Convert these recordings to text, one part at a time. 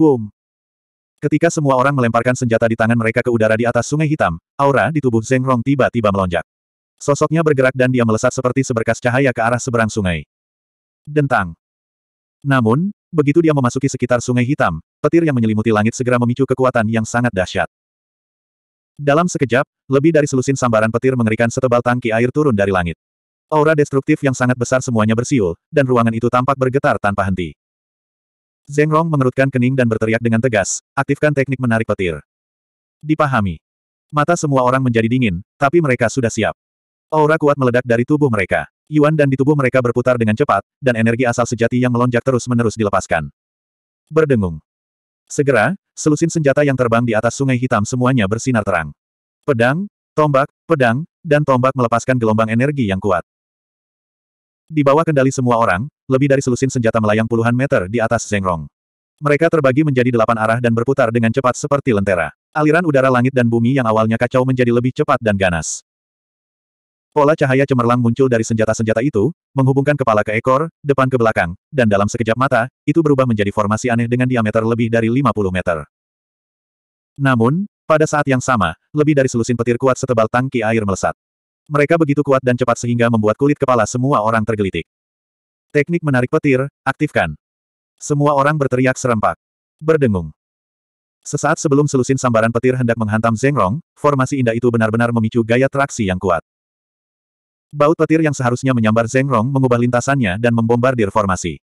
Boom! Ketika semua orang melemparkan senjata di tangan mereka ke udara di atas sungai hitam, aura di tubuh Zeng Rong tiba-tiba melonjak. Sosoknya bergerak dan dia melesat seperti seberkas cahaya ke arah seberang sungai. Dentang. Namun, begitu dia memasuki sekitar sungai hitam, petir yang menyelimuti langit segera memicu kekuatan yang sangat dahsyat. Dalam sekejap, lebih dari selusin sambaran petir mengerikan setebal tangki air turun dari langit. Aura destruktif yang sangat besar semuanya bersiul, dan ruangan itu tampak bergetar tanpa henti. Zeng Rong mengerutkan kening dan berteriak dengan tegas, aktifkan teknik menarik petir. Dipahami. Mata semua orang menjadi dingin, tapi mereka sudah siap. Aura kuat meledak dari tubuh mereka. Yuan dan di tubuh mereka berputar dengan cepat, dan energi asal sejati yang melonjak terus-menerus dilepaskan. Berdengung. Segera, selusin senjata yang terbang di atas sungai hitam semuanya bersinar terang. Pedang, tombak, pedang, dan tombak melepaskan gelombang energi yang kuat. Di bawah kendali semua orang, lebih dari selusin senjata melayang puluhan meter di atas Rong, Mereka terbagi menjadi delapan arah dan berputar dengan cepat seperti lentera. Aliran udara langit dan bumi yang awalnya kacau menjadi lebih cepat dan ganas. Pola cahaya cemerlang muncul dari senjata-senjata itu, menghubungkan kepala ke ekor, depan ke belakang, dan dalam sekejap mata, itu berubah menjadi formasi aneh dengan diameter lebih dari 50 meter. Namun, pada saat yang sama, lebih dari selusin petir kuat setebal tangki air melesat. Mereka begitu kuat dan cepat sehingga membuat kulit kepala semua orang tergelitik. Teknik menarik petir, aktifkan. Semua orang berteriak serempak. Berdengung. Sesaat sebelum selusin sambaran petir hendak menghantam Zengrong, formasi indah itu benar-benar memicu gaya traksi yang kuat. Baut petir yang seharusnya menyambar Zengrong mengubah lintasannya dan membombardir formasi.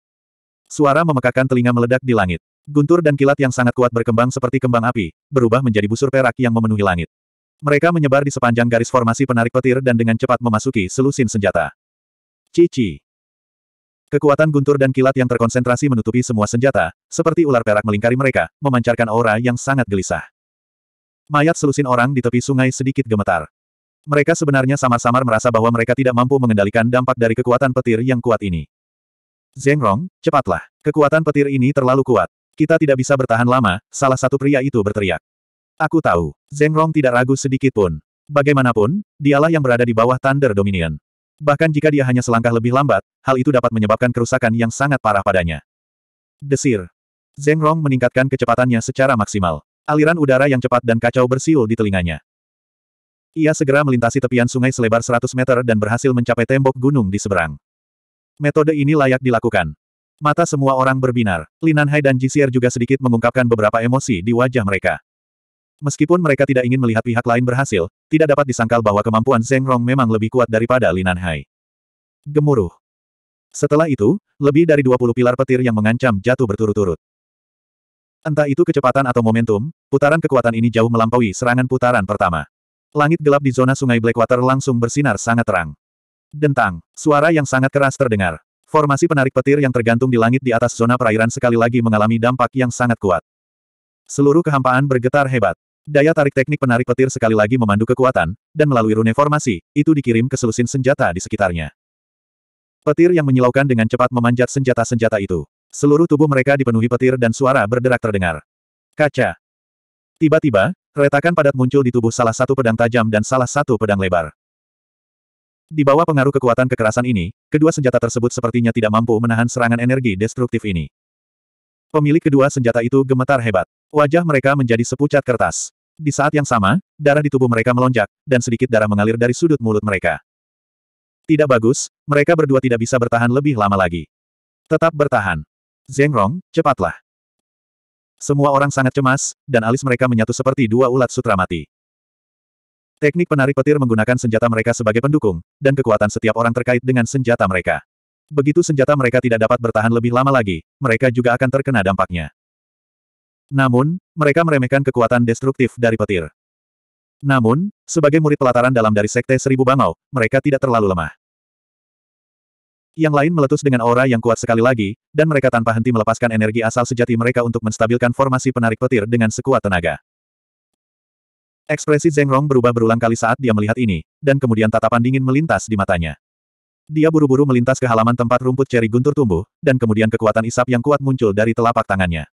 Suara memekakan telinga meledak di langit. Guntur dan kilat yang sangat kuat berkembang seperti kembang api, berubah menjadi busur perak yang memenuhi langit. Mereka menyebar di sepanjang garis formasi penarik petir dan dengan cepat memasuki selusin senjata. Cici. Kekuatan guntur dan kilat yang terkonsentrasi menutupi semua senjata, seperti ular perak melingkari mereka, memancarkan aura yang sangat gelisah. Mayat selusin orang di tepi sungai sedikit gemetar. Mereka sebenarnya samar-samar merasa bahwa mereka tidak mampu mengendalikan dampak dari kekuatan petir yang kuat ini. Zeng Rong, cepatlah. Kekuatan petir ini terlalu kuat. Kita tidak bisa bertahan lama, salah satu pria itu berteriak. Aku tahu. Zeng Rong tidak ragu sedikit pun. Bagaimanapun, dialah yang berada di bawah Thunder Dominion. Bahkan jika dia hanya selangkah lebih lambat, hal itu dapat menyebabkan kerusakan yang sangat parah padanya. Desir. Zeng Rong meningkatkan kecepatannya secara maksimal. Aliran udara yang cepat dan kacau bersiul di telinganya. Ia segera melintasi tepian sungai selebar 100 meter dan berhasil mencapai tembok gunung di seberang. Metode ini layak dilakukan. Mata semua orang berbinar. Linan Hai dan Jisier juga sedikit mengungkapkan beberapa emosi di wajah mereka. Meskipun mereka tidak ingin melihat pihak lain berhasil, tidak dapat disangkal bahwa kemampuan Zeng Rong memang lebih kuat daripada Lin Hai. Gemuruh. Setelah itu, lebih dari 20 pilar petir yang mengancam jatuh berturut-turut. Entah itu kecepatan atau momentum, putaran kekuatan ini jauh melampaui serangan putaran pertama. Langit gelap di zona sungai Blackwater langsung bersinar sangat terang. Dentang, suara yang sangat keras terdengar. Formasi penarik petir yang tergantung di langit di atas zona perairan sekali lagi mengalami dampak yang sangat kuat. Seluruh kehampaan bergetar hebat. Daya tarik teknik penarik petir sekali lagi memandu kekuatan, dan melalui rune formasi, itu dikirim ke selusin senjata di sekitarnya. Petir yang menyilaukan dengan cepat memanjat senjata-senjata itu. Seluruh tubuh mereka dipenuhi petir dan suara berderak terdengar. Kaca. Tiba-tiba, retakan padat muncul di tubuh salah satu pedang tajam dan salah satu pedang lebar. Di bawah pengaruh kekuatan kekerasan ini, kedua senjata tersebut sepertinya tidak mampu menahan serangan energi destruktif ini. Pemilik kedua senjata itu gemetar hebat. Wajah mereka menjadi sepucat kertas. Di saat yang sama, darah di tubuh mereka melonjak, dan sedikit darah mengalir dari sudut mulut mereka. Tidak bagus, mereka berdua tidak bisa bertahan lebih lama lagi. Tetap bertahan. Zeng Rong, cepatlah. Semua orang sangat cemas, dan alis mereka menyatu seperti dua ulat sutra mati. Teknik penarik petir menggunakan senjata mereka sebagai pendukung, dan kekuatan setiap orang terkait dengan senjata mereka. Begitu senjata mereka tidak dapat bertahan lebih lama lagi, mereka juga akan terkena dampaknya. Namun, mereka meremehkan kekuatan destruktif dari petir. Namun, sebagai murid pelataran dalam dari Sekte Seribu Bangau, mereka tidak terlalu lemah. Yang lain meletus dengan aura yang kuat sekali lagi, dan mereka tanpa henti melepaskan energi asal sejati mereka untuk menstabilkan formasi penarik petir dengan sekuat tenaga. Ekspresi Zeng Rong berubah berulang kali saat dia melihat ini, dan kemudian tatapan dingin melintas di matanya. Dia buru-buru melintas ke halaman tempat rumput ceri guntur tumbuh, dan kemudian kekuatan isap yang kuat muncul dari telapak tangannya.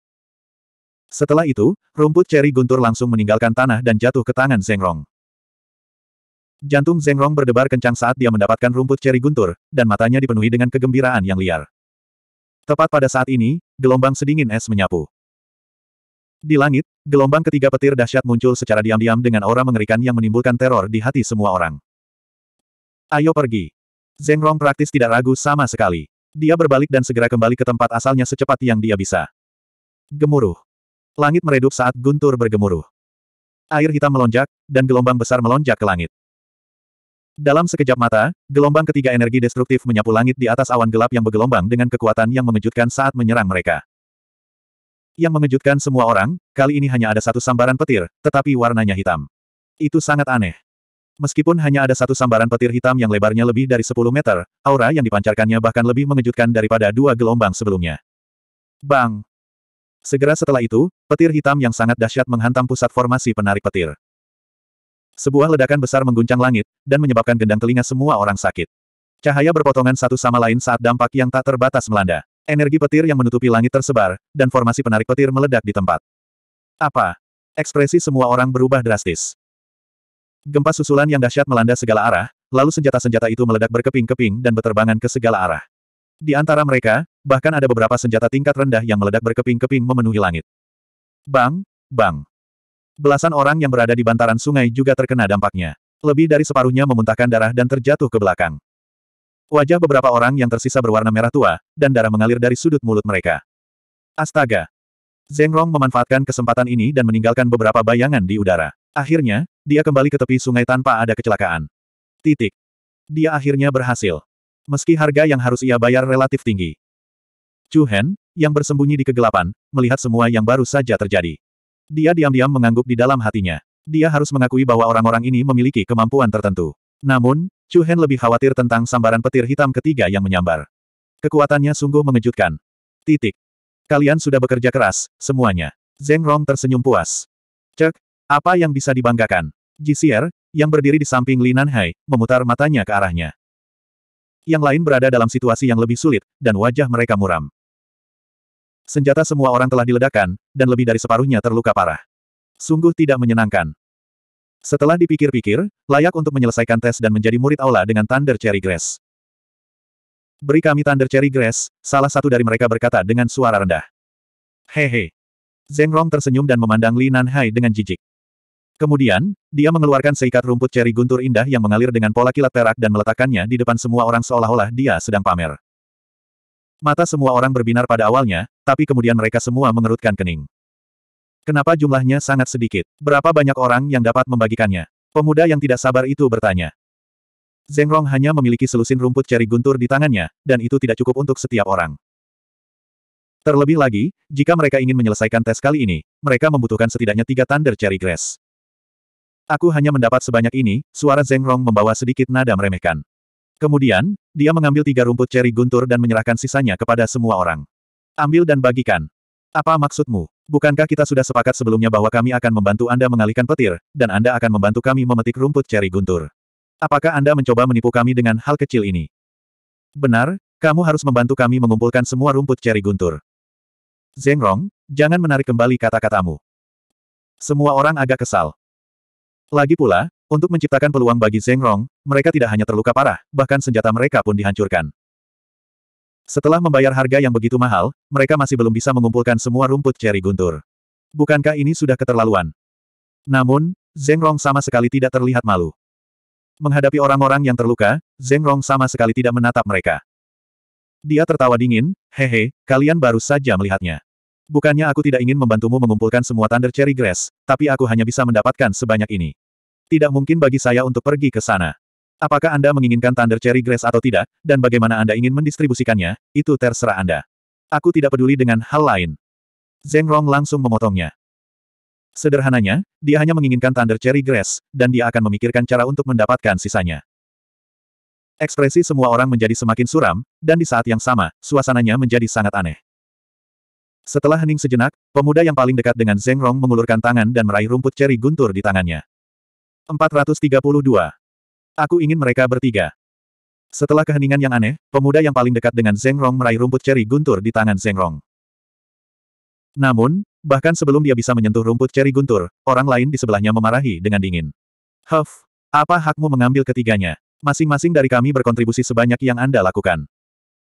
Setelah itu, rumput ceri guntur langsung meninggalkan tanah dan jatuh ke tangan Zengrong. Jantung Zengrong berdebar kencang saat dia mendapatkan rumput ceri guntur, dan matanya dipenuhi dengan kegembiraan yang liar. Tepat pada saat ini, gelombang sedingin es menyapu. Di langit, gelombang ketiga petir dahsyat muncul secara diam-diam dengan aura mengerikan yang menimbulkan teror di hati semua orang. Ayo pergi. Zengrong praktis tidak ragu sama sekali. Dia berbalik dan segera kembali ke tempat asalnya secepat yang dia bisa. Gemuruh. Langit meredup saat guntur bergemuruh. Air hitam melonjak, dan gelombang besar melonjak ke langit. Dalam sekejap mata, gelombang ketiga energi destruktif menyapu langit di atas awan gelap yang bergelombang dengan kekuatan yang mengejutkan saat menyerang mereka. Yang mengejutkan semua orang, kali ini hanya ada satu sambaran petir, tetapi warnanya hitam. Itu sangat aneh. Meskipun hanya ada satu sambaran petir hitam yang lebarnya lebih dari 10 meter, aura yang dipancarkannya bahkan lebih mengejutkan daripada dua gelombang sebelumnya. Bang! Segera setelah itu, petir hitam yang sangat dahsyat menghantam pusat formasi penarik petir. Sebuah ledakan besar mengguncang langit, dan menyebabkan gendang telinga semua orang sakit. Cahaya berpotongan satu sama lain saat dampak yang tak terbatas melanda. Energi petir yang menutupi langit tersebar, dan formasi penarik petir meledak di tempat. Apa? Ekspresi semua orang berubah drastis. Gempa susulan yang dahsyat melanda segala arah, lalu senjata-senjata itu meledak berkeping-keping dan berterbangan ke segala arah. Di antara mereka, bahkan ada beberapa senjata tingkat rendah yang meledak berkeping-keping memenuhi langit. Bang, bang. Belasan orang yang berada di bantaran sungai juga terkena dampaknya. Lebih dari separuhnya memuntahkan darah dan terjatuh ke belakang. Wajah beberapa orang yang tersisa berwarna merah tua, dan darah mengalir dari sudut mulut mereka. Astaga! Zeng Rong memanfaatkan kesempatan ini dan meninggalkan beberapa bayangan di udara. Akhirnya, dia kembali ke tepi sungai tanpa ada kecelakaan. Titik. Dia akhirnya berhasil. Meski harga yang harus ia bayar relatif tinggi. Chu Hen, yang bersembunyi di kegelapan, melihat semua yang baru saja terjadi. Dia diam-diam mengangguk di dalam hatinya. Dia harus mengakui bahwa orang-orang ini memiliki kemampuan tertentu. Namun, Chu Hen lebih khawatir tentang sambaran petir hitam ketiga yang menyambar. Kekuatannya sungguh mengejutkan. Titik. Kalian sudah bekerja keras, semuanya. Zeng Rong tersenyum puas. Cek, apa yang bisa dibanggakan? Jisier, yang berdiri di samping Linan Hai, memutar matanya ke arahnya yang lain berada dalam situasi yang lebih sulit, dan wajah mereka muram. Senjata semua orang telah diledakkan, dan lebih dari separuhnya terluka parah. Sungguh tidak menyenangkan. Setelah dipikir-pikir, layak untuk menyelesaikan tes dan menjadi murid aula dengan Thunder Cherry Grass. Beri kami Thunder Cherry Grass, salah satu dari mereka berkata dengan suara rendah. Hehe. Zeng Rong tersenyum dan memandang Li Nan Hai dengan jijik. Kemudian, dia mengeluarkan seikat rumput ceri guntur indah yang mengalir dengan pola kilat perak dan meletakkannya di depan semua orang seolah-olah dia sedang pamer. Mata semua orang berbinar pada awalnya, tapi kemudian mereka semua mengerutkan kening. Kenapa jumlahnya sangat sedikit? Berapa banyak orang yang dapat membagikannya? Pemuda yang tidak sabar itu bertanya. Zengrong hanya memiliki selusin rumput ceri guntur di tangannya, dan itu tidak cukup untuk setiap orang. Terlebih lagi, jika mereka ingin menyelesaikan tes kali ini, mereka membutuhkan setidaknya tiga Thunder Cherry Grass. Aku hanya mendapat sebanyak ini, suara Zeng Rong membawa sedikit nada meremehkan. Kemudian, dia mengambil tiga rumput ceri guntur dan menyerahkan sisanya kepada semua orang. Ambil dan bagikan. Apa maksudmu? Bukankah kita sudah sepakat sebelumnya bahwa kami akan membantu Anda mengalihkan petir, dan Anda akan membantu kami memetik rumput ceri guntur? Apakah Anda mencoba menipu kami dengan hal kecil ini? Benar, kamu harus membantu kami mengumpulkan semua rumput ceri guntur. Zeng Rong, jangan menarik kembali kata-katamu. Semua orang agak kesal. Lagi pula, untuk menciptakan peluang bagi Zeng Rong, mereka tidak hanya terluka parah, bahkan senjata mereka pun dihancurkan. Setelah membayar harga yang begitu mahal, mereka masih belum bisa mengumpulkan semua rumput ceri guntur. Bukankah ini sudah keterlaluan? Namun, Zeng Rong sama sekali tidak terlihat malu. Menghadapi orang-orang yang terluka, Zeng Rong sama sekali tidak menatap mereka. Dia tertawa dingin, hehe, kalian baru saja melihatnya. Bukannya aku tidak ingin membantumu mengumpulkan semua Thunder Cherry Grass, tapi aku hanya bisa mendapatkan sebanyak ini. Tidak mungkin bagi saya untuk pergi ke sana. Apakah Anda menginginkan Thunder Cherry Grass atau tidak, dan bagaimana Anda ingin mendistribusikannya, itu terserah Anda. Aku tidak peduli dengan hal lain. Zeng Rong langsung memotongnya. Sederhananya, dia hanya menginginkan Thunder Cherry Grass, dan dia akan memikirkan cara untuk mendapatkan sisanya. Ekspresi semua orang menjadi semakin suram, dan di saat yang sama, suasananya menjadi sangat aneh. Setelah hening sejenak, pemuda yang paling dekat dengan Zeng Rong mengulurkan tangan dan meraih rumput ceri guntur di tangannya. 432. Aku ingin mereka bertiga. Setelah keheningan yang aneh, pemuda yang paling dekat dengan Zeng Rong meraih rumput ceri guntur di tangan Zeng Rong. Namun, bahkan sebelum dia bisa menyentuh rumput ceri guntur, orang lain di sebelahnya memarahi dengan dingin. Huff, apa hakmu mengambil ketiganya? Masing-masing dari kami berkontribusi sebanyak yang Anda lakukan.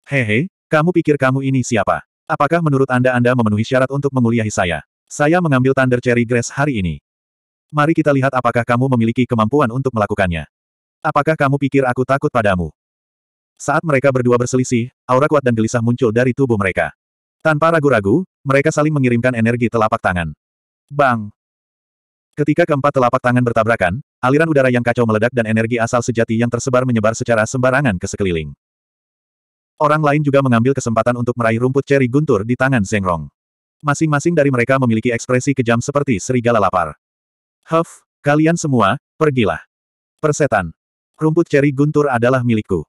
Hehe, kamu pikir kamu ini siapa? Apakah menurut Anda Anda memenuhi syarat untuk menguliahi saya? Saya mengambil Thunder Cherry Grass hari ini. Mari kita lihat apakah kamu memiliki kemampuan untuk melakukannya. Apakah kamu pikir aku takut padamu? Saat mereka berdua berselisih, aura kuat dan gelisah muncul dari tubuh mereka. Tanpa ragu-ragu, mereka saling mengirimkan energi telapak tangan. Bang! Ketika keempat telapak tangan bertabrakan, aliran udara yang kacau meledak dan energi asal sejati yang tersebar menyebar secara sembarangan ke sekeliling. Orang lain juga mengambil kesempatan untuk meraih rumput ceri guntur di tangan Zeng Rong. Masing-masing dari mereka memiliki ekspresi kejam seperti serigala lapar. Huff, kalian semua, pergilah. Persetan. Rumput ceri guntur adalah milikku.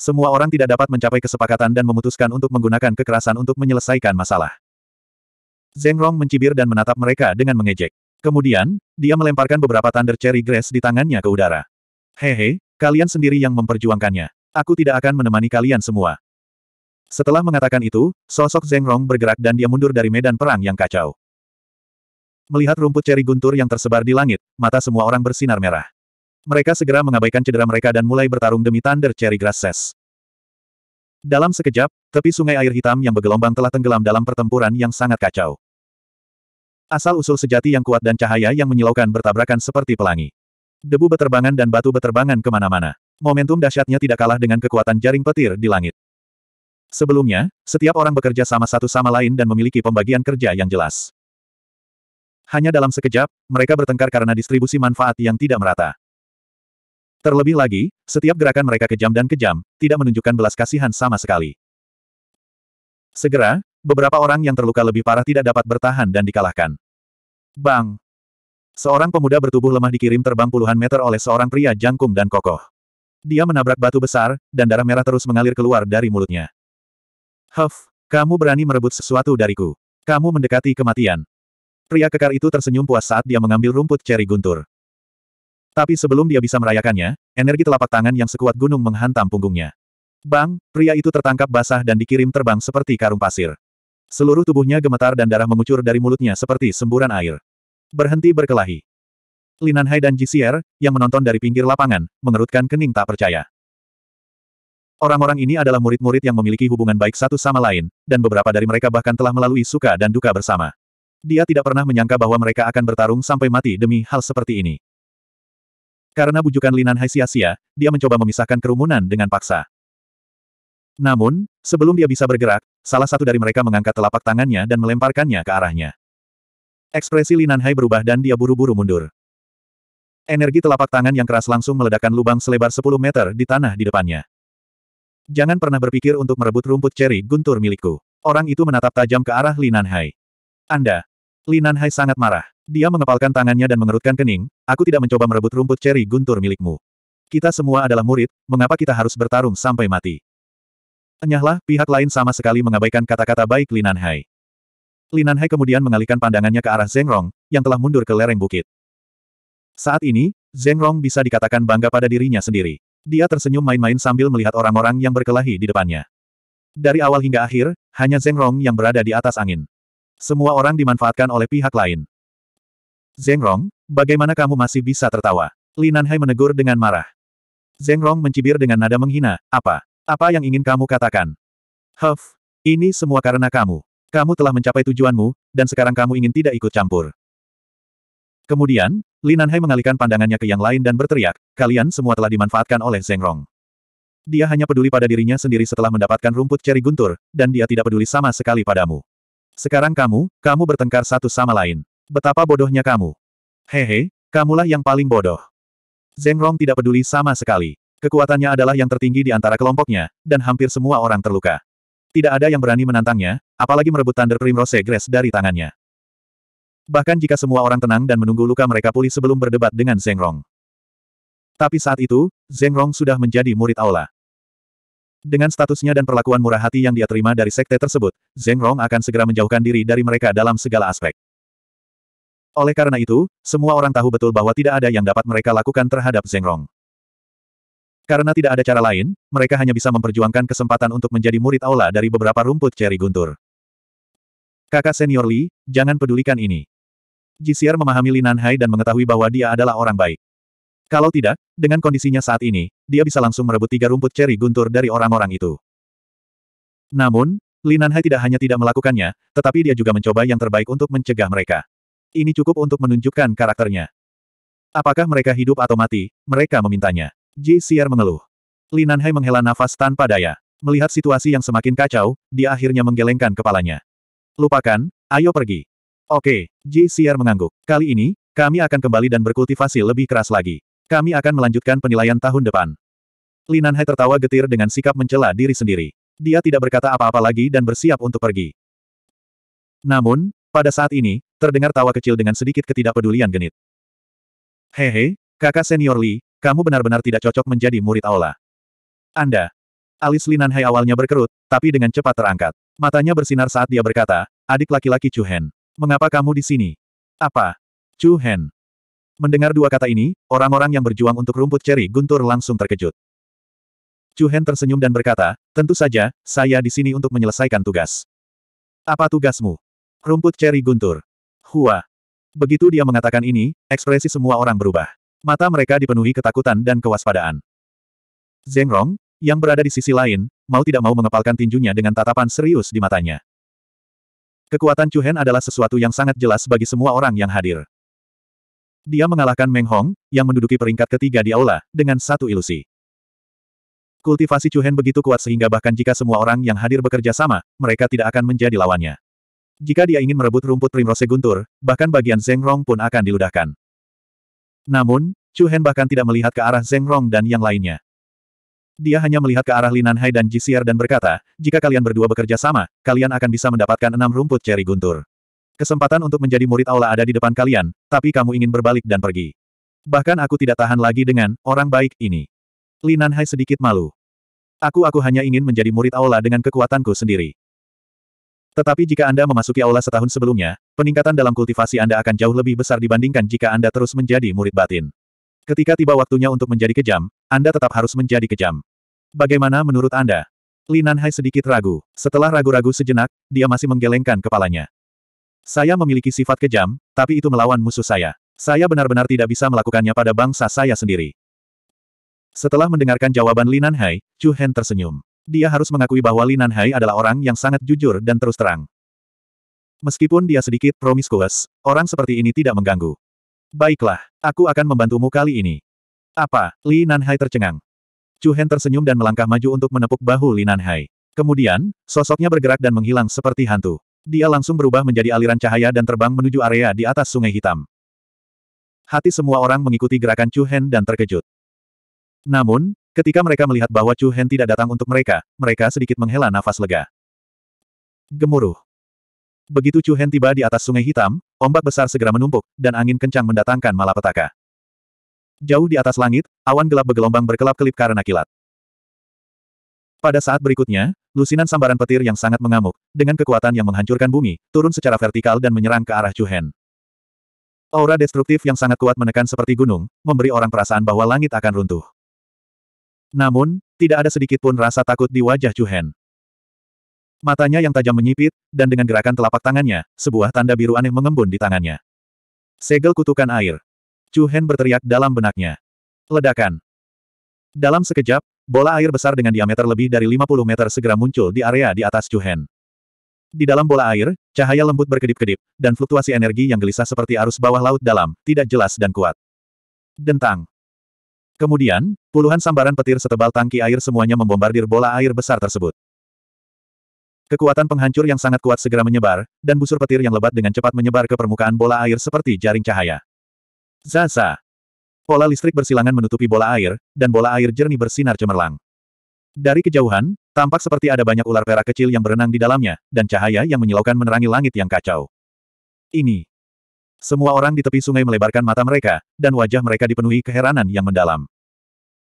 Semua orang tidak dapat mencapai kesepakatan dan memutuskan untuk menggunakan kekerasan untuk menyelesaikan masalah. Zeng Rong mencibir dan menatap mereka dengan mengejek. Kemudian, dia melemparkan beberapa thunder cherry grass di tangannya ke udara. Hehe, kalian sendiri yang memperjuangkannya. Aku tidak akan menemani kalian semua. Setelah mengatakan itu, sosok Zheng Rong bergerak dan dia mundur dari medan perang yang kacau. Melihat rumput ceri guntur yang tersebar di langit, mata semua orang bersinar merah. Mereka segera mengabaikan cedera mereka dan mulai bertarung demi Thunder Cherry Grasses. Dalam sekejap, tepi sungai air hitam yang bergelombang telah tenggelam dalam pertempuran yang sangat kacau. Asal-usul sejati yang kuat dan cahaya yang menyilaukan bertabrakan seperti pelangi. Debu beterbangan dan batu beterbangan kemana-mana. Momentum dahsyatnya tidak kalah dengan kekuatan jaring petir di langit. Sebelumnya, setiap orang bekerja sama satu sama lain dan memiliki pembagian kerja yang jelas. Hanya dalam sekejap, mereka bertengkar karena distribusi manfaat yang tidak merata. Terlebih lagi, setiap gerakan mereka kejam dan kejam, tidak menunjukkan belas kasihan sama sekali. Segera, beberapa orang yang terluka lebih parah tidak dapat bertahan dan dikalahkan. Bang! Seorang pemuda bertubuh lemah dikirim terbang puluhan meter oleh seorang pria jangkung dan kokoh. Dia menabrak batu besar, dan darah merah terus mengalir keluar dari mulutnya. Huff, kamu berani merebut sesuatu dariku. Kamu mendekati kematian. Pria kekar itu tersenyum puas saat dia mengambil rumput ceri guntur. Tapi sebelum dia bisa merayakannya, energi telapak tangan yang sekuat gunung menghantam punggungnya. Bang, pria itu tertangkap basah dan dikirim terbang seperti karung pasir. Seluruh tubuhnya gemetar dan darah mengucur dari mulutnya seperti semburan air. Berhenti berkelahi. Linanhai dan Jisier, yang menonton dari pinggir lapangan, mengerutkan kening tak percaya. Orang-orang ini adalah murid-murid yang memiliki hubungan baik satu sama lain, dan beberapa dari mereka bahkan telah melalui suka dan duka bersama. Dia tidak pernah menyangka bahwa mereka akan bertarung sampai mati demi hal seperti ini. Karena bujukan Linanhai sia-sia, dia mencoba memisahkan kerumunan dengan paksa. Namun, sebelum dia bisa bergerak, salah satu dari mereka mengangkat telapak tangannya dan melemparkannya ke arahnya. Ekspresi Linanhai berubah dan dia buru-buru mundur. Energi telapak tangan yang keras langsung meledakkan lubang selebar 10 meter di tanah di depannya. Jangan pernah berpikir untuk merebut rumput ceri guntur milikku. Orang itu menatap tajam ke arah Linan Hai. Anda. Linan Hai sangat marah. Dia mengepalkan tangannya dan mengerutkan kening, aku tidak mencoba merebut rumput ceri guntur milikmu. Kita semua adalah murid, mengapa kita harus bertarung sampai mati? Enyahlah, pihak lain sama sekali mengabaikan kata-kata baik Linan Hai. Linan Hai kemudian mengalihkan pandangannya ke arah Zeng Rong yang telah mundur ke lereng bukit. Saat ini, Zheng Rong bisa dikatakan bangga pada dirinya sendiri. Dia tersenyum main-main sambil melihat orang-orang yang berkelahi di depannya. Dari awal hingga akhir, hanya Zheng Rong yang berada di atas angin. Semua orang dimanfaatkan oleh pihak lain. Zheng Rong, bagaimana kamu masih bisa tertawa? Linan Nanhai menegur dengan marah. Zheng Rong mencibir dengan nada menghina, apa? Apa yang ingin kamu katakan? Huff, ini semua karena kamu. Kamu telah mencapai tujuanmu, dan sekarang kamu ingin tidak ikut campur. Kemudian, Linanhai mengalihkan pandangannya ke yang lain dan berteriak, kalian semua telah dimanfaatkan oleh Rong. Dia hanya peduli pada dirinya sendiri setelah mendapatkan rumput ceri guntur, dan dia tidak peduli sama sekali padamu. Sekarang kamu, kamu bertengkar satu sama lain. Betapa bodohnya kamu. Hehe, kamulah yang paling bodoh. Rong tidak peduli sama sekali. Kekuatannya adalah yang tertinggi di antara kelompoknya, dan hampir semua orang terluka. Tidak ada yang berani menantangnya, apalagi merebut Thunder Primrose Grace dari tangannya. Bahkan jika semua orang tenang dan menunggu luka mereka pulih sebelum berdebat dengan Zeng Rong. Tapi saat itu, Zeng Rong sudah menjadi murid aula. Dengan statusnya dan perlakuan murah hati yang dia terima dari sekte tersebut, Zeng Rong akan segera menjauhkan diri dari mereka dalam segala aspek. Oleh karena itu, semua orang tahu betul bahwa tidak ada yang dapat mereka lakukan terhadap Zeng Rong. Karena tidak ada cara lain, mereka hanya bisa memperjuangkan kesempatan untuk menjadi murid aula dari beberapa rumput ceri guntur. Kakak senior Li, jangan pedulikan ini. Jisier memahami Linan Hai dan mengetahui bahwa dia adalah orang baik. Kalau tidak, dengan kondisinya saat ini, dia bisa langsung merebut tiga rumput ceri guntur dari orang-orang itu. Namun, Linan Hai tidak hanya tidak melakukannya, tetapi dia juga mencoba yang terbaik untuk mencegah mereka. Ini cukup untuk menunjukkan karakternya. Apakah mereka hidup atau mati, mereka memintanya. Ji mengeluh. Linan Hai menghela nafas tanpa daya. Melihat situasi yang semakin kacau, dia akhirnya menggelengkan kepalanya. Lupakan, ayo pergi. Oke, JCR mengangguk. Kali ini, kami akan kembali dan berkultivasi lebih keras lagi. Kami akan melanjutkan penilaian tahun depan. Linan Hai tertawa getir dengan sikap mencela diri sendiri. Dia tidak berkata apa-apa lagi dan bersiap untuk pergi. Namun, pada saat ini, terdengar tawa kecil dengan sedikit ketidakpedulian genit. Hehe, kakak senior Li, kamu benar-benar tidak cocok menjadi murid aula. Anda. Alis Linan Hai awalnya berkerut, tapi dengan cepat terangkat. Matanya bersinar saat dia berkata, adik laki-laki Chu Hen. Mengapa kamu di sini? Apa? Chu Hen. Mendengar dua kata ini, orang-orang yang berjuang untuk rumput ceri guntur langsung terkejut. Chu Hen tersenyum dan berkata, tentu saja, saya di sini untuk menyelesaikan tugas. Apa tugasmu? Rumput ceri guntur. Hua. Begitu dia mengatakan ini, ekspresi semua orang berubah. Mata mereka dipenuhi ketakutan dan kewaspadaan. Zeng Rong, yang berada di sisi lain, mau tidak mau mengepalkan tinjunya dengan tatapan serius di matanya. Kekuatan Chu Hen adalah sesuatu yang sangat jelas bagi semua orang yang hadir. Dia mengalahkan Meng Hong, yang menduduki peringkat ketiga di aula, dengan satu ilusi. Kultivasi Chu Hen begitu kuat sehingga bahkan jika semua orang yang hadir bekerja sama, mereka tidak akan menjadi lawannya. Jika dia ingin merebut rumput Primrose Guntur, bahkan bagian Zeng Rong pun akan diludahkan. Namun, Chu Hen bahkan tidak melihat ke arah Zeng Rong dan yang lainnya. Dia hanya melihat ke arah Linan Hai dan Jisier dan berkata, jika kalian berdua bekerja sama, kalian akan bisa mendapatkan enam rumput ceri guntur. Kesempatan untuk menjadi murid aula ada di depan kalian, tapi kamu ingin berbalik dan pergi. Bahkan aku tidak tahan lagi dengan orang baik ini. Linan Hai sedikit malu. Aku-aku hanya ingin menjadi murid aula dengan kekuatanku sendiri. Tetapi jika Anda memasuki aula setahun sebelumnya, peningkatan dalam kultivasi Anda akan jauh lebih besar dibandingkan jika Anda terus menjadi murid batin. Ketika tiba waktunya untuk menjadi kejam, Anda tetap harus menjadi kejam. Bagaimana menurut Anda? Linan Hai sedikit ragu. Setelah ragu-ragu sejenak, dia masih menggelengkan kepalanya. Saya memiliki sifat kejam, tapi itu melawan musuh saya. Saya benar-benar tidak bisa melakukannya pada bangsa saya sendiri. Setelah mendengarkan jawaban Linan Hai, Chu Hen tersenyum. Dia harus mengakui bahwa Linan Hai adalah orang yang sangat jujur dan terus terang. Meskipun dia sedikit promiskuas, orang seperti ini tidak mengganggu. Baiklah, aku akan membantumu kali ini. Apa? Li Nanhai tercengang. Chu Hen tersenyum dan melangkah maju untuk menepuk bahu Li Nanhai. Kemudian, sosoknya bergerak dan menghilang seperti hantu. Dia langsung berubah menjadi aliran cahaya dan terbang menuju area di atas sungai hitam. Hati semua orang mengikuti gerakan Chu Hen dan terkejut. Namun, ketika mereka melihat bahwa Chu Hen tidak datang untuk mereka, mereka sedikit menghela nafas lega. Gemuruh. Begitu Chu Hen tiba di atas sungai hitam, ombak besar segera menumpuk, dan angin kencang mendatangkan malapetaka. Jauh di atas langit, awan gelap bergelombang berkelap-kelip karena kilat. Pada saat berikutnya, lusinan sambaran petir yang sangat mengamuk, dengan kekuatan yang menghancurkan bumi, turun secara vertikal dan menyerang ke arah Chu Hen. Aura destruktif yang sangat kuat menekan seperti gunung, memberi orang perasaan bahwa langit akan runtuh. Namun, tidak ada sedikit pun rasa takut di wajah Chu Hen. Matanya yang tajam menyipit, dan dengan gerakan telapak tangannya, sebuah tanda biru aneh mengembun di tangannya. Segel kutukan air. Chu Hen berteriak dalam benaknya. Ledakan. Dalam sekejap, bola air besar dengan diameter lebih dari 50 meter segera muncul di area di atas Chu Hen. Di dalam bola air, cahaya lembut berkedip-kedip, dan fluktuasi energi yang gelisah seperti arus bawah laut dalam, tidak jelas dan kuat. Dentang. Kemudian, puluhan sambaran petir setebal tangki air semuanya membombardir bola air besar tersebut. Kekuatan penghancur yang sangat kuat segera menyebar, dan busur petir yang lebat dengan cepat menyebar ke permukaan bola air seperti jaring cahaya. Zaza! Pola listrik bersilangan menutupi bola air, dan bola air jernih bersinar cemerlang. Dari kejauhan, tampak seperti ada banyak ular perak kecil yang berenang di dalamnya, dan cahaya yang menyilaukan menerangi langit yang kacau. Ini. Semua orang di tepi sungai melebarkan mata mereka, dan wajah mereka dipenuhi keheranan yang mendalam.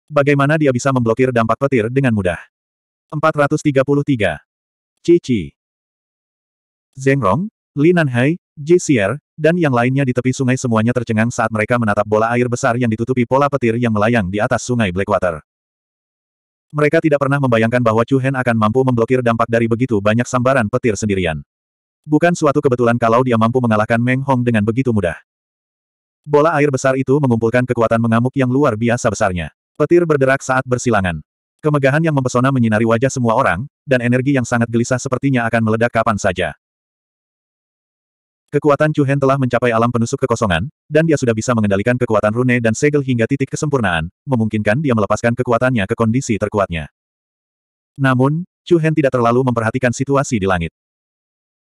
Bagaimana dia bisa memblokir dampak petir dengan mudah? 433. Cici. Zeng Rong, Li Nanhai, Ji dan yang lainnya di tepi sungai semuanya tercengang saat mereka menatap bola air besar yang ditutupi pola petir yang melayang di atas sungai Blackwater. Mereka tidak pernah membayangkan bahwa Chu Hen akan mampu memblokir dampak dari begitu banyak sambaran petir sendirian. Bukan suatu kebetulan kalau dia mampu mengalahkan Meng Hong dengan begitu mudah. Bola air besar itu mengumpulkan kekuatan mengamuk yang luar biasa besarnya. Petir berderak saat bersilangan. Kemegahan yang mempesona menyinari wajah semua orang, dan energi yang sangat gelisah sepertinya akan meledak kapan saja. Kekuatan Chu Hen telah mencapai alam penusuk kekosongan, dan dia sudah bisa mengendalikan kekuatan rune dan segel hingga titik kesempurnaan, memungkinkan dia melepaskan kekuatannya ke kondisi terkuatnya. Namun, Chu Hen tidak terlalu memperhatikan situasi di langit.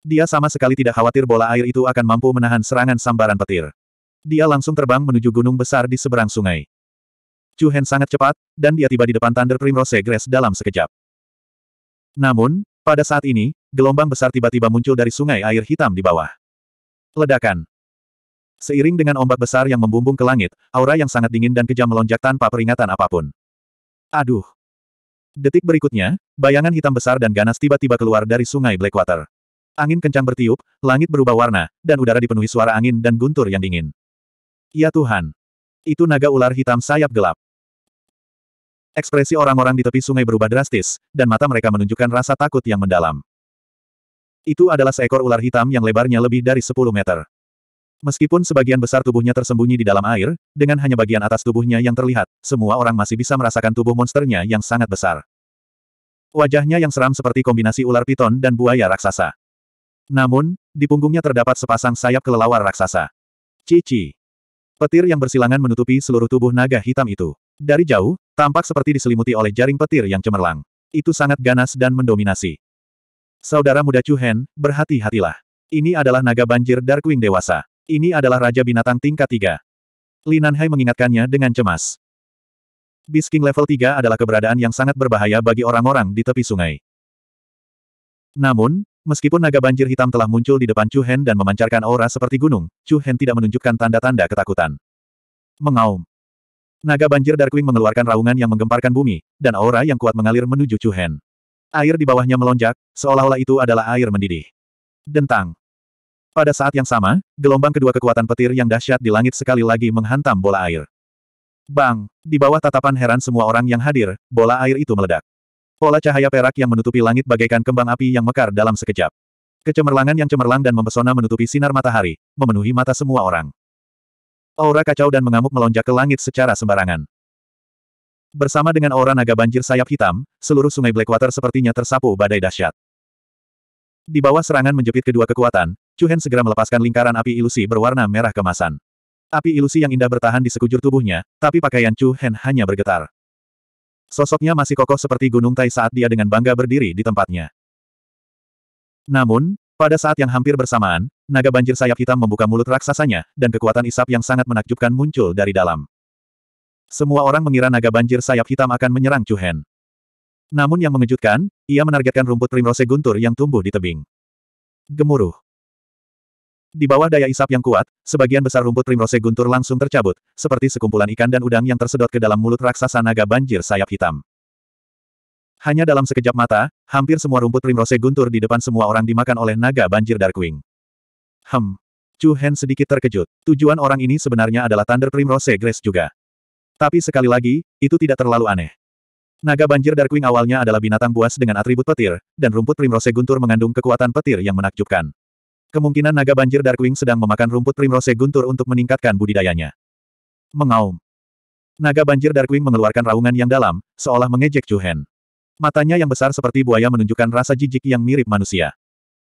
Dia sama sekali tidak khawatir bola air itu akan mampu menahan serangan sambaran petir. Dia langsung terbang menuju gunung besar di seberang sungai. Chu Hen sangat cepat, dan dia tiba di depan Thunder Primrose Grass dalam sekejap. Namun, pada saat ini, gelombang besar tiba-tiba muncul dari sungai air hitam di bawah. Ledakan. Seiring dengan ombak besar yang membumbung ke langit, aura yang sangat dingin dan kejam melonjak tanpa peringatan apapun. Aduh. Detik berikutnya, bayangan hitam besar dan ganas tiba-tiba keluar dari sungai Blackwater. Angin kencang bertiup, langit berubah warna, dan udara dipenuhi suara angin dan guntur yang dingin. Ya Tuhan! Itu naga ular hitam sayap gelap. Ekspresi orang-orang di tepi sungai berubah drastis, dan mata mereka menunjukkan rasa takut yang mendalam. Itu adalah seekor ular hitam yang lebarnya lebih dari 10 meter. Meskipun sebagian besar tubuhnya tersembunyi di dalam air, dengan hanya bagian atas tubuhnya yang terlihat, semua orang masih bisa merasakan tubuh monsternya yang sangat besar. Wajahnya yang seram seperti kombinasi ular piton dan buaya raksasa. Namun, di punggungnya terdapat sepasang sayap kelelawar raksasa. Cici. Petir yang bersilangan menutupi seluruh tubuh naga hitam itu. Dari jauh, tampak seperti diselimuti oleh jaring petir yang cemerlang. Itu sangat ganas dan mendominasi. Saudara muda Chu Hen, berhati-hatilah. Ini adalah naga banjir Darkwing dewasa. Ini adalah raja binatang tingkat 3. Linan Hai mengingatkannya dengan cemas. Bisking level 3 adalah keberadaan yang sangat berbahaya bagi orang-orang di tepi sungai. Namun, meskipun naga banjir hitam telah muncul di depan Chu Hen dan memancarkan aura seperti gunung, Chu Hen tidak menunjukkan tanda-tanda ketakutan. Mengaum. Naga banjir Darkwing mengeluarkan raungan yang menggemparkan bumi, dan aura yang kuat mengalir menuju Chu Air di bawahnya melonjak, seolah-olah itu adalah air mendidih. Dentang. Pada saat yang sama, gelombang kedua kekuatan petir yang dahsyat di langit sekali lagi menghantam bola air. Bang! Di bawah tatapan heran semua orang yang hadir, bola air itu meledak. Pola cahaya perak yang menutupi langit bagaikan kembang api yang mekar dalam sekejap. Kecemerlangan yang cemerlang dan mempesona menutupi sinar matahari, memenuhi mata semua orang. Aura kacau dan mengamuk melonjak ke langit secara sembarangan. Bersama dengan aura naga banjir sayap hitam, seluruh sungai Blackwater sepertinya tersapu badai dahsyat. Di bawah serangan menjepit kedua kekuatan, Chu Hen segera melepaskan lingkaran api ilusi berwarna merah kemasan. Api ilusi yang indah bertahan di sekujur tubuhnya, tapi pakaian Chu Hen hanya bergetar. Sosoknya masih kokoh seperti gunung Tai saat dia dengan bangga berdiri di tempatnya. Namun, pada saat yang hampir bersamaan, naga banjir sayap hitam membuka mulut raksasanya, dan kekuatan isap yang sangat menakjubkan muncul dari dalam. Semua orang mengira naga banjir sayap hitam akan menyerang Chuhen. Namun yang mengejutkan, ia menargetkan rumput primrose guntur yang tumbuh di tebing. Gemuruh. Di bawah daya isap yang kuat, sebagian besar rumput primrose guntur langsung tercabut, seperti sekumpulan ikan dan udang yang tersedot ke dalam mulut raksasa naga banjir sayap hitam. Hanya dalam sekejap mata, hampir semua rumput primrose guntur di depan semua orang dimakan oleh naga banjir Darkwing. Hem. Chu Hen sedikit terkejut. Tujuan orang ini sebenarnya adalah Thunder Primrose Grace juga. Tapi sekali lagi, itu tidak terlalu aneh. Naga banjir Darkwing awalnya adalah binatang buas dengan atribut petir, dan rumput primrose guntur mengandung kekuatan petir yang menakjubkan. Kemungkinan naga banjir Darkwing sedang memakan rumput primrose guntur untuk meningkatkan budidayanya. Mengaum. Naga banjir Darkwing mengeluarkan raungan yang dalam, seolah mengejek Chu Hen. Matanya yang besar seperti buaya menunjukkan rasa jijik yang mirip manusia.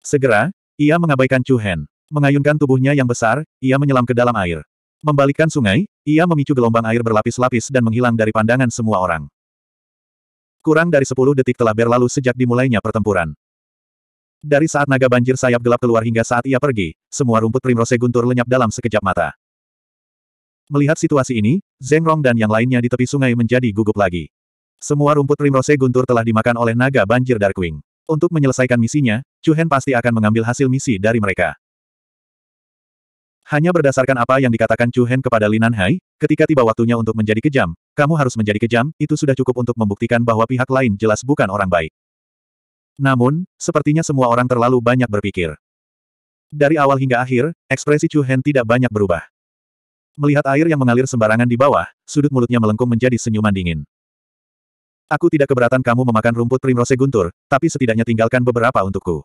Segera, ia mengabaikan Chu Hen. Mengayunkan tubuhnya yang besar, ia menyelam ke dalam air. Membalikkan sungai, ia memicu gelombang air berlapis-lapis dan menghilang dari pandangan semua orang. Kurang dari sepuluh detik telah berlalu sejak dimulainya pertempuran. Dari saat naga banjir sayap gelap keluar hingga saat ia pergi, semua rumput primrose guntur lenyap dalam sekejap mata. Melihat situasi ini, Zeng Rong dan yang lainnya di tepi sungai menjadi gugup lagi. Semua rumput primrose guntur telah dimakan oleh naga banjir Darkwing. Untuk menyelesaikan misinya, Chu Hen pasti akan mengambil hasil misi dari mereka. Hanya berdasarkan apa yang dikatakan Chu Hen kepada Linan Hai, ketika tiba waktunya untuk menjadi kejam, kamu harus menjadi kejam, itu sudah cukup untuk membuktikan bahwa pihak lain jelas bukan orang baik. Namun, sepertinya semua orang terlalu banyak berpikir. Dari awal hingga akhir, ekspresi Chu Hen tidak banyak berubah. Melihat air yang mengalir sembarangan di bawah, sudut mulutnya melengkung menjadi senyuman dingin. Aku tidak keberatan kamu memakan rumput primrose guntur, tapi setidaknya tinggalkan beberapa untukku.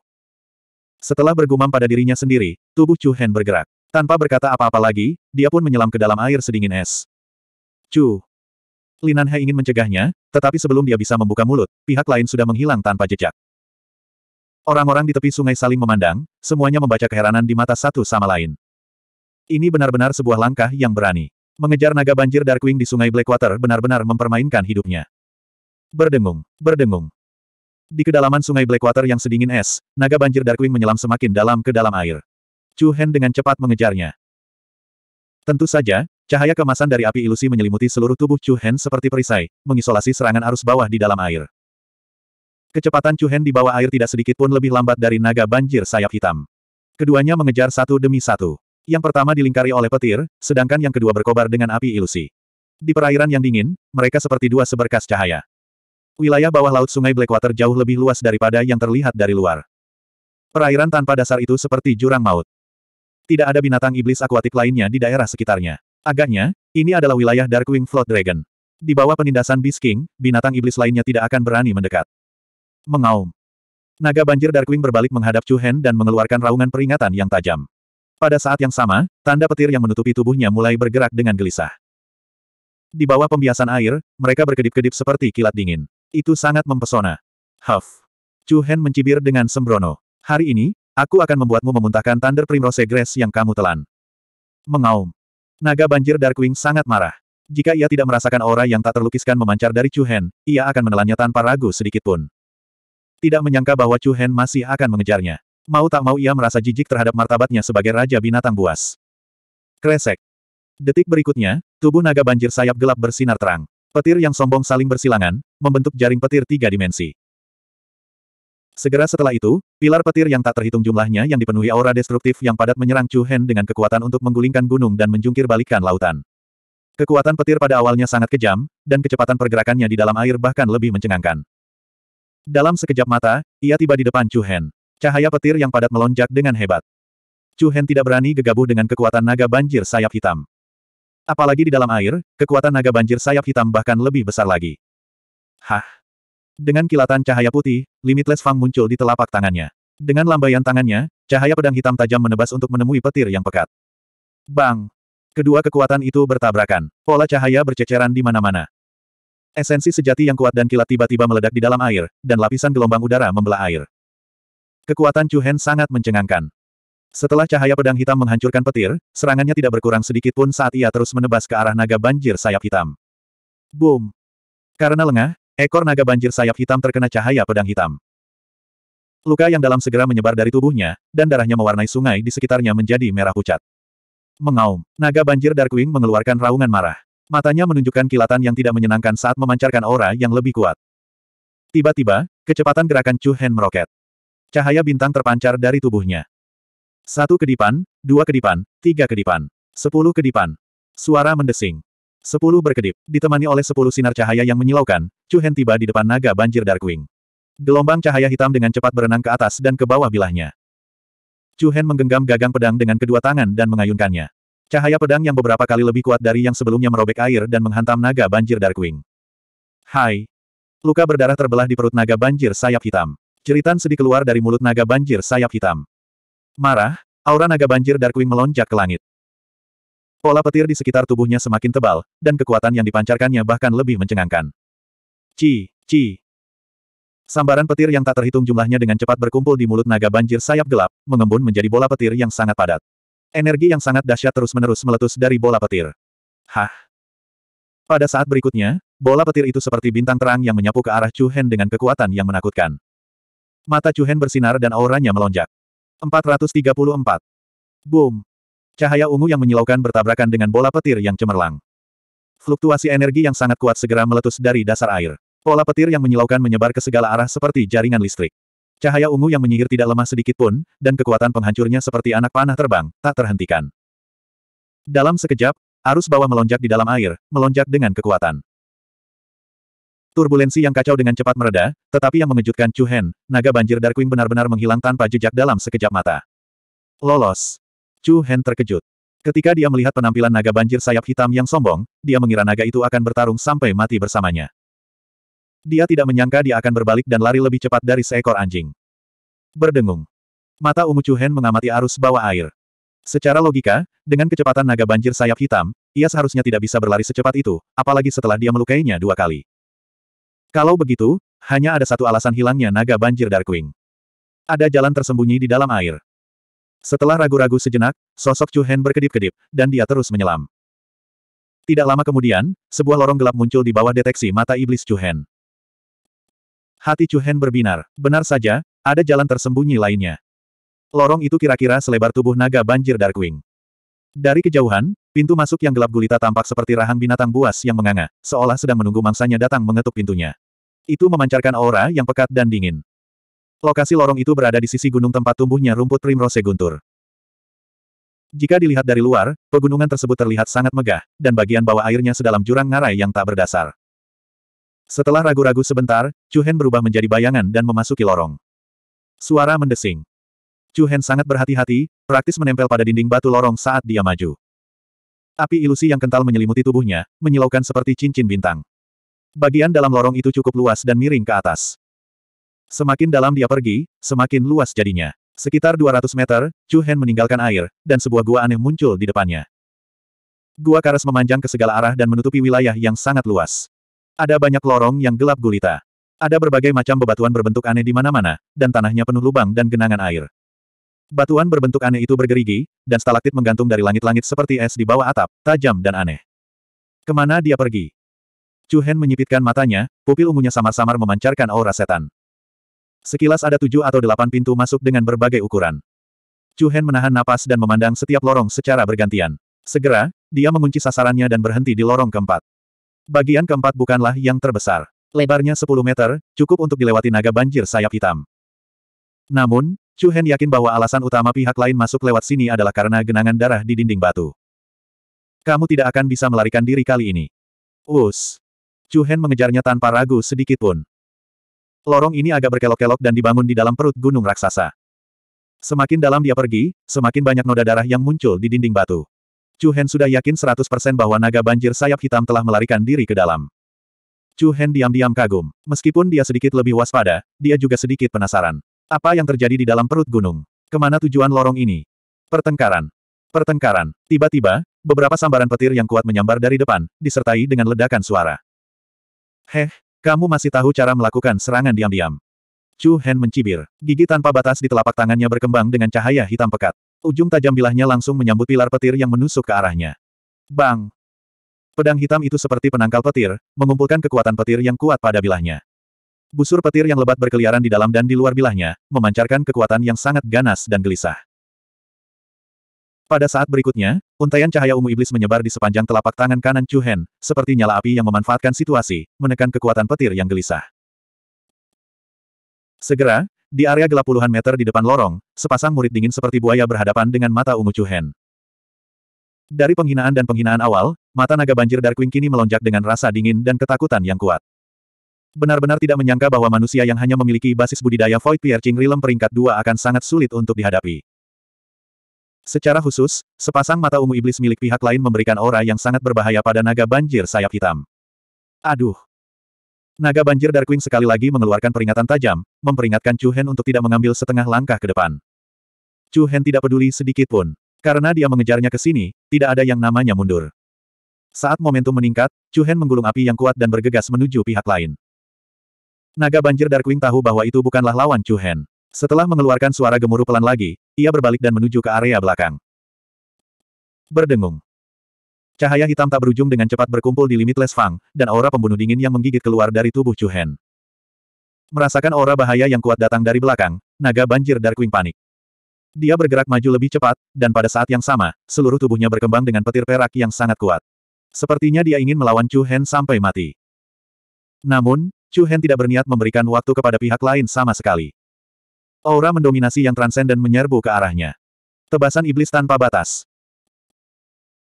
Setelah bergumam pada dirinya sendiri, tubuh Chu Hen bergerak. Tanpa berkata apa-apa lagi, dia pun menyelam ke dalam air sedingin es. Chu. Linan He ingin mencegahnya, tetapi sebelum dia bisa membuka mulut, pihak lain sudah menghilang tanpa jejak. Orang-orang di tepi sungai saling memandang, semuanya membaca keheranan di mata satu sama lain. Ini benar-benar sebuah langkah yang berani. Mengejar naga banjir Darkwing di sungai Blackwater benar-benar mempermainkan hidupnya. Berdengung, berdengung. Di kedalaman sungai Blackwater yang sedingin es, naga banjir Darkwing menyelam semakin dalam ke dalam air. Chu Hen dengan cepat mengejarnya. Tentu saja, cahaya kemasan dari api ilusi menyelimuti seluruh tubuh Chu Hen seperti perisai, mengisolasi serangan arus bawah di dalam air. Kecepatan Chu Hen di bawah air tidak sedikit pun lebih lambat dari naga banjir sayap hitam. Keduanya mengejar satu demi satu. Yang pertama dilingkari oleh petir, sedangkan yang kedua berkobar dengan api ilusi. Di perairan yang dingin, mereka seperti dua seberkas cahaya. Wilayah bawah laut sungai Blackwater jauh lebih luas daripada yang terlihat dari luar. Perairan tanpa dasar itu seperti jurang maut. Tidak ada binatang iblis akuatik lainnya di daerah sekitarnya. Agaknya, ini adalah wilayah Darkwing Flood Dragon. Di bawah penindasan Beast King, binatang iblis lainnya tidak akan berani mendekat. Mengaum. Naga banjir Darkwing berbalik menghadap Chu Hen dan mengeluarkan raungan peringatan yang tajam. Pada saat yang sama, tanda petir yang menutupi tubuhnya mulai bergerak dengan gelisah. Di bawah pembiasan air, mereka berkedip-kedip seperti kilat dingin. Itu sangat mempesona. Huff. Chu Hen mencibir dengan sembrono. Hari ini, aku akan membuatmu memuntahkan Thunder Primrose Grass yang kamu telan. Mengaum. Naga banjir Darkwing sangat marah. Jika ia tidak merasakan aura yang tak terlukiskan memancar dari Chu Hen, ia akan menelannya tanpa ragu sedikitpun. Tidak menyangka bahwa Chu Hen masih akan mengejarnya. Mau tak mau ia merasa jijik terhadap martabatnya sebagai Raja Binatang Buas. Kresek. Detik berikutnya, tubuh naga banjir sayap gelap bersinar terang. Petir yang sombong saling bersilangan, membentuk jaring petir tiga dimensi. Segera setelah itu, pilar petir yang tak terhitung jumlahnya yang dipenuhi aura destruktif yang padat menyerang Chu Hen dengan kekuatan untuk menggulingkan gunung dan menjungkir balikan lautan. Kekuatan petir pada awalnya sangat kejam, dan kecepatan pergerakannya di dalam air bahkan lebih mencengangkan. Dalam sekejap mata, ia tiba di depan Chu Hen. Cahaya petir yang padat melonjak dengan hebat. Chu Hen tidak berani gegabah dengan kekuatan naga banjir sayap hitam. Apalagi di dalam air, kekuatan naga banjir sayap hitam bahkan lebih besar lagi. Hah? Dengan kilatan cahaya putih, Limitless Fang muncul di telapak tangannya. Dengan lambaian tangannya, cahaya pedang hitam tajam menebas untuk menemui petir yang pekat. Bang! Kedua kekuatan itu bertabrakan. Pola cahaya berceceran di mana-mana. Esensi sejati yang kuat dan kilat tiba-tiba meledak di dalam air, dan lapisan gelombang udara membelah air. Kekuatan Chu Hen sangat mencengangkan. Setelah cahaya pedang hitam menghancurkan petir, serangannya tidak berkurang sedikit pun saat ia terus menebas ke arah naga banjir sayap hitam. Boom! Karena lengah, ekor naga banjir sayap hitam terkena cahaya pedang hitam. Luka yang dalam segera menyebar dari tubuhnya, dan darahnya mewarnai sungai di sekitarnya menjadi merah pucat. Mengaum, naga banjir Darkwing mengeluarkan raungan marah. Matanya menunjukkan kilatan yang tidak menyenangkan saat memancarkan aura yang lebih kuat. Tiba-tiba, kecepatan gerakan Chu Hen meroket. Cahaya bintang terpancar dari tubuhnya. Satu kedipan, dua kedipan, tiga kedipan. Sepuluh kedipan. Suara mendesing. Sepuluh berkedip, ditemani oleh sepuluh sinar cahaya yang menyilaukan, Chu tiba di depan naga banjir Darkwing. Gelombang cahaya hitam dengan cepat berenang ke atas dan ke bawah bilahnya. Chu menggenggam gagang pedang dengan kedua tangan dan mengayunkannya. Cahaya pedang yang beberapa kali lebih kuat dari yang sebelumnya merobek air dan menghantam naga banjir Darkwing. Hai. Luka berdarah terbelah di perut naga banjir sayap hitam. Ceritan sedih keluar dari mulut naga banjir sayap hitam. Marah, aura naga banjir Darkwing melonjak ke langit. Pola petir di sekitar tubuhnya semakin tebal, dan kekuatan yang dipancarkannya bahkan lebih mencengangkan. Ci, ci. Sambaran petir yang tak terhitung jumlahnya dengan cepat berkumpul di mulut naga banjir sayap gelap, mengembun menjadi bola petir yang sangat padat. Energi yang sangat dahsyat terus-menerus meletus dari bola petir. Hah? Pada saat berikutnya, bola petir itu seperti bintang terang yang menyapu ke arah Chu Hen dengan kekuatan yang menakutkan. Mata Chu Hen bersinar dan auranya melonjak. 434. Boom! Cahaya ungu yang menyilaukan bertabrakan dengan bola petir yang cemerlang. Fluktuasi energi yang sangat kuat segera meletus dari dasar air. Pola petir yang menyilaukan menyebar ke segala arah seperti jaringan listrik. Cahaya ungu yang menyihir tidak lemah sedikit pun, dan kekuatan penghancurnya seperti anak panah terbang, tak terhentikan. Dalam sekejap, arus bawah melonjak di dalam air, melonjak dengan kekuatan. Turbulensi yang kacau dengan cepat mereda, tetapi yang mengejutkan Chu Hen, naga banjir Darkwing benar-benar menghilang tanpa jejak dalam sekejap mata. Lolos. Chu Hen terkejut. Ketika dia melihat penampilan naga banjir sayap hitam yang sombong, dia mengira naga itu akan bertarung sampai mati bersamanya. Dia tidak menyangka dia akan berbalik dan lari lebih cepat dari seekor anjing. Berdengung. Mata ungu Chu Hen mengamati arus bawah air. Secara logika, dengan kecepatan naga banjir sayap hitam, ia seharusnya tidak bisa berlari secepat itu, apalagi setelah dia melukainya dua kali. Kalau begitu, hanya ada satu alasan hilangnya naga banjir Darkwing. Ada jalan tersembunyi di dalam air. Setelah ragu-ragu sejenak, sosok Chu Hen berkedip-kedip, dan dia terus menyelam. Tidak lama kemudian, sebuah lorong gelap muncul di bawah deteksi mata iblis Chu Hen. Hati Chu Hen berbinar. Benar saja, ada jalan tersembunyi lainnya. Lorong itu kira-kira selebar tubuh naga banjir Darkwing. Dari kejauhan, pintu masuk yang gelap gulita tampak seperti rahang binatang buas yang menganga, seolah sedang menunggu mangsanya datang mengetuk pintunya. Itu memancarkan aura yang pekat dan dingin. Lokasi lorong itu berada di sisi gunung tempat tumbuhnya rumput primrose guntur. Jika dilihat dari luar, pegunungan tersebut terlihat sangat megah, dan bagian bawah airnya sedalam jurang ngarai yang tak berdasar. Setelah ragu-ragu sebentar, Chu Hen berubah menjadi bayangan dan memasuki lorong. Suara mendesing. Chu Hen sangat berhati-hati, praktis menempel pada dinding batu lorong saat dia maju. Api ilusi yang kental menyelimuti tubuhnya, menyilaukan seperti cincin bintang. Bagian dalam lorong itu cukup luas dan miring ke atas. Semakin dalam dia pergi, semakin luas jadinya. Sekitar 200 meter, Chu Hen meninggalkan air, dan sebuah gua aneh muncul di depannya. Gua karas memanjang ke segala arah dan menutupi wilayah yang sangat luas. Ada banyak lorong yang gelap gulita. Ada berbagai macam bebatuan berbentuk aneh di mana-mana, dan tanahnya penuh lubang dan genangan air. Batuan berbentuk aneh itu bergerigi, dan stalaktit menggantung dari langit-langit seperti es di bawah atap, tajam dan aneh. Kemana dia pergi? Chu Hen menyipitkan matanya, pupil ungunya samar-samar memancarkan aura setan. Sekilas ada tujuh atau delapan pintu masuk dengan berbagai ukuran. Chu Hen menahan napas dan memandang setiap lorong secara bergantian. Segera, dia mengunci sasarannya dan berhenti di lorong keempat. Bagian keempat bukanlah yang terbesar. Lebarnya sepuluh meter, cukup untuk dilewati naga banjir sayap hitam. Namun, Chu Hen yakin bahwa alasan utama pihak lain masuk lewat sini adalah karena genangan darah di dinding batu. Kamu tidak akan bisa melarikan diri kali ini. Us, Chu Hen mengejarnya tanpa ragu sedikitpun. Lorong ini agak berkelok-kelok dan dibangun di dalam perut gunung raksasa. Semakin dalam dia pergi, semakin banyak noda darah yang muncul di dinding batu. Chu Hen sudah yakin 100% bahwa naga banjir sayap hitam telah melarikan diri ke dalam. Chu Hen diam-diam kagum. Meskipun dia sedikit lebih waspada, dia juga sedikit penasaran. Apa yang terjadi di dalam perut gunung? Kemana tujuan lorong ini? Pertengkaran. Pertengkaran. Tiba-tiba, beberapa sambaran petir yang kuat menyambar dari depan, disertai dengan ledakan suara. Heh, kamu masih tahu cara melakukan serangan diam-diam. Chu Hen mencibir. Gigi tanpa batas di telapak tangannya berkembang dengan cahaya hitam pekat. Ujung tajam bilahnya langsung menyambut pilar petir yang menusuk ke arahnya. Bang! Pedang hitam itu seperti penangkal petir, mengumpulkan kekuatan petir yang kuat pada bilahnya. Busur petir yang lebat berkeliaran di dalam dan di luar bilahnya, memancarkan kekuatan yang sangat ganas dan gelisah. Pada saat berikutnya, untaian cahaya ungu iblis menyebar di sepanjang telapak tangan kanan Chu Hen, seperti nyala api yang memanfaatkan situasi, menekan kekuatan petir yang gelisah. Segera, di area gelap puluhan meter di depan lorong, sepasang murid dingin seperti buaya berhadapan dengan mata ungu Chu Hen. Dari penghinaan dan penghinaan awal, mata naga banjir Darkwing kini melonjak dengan rasa dingin dan ketakutan yang kuat. Benar-benar tidak menyangka bahwa manusia yang hanya memiliki basis budidaya Void Piercing Realm peringkat dua akan sangat sulit untuk dihadapi. Secara khusus, sepasang mata ungu iblis milik pihak lain memberikan aura yang sangat berbahaya pada naga banjir sayap hitam. Aduh. Naga banjir Darkwing sekali lagi mengeluarkan peringatan tajam, memperingatkan Chu Hen untuk tidak mengambil setengah langkah ke depan. Chu Hen tidak peduli sedikit pun. Karena dia mengejarnya ke sini, tidak ada yang namanya mundur. Saat momentum meningkat, Chu Hen menggulung api yang kuat dan bergegas menuju pihak lain. Naga banjir Darkwing tahu bahwa itu bukanlah lawan Chu Hen. Setelah mengeluarkan suara gemuruh pelan lagi, ia berbalik dan menuju ke area belakang. Berdengung. Cahaya hitam tak berujung dengan cepat berkumpul di Limitless Fang, dan aura pembunuh dingin yang menggigit keluar dari tubuh Chu Hen. Merasakan aura bahaya yang kuat datang dari belakang, naga banjir Darkwing panik. Dia bergerak maju lebih cepat, dan pada saat yang sama, seluruh tubuhnya berkembang dengan petir perak yang sangat kuat. Sepertinya dia ingin melawan Chu Hen sampai mati. Namun, Chu Hen tidak berniat memberikan waktu kepada pihak lain sama sekali. Aura mendominasi yang transenden menyerbu ke arahnya. Tebasan iblis tanpa batas.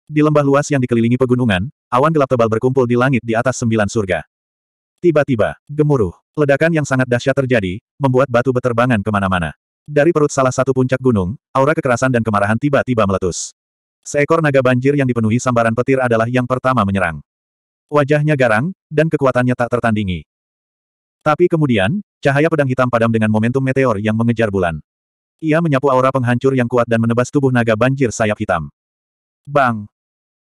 Di lembah luas yang dikelilingi pegunungan, awan gelap tebal berkumpul di langit di atas sembilan surga. Tiba-tiba, gemuruh, ledakan yang sangat dahsyat terjadi, membuat batu beterbangan kemana-mana. Dari perut salah satu puncak gunung, aura kekerasan dan kemarahan tiba-tiba meletus. Seekor naga banjir yang dipenuhi sambaran petir adalah yang pertama menyerang. Wajahnya garang, dan kekuatannya tak tertandingi. Tapi kemudian, cahaya pedang hitam padam dengan momentum meteor yang mengejar bulan. Ia menyapu aura penghancur yang kuat dan menebas tubuh naga banjir sayap hitam. Bang!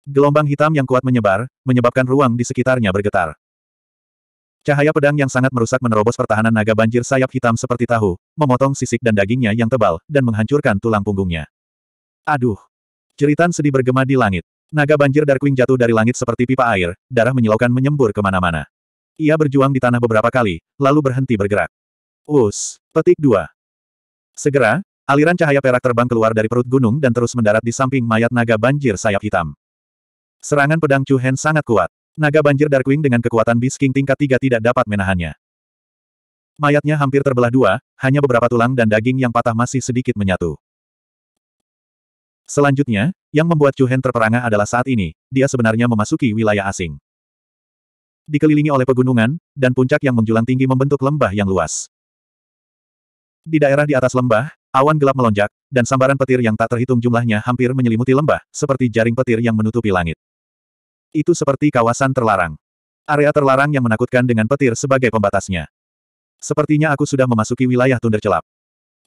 Gelombang hitam yang kuat menyebar, menyebabkan ruang di sekitarnya bergetar. Cahaya pedang yang sangat merusak menerobos pertahanan naga banjir sayap hitam seperti tahu, memotong sisik dan dagingnya yang tebal, dan menghancurkan tulang punggungnya. Aduh! Jeritan sedih bergema di langit. Naga banjir Darkwing jatuh dari langit seperti pipa air, darah menyilaukan menyembur kemana-mana. Ia berjuang di tanah beberapa kali, lalu berhenti bergerak. Us. Petik 2. Segera, aliran cahaya perak terbang keluar dari perut gunung dan terus mendarat di samping mayat naga banjir sayap hitam. Serangan pedang Chu Hen sangat kuat. Naga banjir Darkwing dengan kekuatan Beast tingkat 3 tidak dapat menahannya. Mayatnya hampir terbelah dua, hanya beberapa tulang dan daging yang patah masih sedikit menyatu. Selanjutnya, yang membuat Chu Hen terperangah adalah saat ini, dia sebenarnya memasuki wilayah asing dikelilingi oleh pegunungan, dan puncak yang menjulang tinggi membentuk lembah yang luas. Di daerah di atas lembah, awan gelap melonjak, dan sambaran petir yang tak terhitung jumlahnya hampir menyelimuti lembah, seperti jaring petir yang menutupi langit. Itu seperti kawasan terlarang. Area terlarang yang menakutkan dengan petir sebagai pembatasnya. Sepertinya aku sudah memasuki wilayah tunder celap.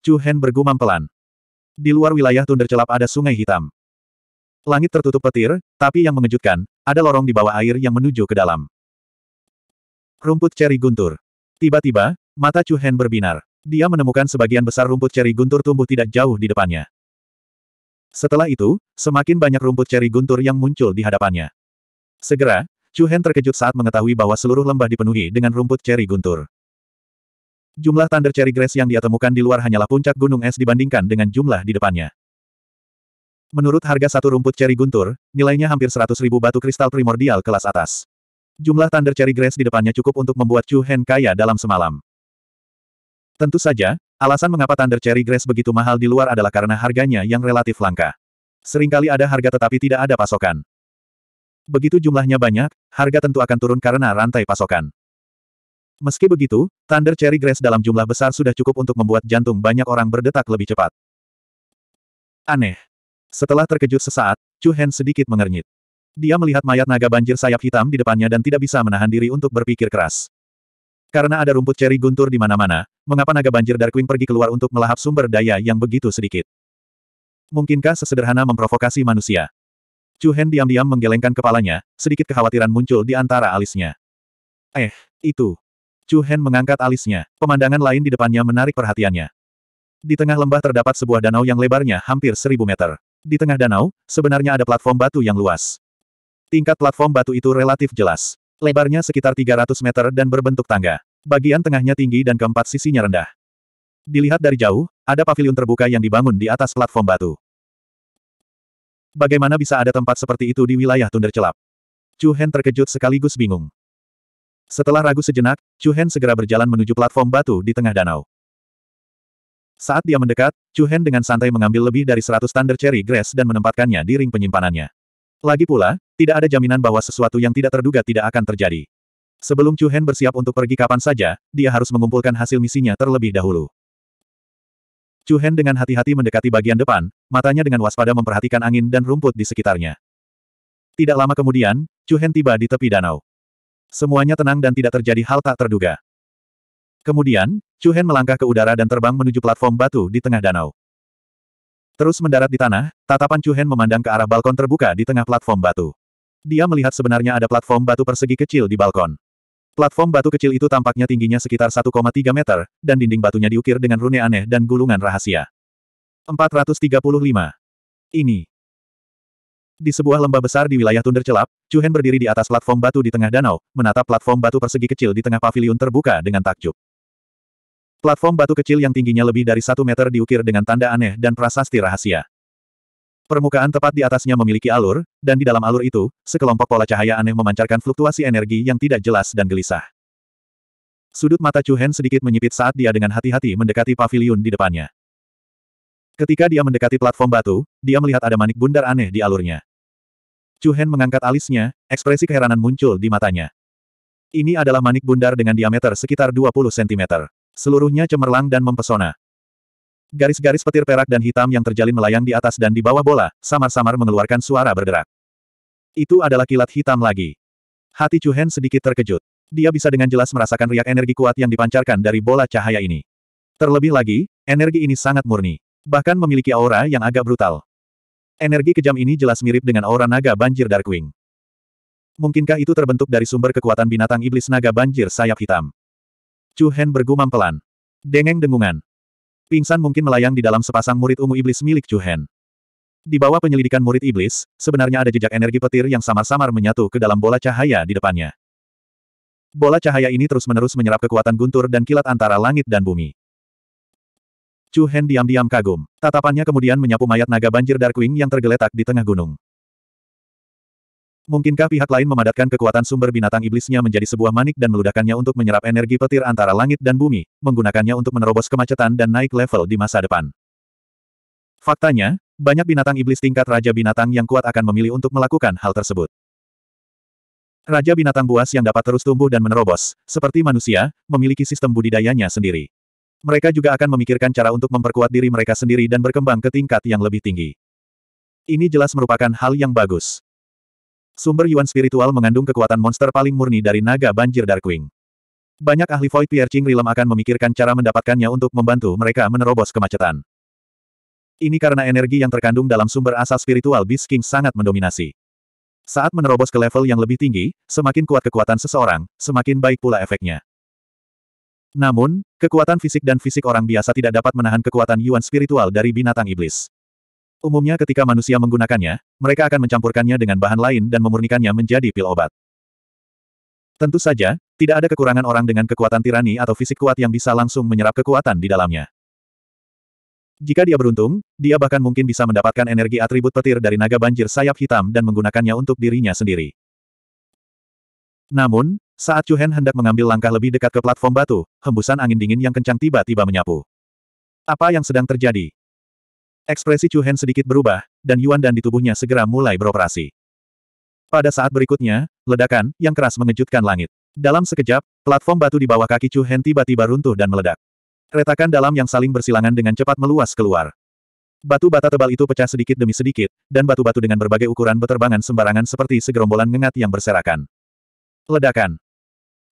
Chu Hen bergumam pelan. Di luar wilayah tunder celap ada sungai hitam. Langit tertutup petir, tapi yang mengejutkan, ada lorong di bawah air yang menuju ke dalam. Rumput ceri guntur. Tiba-tiba, mata Chu Hen berbinar. Dia menemukan sebagian besar rumput ceri guntur tumbuh tidak jauh di depannya. Setelah itu, semakin banyak rumput ceri guntur yang muncul di hadapannya. Segera, Chu Hen terkejut saat mengetahui bahwa seluruh lembah dipenuhi dengan rumput ceri guntur. Jumlah tandar cherry grass yang dia temukan di luar hanyalah puncak gunung es dibandingkan dengan jumlah di depannya. Menurut harga satu rumput ceri guntur, nilainya hampir 100 ribu batu kristal primordial kelas atas jumlah Thunder Cherry Grass di depannya cukup untuk membuat Chu Hen kaya dalam semalam. Tentu saja, alasan mengapa Thunder Cherry Grass begitu mahal di luar adalah karena harganya yang relatif langka. Seringkali ada harga tetapi tidak ada pasokan. Begitu jumlahnya banyak, harga tentu akan turun karena rantai pasokan. Meski begitu, Thunder Cherry Grass dalam jumlah besar sudah cukup untuk membuat jantung banyak orang berdetak lebih cepat. Aneh. Setelah terkejut sesaat, Chu Hen sedikit mengernyit. Dia melihat mayat naga banjir sayap hitam di depannya dan tidak bisa menahan diri untuk berpikir keras. Karena ada rumput ceri guntur di mana-mana, mengapa naga banjir Darkwing pergi keluar untuk melahap sumber daya yang begitu sedikit? Mungkinkah sesederhana memprovokasi manusia? Chu Hen diam-diam menggelengkan kepalanya, sedikit kekhawatiran muncul di antara alisnya. Eh, itu. Chu Hen mengangkat alisnya, pemandangan lain di depannya menarik perhatiannya. Di tengah lembah terdapat sebuah danau yang lebarnya hampir seribu meter. Di tengah danau, sebenarnya ada platform batu yang luas. Tingkat platform batu itu relatif jelas. Lebarnya sekitar 300 meter dan berbentuk tangga. Bagian tengahnya tinggi dan keempat sisinya rendah. Dilihat dari jauh, ada pavilion terbuka yang dibangun di atas platform batu. Bagaimana bisa ada tempat seperti itu di wilayah Tunder Celap? Chu Hen terkejut sekaligus bingung. Setelah ragu sejenak, Chu Hen segera berjalan menuju platform batu di tengah danau. Saat dia mendekat, Chu Hen dengan santai mengambil lebih dari 100 Thunder Cherry Grass dan menempatkannya di ring penyimpanannya. Lagi pula, tidak ada jaminan bahwa sesuatu yang tidak terduga tidak akan terjadi. Sebelum Chu Hen bersiap untuk pergi kapan saja, dia harus mengumpulkan hasil misinya terlebih dahulu. Chu Hen dengan hati-hati mendekati bagian depan, matanya dengan waspada memperhatikan angin dan rumput di sekitarnya. Tidak lama kemudian, Chu Hen tiba di tepi danau. Semuanya tenang dan tidak terjadi hal tak terduga. Kemudian, Chu Hen melangkah ke udara dan terbang menuju platform batu di tengah danau. Terus mendarat di tanah, tatapan Chu Hen memandang ke arah balkon terbuka di tengah platform batu. Dia melihat sebenarnya ada platform batu persegi kecil di balkon. Platform batu kecil itu tampaknya tingginya sekitar 1,3 meter, dan dinding batunya diukir dengan rune aneh dan gulungan rahasia. 435. Ini. Di sebuah lembah besar di wilayah Tunder Celap, Chu Hen berdiri di atas platform batu di tengah danau, menatap platform batu persegi kecil di tengah paviliun terbuka dengan takjub. Platform batu kecil yang tingginya lebih dari satu meter diukir dengan tanda aneh dan prasasti rahasia. Permukaan tepat di atasnya memiliki alur, dan di dalam alur itu, sekelompok pola cahaya aneh memancarkan fluktuasi energi yang tidak jelas dan gelisah. Sudut mata Chu sedikit menyipit saat dia dengan hati-hati mendekati pavilion di depannya. Ketika dia mendekati platform batu, dia melihat ada manik bundar aneh di alurnya. Chu mengangkat alisnya, ekspresi keheranan muncul di matanya. Ini adalah manik bundar dengan diameter sekitar 20 cm. Seluruhnya cemerlang dan mempesona. Garis-garis petir perak dan hitam yang terjalin melayang di atas dan di bawah bola, samar-samar mengeluarkan suara berderak. Itu adalah kilat hitam lagi. Hati Chuhen sedikit terkejut. Dia bisa dengan jelas merasakan riak energi kuat yang dipancarkan dari bola cahaya ini. Terlebih lagi, energi ini sangat murni. Bahkan memiliki aura yang agak brutal. Energi kejam ini jelas mirip dengan aura naga banjir Darkwing. Mungkinkah itu terbentuk dari sumber kekuatan binatang iblis naga banjir sayap hitam? Chu Hen bergumam pelan. Dengeng dengungan. Pingsan mungkin melayang di dalam sepasang murid ungu iblis milik Chu Hen. Di bawah penyelidikan murid iblis, sebenarnya ada jejak energi petir yang samar-samar menyatu ke dalam bola cahaya di depannya. Bola cahaya ini terus-menerus menyerap kekuatan guntur dan kilat antara langit dan bumi. Chu Hen diam-diam kagum. Tatapannya kemudian menyapu mayat naga banjir Darkwing yang tergeletak di tengah gunung. Mungkinkah pihak lain memadatkan kekuatan sumber binatang iblisnya menjadi sebuah manik dan meludahkannya untuk menyerap energi petir antara langit dan bumi, menggunakannya untuk menerobos kemacetan dan naik level di masa depan? Faktanya, banyak binatang iblis tingkat Raja Binatang yang kuat akan memilih untuk melakukan hal tersebut. Raja binatang buas yang dapat terus tumbuh dan menerobos, seperti manusia, memiliki sistem budidayanya sendiri. Mereka juga akan memikirkan cara untuk memperkuat diri mereka sendiri dan berkembang ke tingkat yang lebih tinggi. Ini jelas merupakan hal yang bagus. Sumber Yuan spiritual mengandung kekuatan monster paling murni dari naga banjir Darkwing. Banyak ahli Void Piercing Realm akan memikirkan cara mendapatkannya untuk membantu mereka menerobos kemacetan. Ini karena energi yang terkandung dalam sumber asal spiritual Beast King sangat mendominasi. Saat menerobos ke level yang lebih tinggi, semakin kuat kekuatan seseorang, semakin baik pula efeknya. Namun, kekuatan fisik dan fisik orang biasa tidak dapat menahan kekuatan Yuan spiritual dari binatang iblis. Umumnya ketika manusia menggunakannya, mereka akan mencampurkannya dengan bahan lain dan memurnikannya menjadi pil obat. Tentu saja, tidak ada kekurangan orang dengan kekuatan tirani atau fisik kuat yang bisa langsung menyerap kekuatan di dalamnya. Jika dia beruntung, dia bahkan mungkin bisa mendapatkan energi atribut petir dari naga banjir sayap hitam dan menggunakannya untuk dirinya sendiri. Namun, saat Chu Hen hendak mengambil langkah lebih dekat ke platform batu, hembusan angin dingin yang kencang tiba-tiba menyapu. Apa yang sedang terjadi? Ekspresi Chu Hen sedikit berubah, dan Yuan dan di tubuhnya segera mulai beroperasi. Pada saat berikutnya, ledakan yang keras mengejutkan langit. Dalam sekejap, platform batu di bawah kaki Chu Hen tiba-tiba runtuh dan meledak. Retakan dalam yang saling bersilangan dengan cepat meluas keluar. Batu bata tebal itu pecah sedikit demi sedikit, dan batu-batu dengan berbagai ukuran beterbangan sembarangan seperti segerombolan ngengat yang berserakan. Ledakan.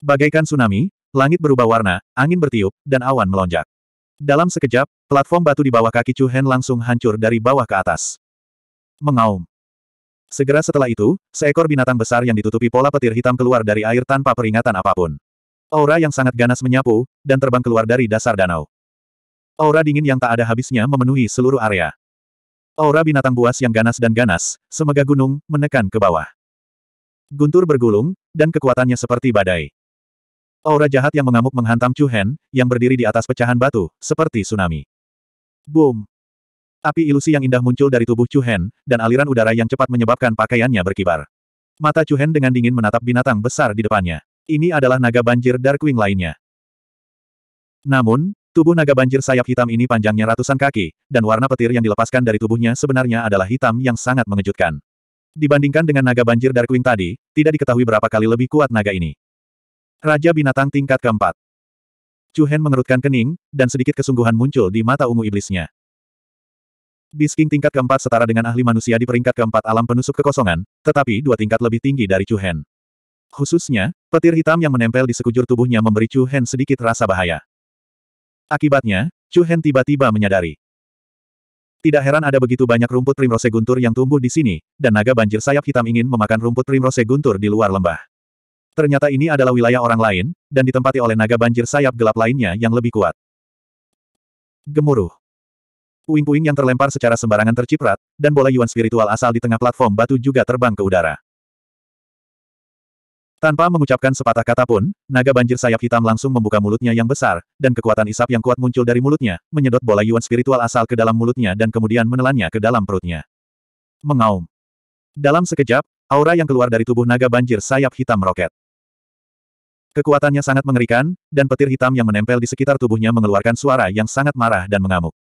Bagaikan tsunami, langit berubah warna, angin bertiup, dan awan melonjak. Dalam sekejap, platform batu di bawah kaki Chu Hen langsung hancur dari bawah ke atas. Mengaum. Segera setelah itu, seekor binatang besar yang ditutupi pola petir hitam keluar dari air tanpa peringatan apapun. Aura yang sangat ganas menyapu, dan terbang keluar dari dasar danau. Aura dingin yang tak ada habisnya memenuhi seluruh area. Aura binatang buas yang ganas dan ganas, semega gunung, menekan ke bawah. Guntur bergulung, dan kekuatannya seperti badai. Aura jahat yang mengamuk menghantam Chu Hen, yang berdiri di atas pecahan batu, seperti tsunami. Boom! Api ilusi yang indah muncul dari tubuh Chu Hen, dan aliran udara yang cepat menyebabkan pakaiannya berkibar. Mata Chu Hen dengan dingin menatap binatang besar di depannya. Ini adalah naga banjir Darkwing lainnya. Namun, tubuh naga banjir sayap hitam ini panjangnya ratusan kaki, dan warna petir yang dilepaskan dari tubuhnya sebenarnya adalah hitam yang sangat mengejutkan. Dibandingkan dengan naga banjir Darkwing tadi, tidak diketahui berapa kali lebih kuat naga ini. Raja binatang tingkat keempat. Chu Hen mengerutkan kening, dan sedikit kesungguhan muncul di mata ungu iblisnya. Bisking tingkat keempat setara dengan ahli manusia di peringkat keempat alam penusuk kekosongan, tetapi dua tingkat lebih tinggi dari Chu Hen. Khususnya, petir hitam yang menempel di sekujur tubuhnya memberi Hen sedikit rasa bahaya. Akibatnya, Chu Hen tiba-tiba menyadari. Tidak heran ada begitu banyak rumput primrose guntur yang tumbuh di sini, dan naga banjir sayap hitam ingin memakan rumput primrose guntur di luar lembah. Ternyata ini adalah wilayah orang lain, dan ditempati oleh naga banjir sayap gelap lainnya yang lebih kuat. Gemuruh. Puing-puing yang terlempar secara sembarangan terciprat, dan bola yuan spiritual asal di tengah platform batu juga terbang ke udara. Tanpa mengucapkan sepatah kata pun, naga banjir sayap hitam langsung membuka mulutnya yang besar, dan kekuatan isap yang kuat muncul dari mulutnya, menyedot bola yuan spiritual asal ke dalam mulutnya dan kemudian menelannya ke dalam perutnya. Mengaum. Dalam sekejap, aura yang keluar dari tubuh naga banjir sayap hitam meroket. Kekuatannya sangat mengerikan, dan petir hitam yang menempel di sekitar tubuhnya mengeluarkan suara yang sangat marah dan mengamuk.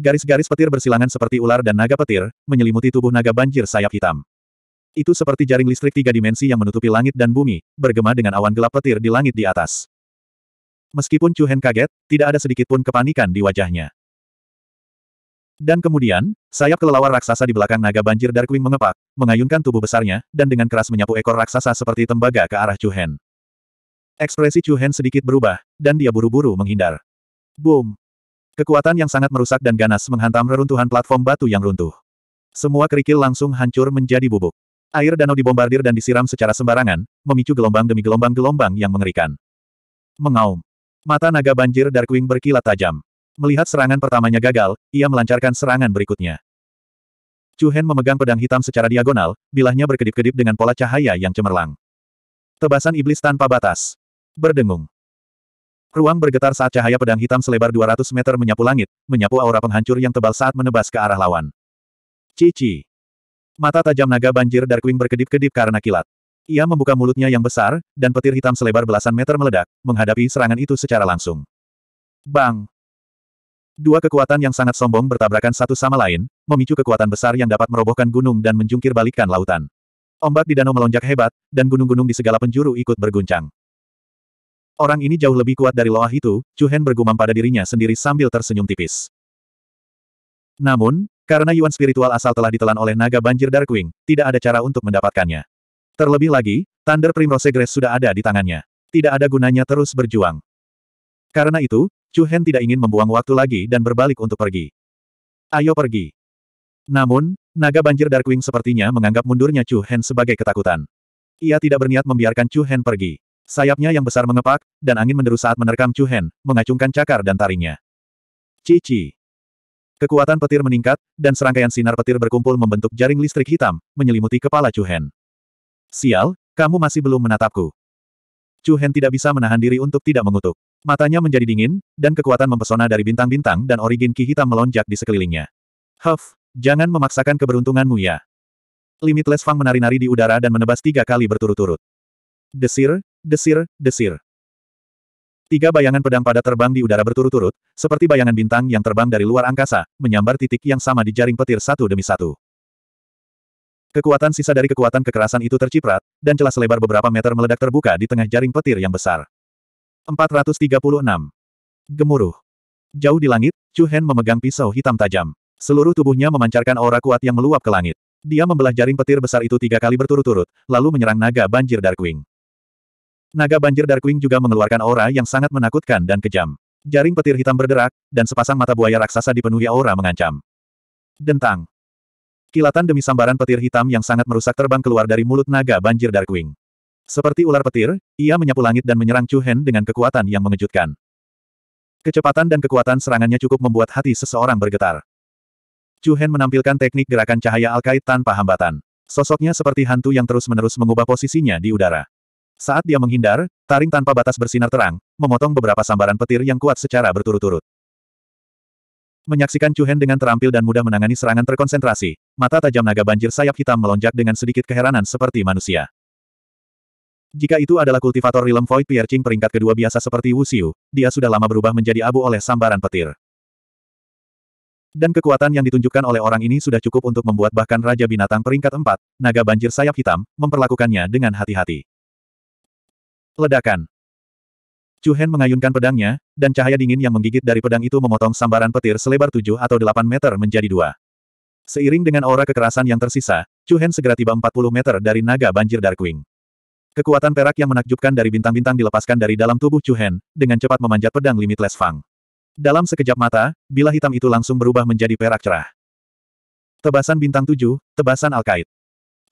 Garis-garis petir bersilangan seperti ular dan naga petir, menyelimuti tubuh naga banjir sayap hitam. Itu seperti jaring listrik tiga dimensi yang menutupi langit dan bumi, bergema dengan awan gelap petir di langit di atas. Meskipun Chu Hen kaget, tidak ada sedikit pun kepanikan di wajahnya. Dan kemudian, sayap kelelawar raksasa di belakang naga banjir Darkwing mengepak, mengayunkan tubuh besarnya, dan dengan keras menyapu ekor raksasa seperti tembaga ke arah Chu Hen. Ekspresi Chu Hen sedikit berubah, dan dia buru-buru menghindar. Boom! Kekuatan yang sangat merusak dan ganas menghantam reruntuhan platform batu yang runtuh. Semua kerikil langsung hancur menjadi bubuk. Air danau dibombardir dan disiram secara sembarangan, memicu gelombang demi gelombang-gelombang yang mengerikan. Mengaum. Mata naga banjir Darkwing berkilat tajam. Melihat serangan pertamanya gagal, ia melancarkan serangan berikutnya. Chu Hen memegang pedang hitam secara diagonal, bilahnya berkedip-kedip dengan pola cahaya yang cemerlang. Tebasan iblis tanpa batas berdengung. Ruang bergetar saat cahaya pedang hitam selebar 200 meter menyapu langit, menyapu aura penghancur yang tebal saat menebas ke arah lawan. Cici. Mata tajam naga banjir Darkwing berkedip-kedip karena kilat. Ia membuka mulutnya yang besar, dan petir hitam selebar belasan meter meledak, menghadapi serangan itu secara langsung. Bang! Dua kekuatan yang sangat sombong bertabrakan satu sama lain, memicu kekuatan besar yang dapat merobohkan gunung dan menjungkir balikan lautan. Ombak di danau melonjak hebat, dan gunung-gunung di segala penjuru ikut berguncang. Orang ini jauh lebih kuat dari Loah itu, Chu Hen bergumam pada dirinya sendiri sambil tersenyum tipis. Namun, karena Yuan spiritual asal telah ditelan oleh naga banjir Darkwing, tidak ada cara untuk mendapatkannya. Terlebih lagi, Thunder Primrose Grace sudah ada di tangannya. Tidak ada gunanya terus berjuang. Karena itu, Chu Hen tidak ingin membuang waktu lagi dan berbalik untuk pergi. Ayo pergi. Namun, naga banjir Darkwing sepertinya menganggap mundurnya Chu Hen sebagai ketakutan. Ia tidak berniat membiarkan Chu Hen pergi. Sayapnya yang besar mengepak, dan angin menderu saat menerkam Chu Hen, mengacungkan cakar dan taringnya. Cici. Kekuatan petir meningkat, dan serangkaian sinar petir berkumpul membentuk jaring listrik hitam, menyelimuti kepala Chu Hen. Sial, kamu masih belum menatapku. Chu Hen tidak bisa menahan diri untuk tidak mengutuk. Matanya menjadi dingin, dan kekuatan mempesona dari bintang-bintang dan origin ki hitam melonjak di sekelilingnya. Huff, jangan memaksakan keberuntunganmu ya. Limitless Fang menari-nari di udara dan menebas tiga kali berturut-turut. Desir, Desir, desir. Tiga bayangan pedang pada terbang di udara berturut-turut, seperti bayangan bintang yang terbang dari luar angkasa, menyambar titik yang sama di jaring petir satu demi satu. Kekuatan sisa dari kekuatan kekerasan itu terciprat, dan celah selebar beberapa meter meledak terbuka di tengah jaring petir yang besar. 436. Gemuruh. Jauh di langit, Chu Hen memegang pisau hitam tajam. Seluruh tubuhnya memancarkan aura kuat yang meluap ke langit. Dia membelah jaring petir besar itu tiga kali berturut-turut, lalu menyerang naga banjir Darkwing. Naga banjir Darkwing juga mengeluarkan aura yang sangat menakutkan dan kejam. Jaring petir hitam berderak, dan sepasang mata buaya raksasa dipenuhi aura mengancam. Dentang. Kilatan demi sambaran petir hitam yang sangat merusak terbang keluar dari mulut naga banjir Darkwing. Seperti ular petir, ia menyapu langit dan menyerang Chu Hen dengan kekuatan yang mengejutkan. Kecepatan dan kekuatan serangannya cukup membuat hati seseorang bergetar. Chu Hen menampilkan teknik gerakan cahaya alkait tanpa hambatan. Sosoknya seperti hantu yang terus-menerus mengubah posisinya di udara. Saat dia menghindar, taring tanpa batas bersinar terang, memotong beberapa sambaran petir yang kuat secara berturut-turut. Menyaksikan Hen dengan terampil dan mudah menangani serangan terkonsentrasi, mata tajam naga banjir sayap hitam melonjak dengan sedikit keheranan seperti manusia. Jika itu adalah kultivator Realm Void Piercing peringkat kedua biasa seperti Wuxiu, dia sudah lama berubah menjadi abu oleh sambaran petir. Dan kekuatan yang ditunjukkan oleh orang ini sudah cukup untuk membuat bahkan Raja Binatang peringkat empat, naga banjir sayap hitam, memperlakukannya dengan hati-hati. Ledakan. Chu Hen mengayunkan pedangnya, dan cahaya dingin yang menggigit dari pedang itu memotong sambaran petir selebar tujuh atau delapan meter menjadi dua. Seiring dengan aura kekerasan yang tersisa, Chu Hen segera tiba empat puluh meter dari naga banjir Darkwing. Kekuatan perak yang menakjubkan dari bintang-bintang dilepaskan dari dalam tubuh Chu Hen, dengan cepat memanjat pedang Limitless Fang. Dalam sekejap mata, bila hitam itu langsung berubah menjadi perak cerah. Tebasan bintang tujuh, tebasan Alkait.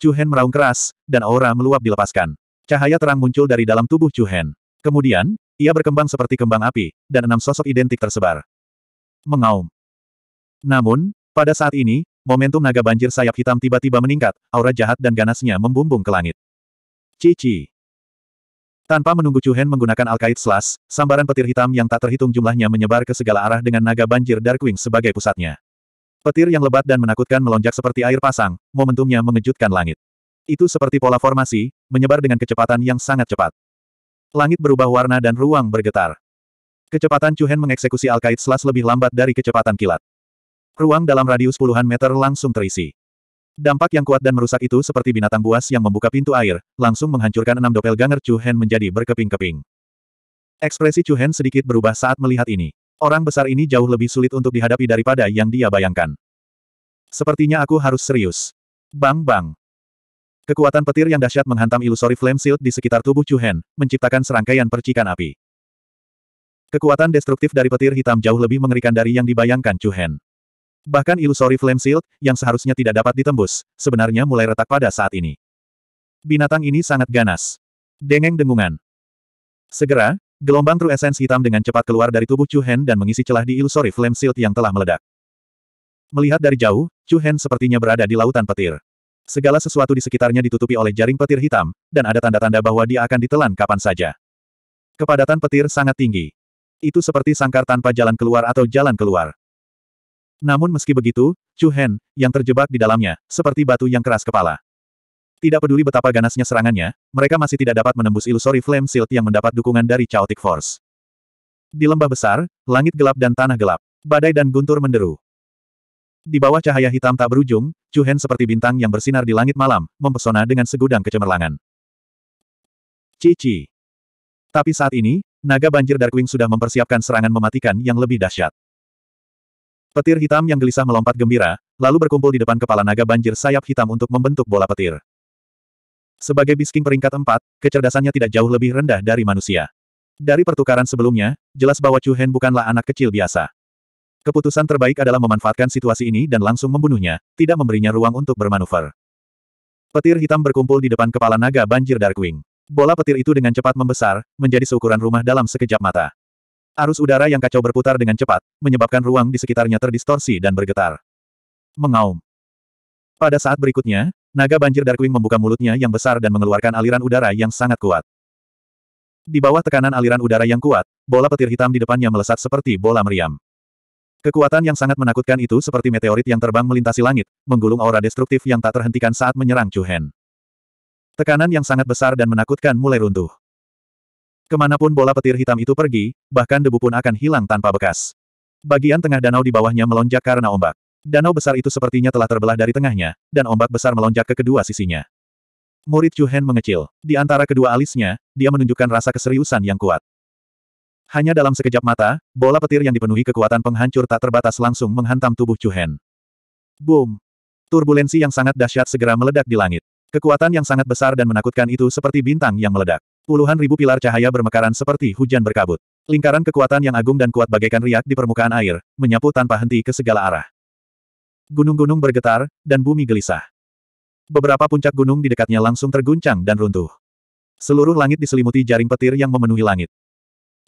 Chu Hen meraung keras, dan aura meluap dilepaskan. Cahaya terang muncul dari dalam tubuh Chu Hen. Kemudian, ia berkembang seperti kembang api, dan enam sosok identik tersebar. Mengaum. Namun, pada saat ini, momentum naga banjir sayap hitam tiba-tiba meningkat, aura jahat dan ganasnya membumbung ke langit. Cici. Tanpa menunggu Chu Hen menggunakan Alkait Slash, sambaran petir hitam yang tak terhitung jumlahnya menyebar ke segala arah dengan naga banjir Darkwing sebagai pusatnya. Petir yang lebat dan menakutkan melonjak seperti air pasang, momentumnya mengejutkan langit. Itu seperti pola formasi, menyebar dengan kecepatan yang sangat cepat. Langit berubah warna dan ruang bergetar. Kecepatan Cuhen mengeksekusi Alkaid Selas lebih lambat dari kecepatan kilat. Ruang dalam radius puluhan meter langsung terisi. Dampak yang kuat dan merusak itu seperti binatang buas yang membuka pintu air, langsung menghancurkan enam doppelganger Cuhen menjadi berkeping-keping. Ekspresi Cuhen sedikit berubah saat melihat ini. Orang besar ini jauh lebih sulit untuk dihadapi daripada yang dia bayangkan. Sepertinya aku harus serius. Bang bang. Kekuatan petir yang dahsyat menghantam ilusori flame shield di sekitar tubuh Chu Hen, menciptakan serangkaian percikan api. Kekuatan destruktif dari petir hitam jauh lebih mengerikan dari yang dibayangkan Chu Hen. Bahkan ilusori flame shield, yang seharusnya tidak dapat ditembus, sebenarnya mulai retak pada saat ini. Binatang ini sangat ganas. Dengeng dengungan. Segera, gelombang true essence hitam dengan cepat keluar dari tubuh Chu Hen dan mengisi celah di ilusori flame shield yang telah meledak. Melihat dari jauh, Chu Hen sepertinya berada di lautan petir. Segala sesuatu di sekitarnya ditutupi oleh jaring petir hitam, dan ada tanda-tanda bahwa dia akan ditelan kapan saja. Kepadatan petir sangat tinggi. Itu seperti sangkar tanpa jalan keluar atau jalan keluar. Namun meski begitu, Chu Hen, yang terjebak di dalamnya, seperti batu yang keras kepala. Tidak peduli betapa ganasnya serangannya, mereka masih tidak dapat menembus ilusori flame shield yang mendapat dukungan dari Chaotic Force. Di lembah besar, langit gelap dan tanah gelap, badai dan guntur menderu. Di bawah cahaya hitam tak berujung, Chu Hen seperti bintang yang bersinar di langit malam, mempesona dengan segudang kecemerlangan. Cici. Tapi saat ini, naga banjir Darkwing sudah mempersiapkan serangan mematikan yang lebih dahsyat. Petir hitam yang gelisah melompat gembira, lalu berkumpul di depan kepala naga banjir sayap hitam untuk membentuk bola petir. Sebagai bisking peringkat empat, kecerdasannya tidak jauh lebih rendah dari manusia. Dari pertukaran sebelumnya, jelas bahwa Chu Hen bukanlah anak kecil biasa. Keputusan terbaik adalah memanfaatkan situasi ini dan langsung membunuhnya, tidak memberinya ruang untuk bermanuver. Petir hitam berkumpul di depan kepala naga banjir Darkwing. Bola petir itu dengan cepat membesar, menjadi seukuran rumah dalam sekejap mata. Arus udara yang kacau berputar dengan cepat, menyebabkan ruang di sekitarnya terdistorsi dan bergetar. Mengaum. Pada saat berikutnya, naga banjir Darkwing membuka mulutnya yang besar dan mengeluarkan aliran udara yang sangat kuat. Di bawah tekanan aliran udara yang kuat, bola petir hitam di depannya melesat seperti bola meriam. Kekuatan yang sangat menakutkan itu seperti meteorit yang terbang melintasi langit, menggulung aura destruktif yang tak terhentikan saat menyerang Chu Hen. Tekanan yang sangat besar dan menakutkan mulai runtuh. Kemanapun bola petir hitam itu pergi, bahkan debu pun akan hilang tanpa bekas. Bagian tengah danau di bawahnya melonjak karena ombak. Danau besar itu sepertinya telah terbelah dari tengahnya, dan ombak besar melonjak ke kedua sisinya. Murid Chu Hen mengecil. Di antara kedua alisnya, dia menunjukkan rasa keseriusan yang kuat. Hanya dalam sekejap mata, bola petir yang dipenuhi kekuatan penghancur tak terbatas langsung menghantam tubuh Cuhen. Boom! Turbulensi yang sangat dahsyat segera meledak di langit. Kekuatan yang sangat besar dan menakutkan itu seperti bintang yang meledak. Puluhan ribu pilar cahaya bermekaran seperti hujan berkabut. Lingkaran kekuatan yang agung dan kuat bagaikan riak di permukaan air, menyapu tanpa henti ke segala arah. Gunung-gunung bergetar, dan bumi gelisah. Beberapa puncak gunung di dekatnya langsung terguncang dan runtuh. Seluruh langit diselimuti jaring petir yang memenuhi langit.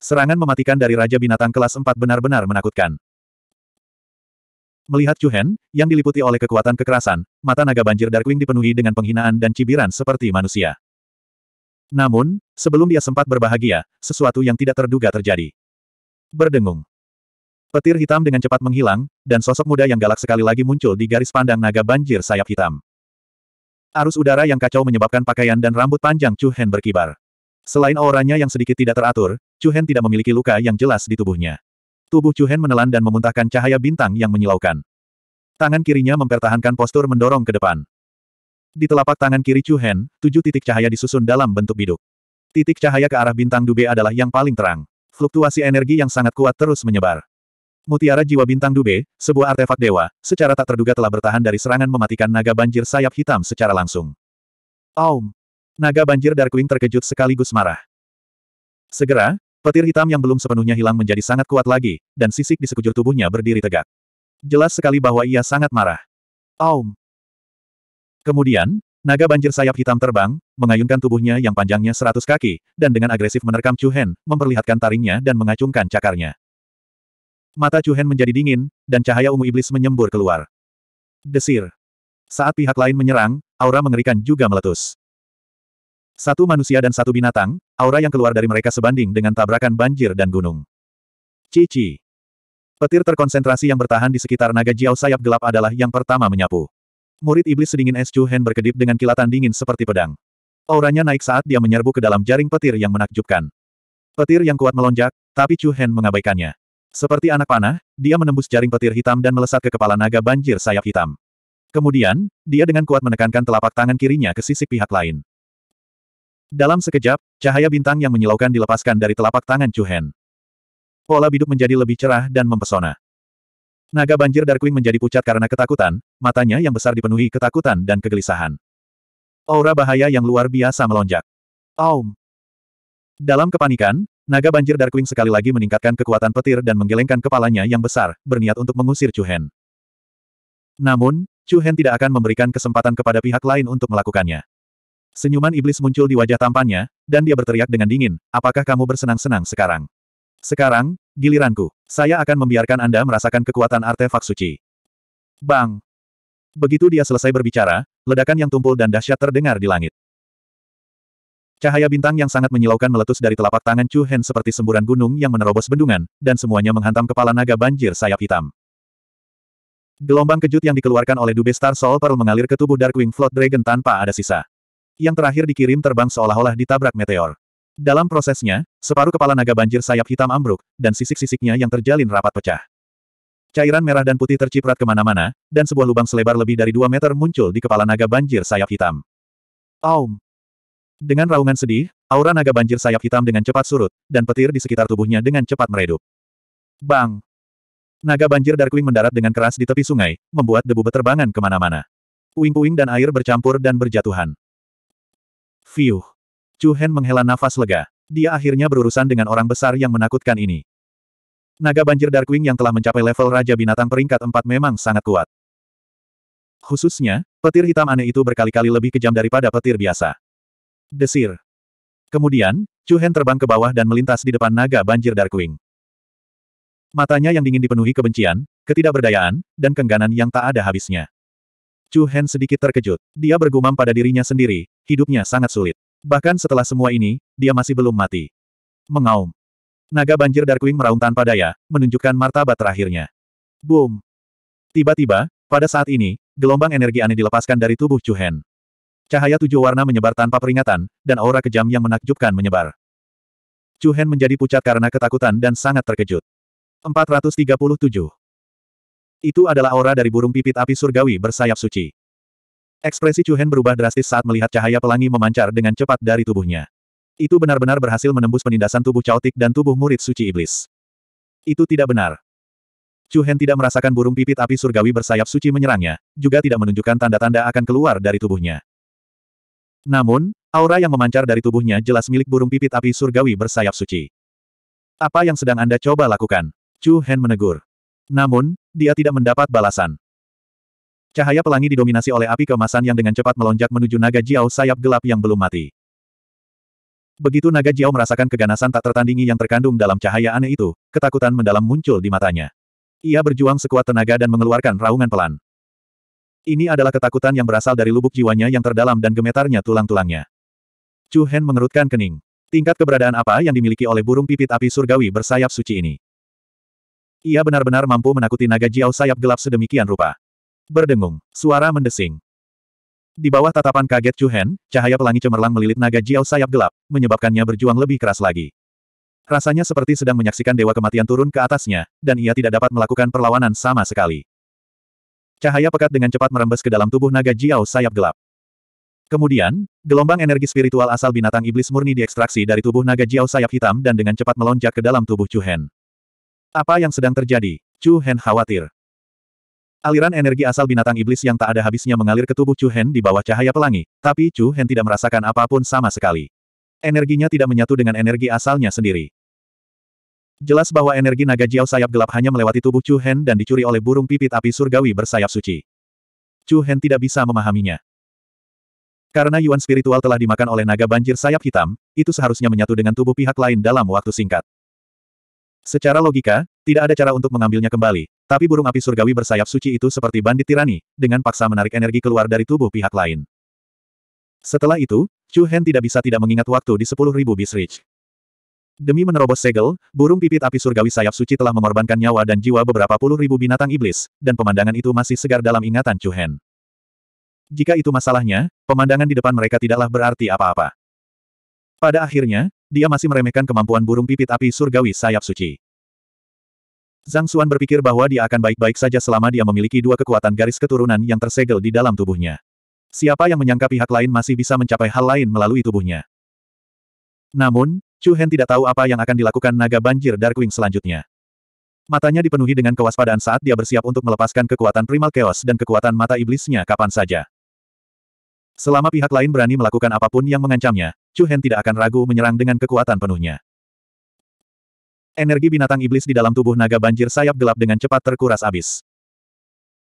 Serangan mematikan dari Raja Binatang kelas 4 benar-benar menakutkan. Melihat Chu Chuhen, yang diliputi oleh kekuatan kekerasan, mata naga banjir Darkwing dipenuhi dengan penghinaan dan cibiran seperti manusia. Namun, sebelum dia sempat berbahagia, sesuatu yang tidak terduga terjadi. Berdengung. Petir hitam dengan cepat menghilang, dan sosok muda yang galak sekali lagi muncul di garis pandang naga banjir sayap hitam. Arus udara yang kacau menyebabkan pakaian dan rambut panjang Chu Hen berkibar. Selain auranya yang sedikit tidak teratur, Chu Hen tidak memiliki luka yang jelas di tubuhnya. Tubuh Chu Hen menelan dan memuntahkan cahaya bintang yang menyilaukan. Tangan kirinya mempertahankan postur mendorong ke depan. Di telapak tangan kiri Chu Hen, tujuh titik cahaya disusun dalam bentuk biduk. Titik cahaya ke arah bintang Dube adalah yang paling terang. Fluktuasi energi yang sangat kuat terus menyebar. Mutiara jiwa bintang Dube, sebuah artefak dewa, secara tak terduga telah bertahan dari serangan mematikan naga banjir sayap hitam secara langsung. Aum! Naga banjir Darkwing terkejut sekaligus marah. Segera, petir hitam yang belum sepenuhnya hilang menjadi sangat kuat lagi, dan sisik di sekujur tubuhnya berdiri tegak. Jelas sekali bahwa ia sangat marah. Aum. Kemudian, naga banjir sayap hitam terbang, mengayunkan tubuhnya yang panjangnya seratus kaki, dan dengan agresif menerkam Chuhen, memperlihatkan taringnya dan mengacungkan cakarnya. Mata Chuhen menjadi dingin, dan cahaya ungu iblis menyembur keluar. Desir. Saat pihak lain menyerang, aura mengerikan juga meletus. Satu manusia dan satu binatang, aura yang keluar dari mereka sebanding dengan tabrakan banjir dan gunung. Cici. Petir terkonsentrasi yang bertahan di sekitar naga Jiao sayap gelap adalah yang pertama menyapu. Murid iblis sedingin es Chu Hen berkedip dengan kilatan dingin seperti pedang. Auranya naik saat dia menyerbu ke dalam jaring petir yang menakjubkan. Petir yang kuat melonjak, tapi Chu Hen mengabaikannya. Seperti anak panah, dia menembus jaring petir hitam dan melesat ke kepala naga banjir sayap hitam. Kemudian, dia dengan kuat menekankan telapak tangan kirinya ke sisi pihak lain. Dalam sekejap, cahaya bintang yang menyilaukan dilepaskan dari telapak tangan Chu Hen. Pola biduk menjadi lebih cerah dan mempesona. Naga banjir Darkwing menjadi pucat karena ketakutan, matanya yang besar dipenuhi ketakutan dan kegelisahan. Aura bahaya yang luar biasa melonjak. Aum! Dalam kepanikan, naga banjir Darkwing sekali lagi meningkatkan kekuatan petir dan menggelengkan kepalanya yang besar, berniat untuk mengusir Chu Hen. Namun, Chu Hen tidak akan memberikan kesempatan kepada pihak lain untuk melakukannya. Senyuman iblis muncul di wajah tampannya, dan dia berteriak dengan dingin, apakah kamu bersenang-senang sekarang? Sekarang, giliranku. Saya akan membiarkan Anda merasakan kekuatan artefak suci. Bang! Begitu dia selesai berbicara, ledakan yang tumpul dan dahsyat terdengar di langit. Cahaya bintang yang sangat menyilaukan meletus dari telapak tangan Chu Hen seperti semburan gunung yang menerobos bendungan, dan semuanya menghantam kepala naga banjir sayap hitam. Gelombang kejut yang dikeluarkan oleh Dube Star Soul Pearl mengalir ke tubuh Darkwing Flood Dragon tanpa ada sisa yang terakhir dikirim terbang seolah-olah ditabrak meteor. Dalam prosesnya, separuh kepala naga banjir sayap hitam ambruk, dan sisik-sisiknya yang terjalin rapat pecah. Cairan merah dan putih terciprat kemana-mana, dan sebuah lubang selebar lebih dari dua meter muncul di kepala naga banjir sayap hitam. Aum! Dengan raungan sedih, aura naga banjir sayap hitam dengan cepat surut, dan petir di sekitar tubuhnya dengan cepat meredup. Bang! Naga banjir Darkwing mendarat dengan keras di tepi sungai, membuat debu beterbangan kemana-mana. Puing-puing dan air bercampur dan berjatuhan. Fiuh. Chu Hen menghela nafas lega. Dia akhirnya berurusan dengan orang besar yang menakutkan ini. Naga banjir Darkwing yang telah mencapai level Raja Binatang peringkat 4 memang sangat kuat. Khususnya, petir hitam aneh itu berkali-kali lebih kejam daripada petir biasa. Desir. Kemudian, Chu Hen terbang ke bawah dan melintas di depan naga banjir Darkwing. Matanya yang dingin dipenuhi kebencian, ketidakberdayaan, dan kengganan yang tak ada habisnya. Chu Hen sedikit terkejut. Dia bergumam pada dirinya sendiri, hidupnya sangat sulit. Bahkan setelah semua ini, dia masih belum mati. Mengaum. Naga banjir Darkwing meraung tanpa daya, menunjukkan martabat terakhirnya. Boom. Tiba-tiba, pada saat ini, gelombang energi aneh dilepaskan dari tubuh Chu Hen. Cahaya tujuh warna menyebar tanpa peringatan, dan aura kejam yang menakjubkan menyebar. Chu Hen menjadi pucat karena ketakutan dan sangat terkejut. 437. Itu adalah aura dari burung pipit api surgawi bersayap suci. Ekspresi Chu Hen berubah drastis saat melihat cahaya pelangi memancar dengan cepat dari tubuhnya. Itu benar-benar berhasil menembus penindasan tubuh caotik dan tubuh murid suci iblis. Itu tidak benar. Chu Hen tidak merasakan burung pipit api surgawi bersayap suci menyerangnya, juga tidak menunjukkan tanda-tanda akan keluar dari tubuhnya. Namun, aura yang memancar dari tubuhnya jelas milik burung pipit api surgawi bersayap suci. Apa yang sedang Anda coba lakukan? Chu Hen menegur. Namun, dia tidak mendapat balasan. Cahaya pelangi didominasi oleh api keemasan yang dengan cepat melonjak menuju naga Jiao sayap gelap yang belum mati. Begitu naga Jiao merasakan keganasan tak tertandingi yang terkandung dalam cahaya aneh itu, ketakutan mendalam muncul di matanya. Ia berjuang sekuat tenaga dan mengeluarkan raungan pelan. Ini adalah ketakutan yang berasal dari lubuk jiwanya yang terdalam dan gemetarnya tulang-tulangnya. Chu Hen mengerutkan kening. Tingkat keberadaan apa yang dimiliki oleh burung pipit api surgawi bersayap suci ini? Ia benar-benar mampu menakuti naga Jiao sayap gelap sedemikian rupa. Berdengung. Suara mendesing. Di bawah tatapan kaget Chu Hen, cahaya pelangi cemerlang melilit naga Jiao sayap gelap, menyebabkannya berjuang lebih keras lagi. Rasanya seperti sedang menyaksikan dewa kematian turun ke atasnya, dan ia tidak dapat melakukan perlawanan sama sekali. Cahaya pekat dengan cepat merembes ke dalam tubuh naga Jiao sayap gelap. Kemudian, gelombang energi spiritual asal binatang iblis murni diekstraksi dari tubuh naga Jiao sayap hitam dan dengan cepat melonjak ke dalam tubuh Chu Hen. Apa yang sedang terjadi? Chu Hen khawatir. Aliran energi asal binatang iblis yang tak ada habisnya mengalir ke tubuh Chu Hen di bawah cahaya pelangi, tapi Chu Hen tidak merasakan apapun sama sekali. Energinya tidak menyatu dengan energi asalnya sendiri. Jelas bahwa energi naga Jiao sayap gelap hanya melewati tubuh Chu Hen dan dicuri oleh burung pipit api surgawi bersayap suci. Chu Hen tidak bisa memahaminya. Karena Yuan spiritual telah dimakan oleh naga banjir sayap hitam, itu seharusnya menyatu dengan tubuh pihak lain dalam waktu singkat. Secara logika, tidak ada cara untuk mengambilnya kembali, tapi burung api surgawi bersayap suci itu seperti bandit tirani, dengan paksa menarik energi keluar dari tubuh pihak lain. Setelah itu, Chu Hen tidak bisa tidak mengingat waktu di 10.000 Bisrich. Demi menerobos segel, burung pipit api surgawi sayap suci telah mengorbankan nyawa dan jiwa beberapa puluh ribu binatang iblis, dan pemandangan itu masih segar dalam ingatan Chu Hen. Jika itu masalahnya, pemandangan di depan mereka tidaklah berarti apa-apa. Pada akhirnya, dia masih meremehkan kemampuan burung pipit api surgawi sayap suci. Zhang Xuan berpikir bahwa dia akan baik-baik saja selama dia memiliki dua kekuatan garis keturunan yang tersegel di dalam tubuhnya. Siapa yang menyangka pihak lain masih bisa mencapai hal lain melalui tubuhnya. Namun, Chu Hen tidak tahu apa yang akan dilakukan naga banjir Darkwing selanjutnya. Matanya dipenuhi dengan kewaspadaan saat dia bersiap untuk melepaskan kekuatan primal chaos dan kekuatan mata iblisnya kapan saja. Selama pihak lain berani melakukan apapun yang mengancamnya, Chu Hen tidak akan ragu menyerang dengan kekuatan penuhnya. Energi binatang iblis di dalam tubuh naga banjir sayap gelap dengan cepat terkuras abis.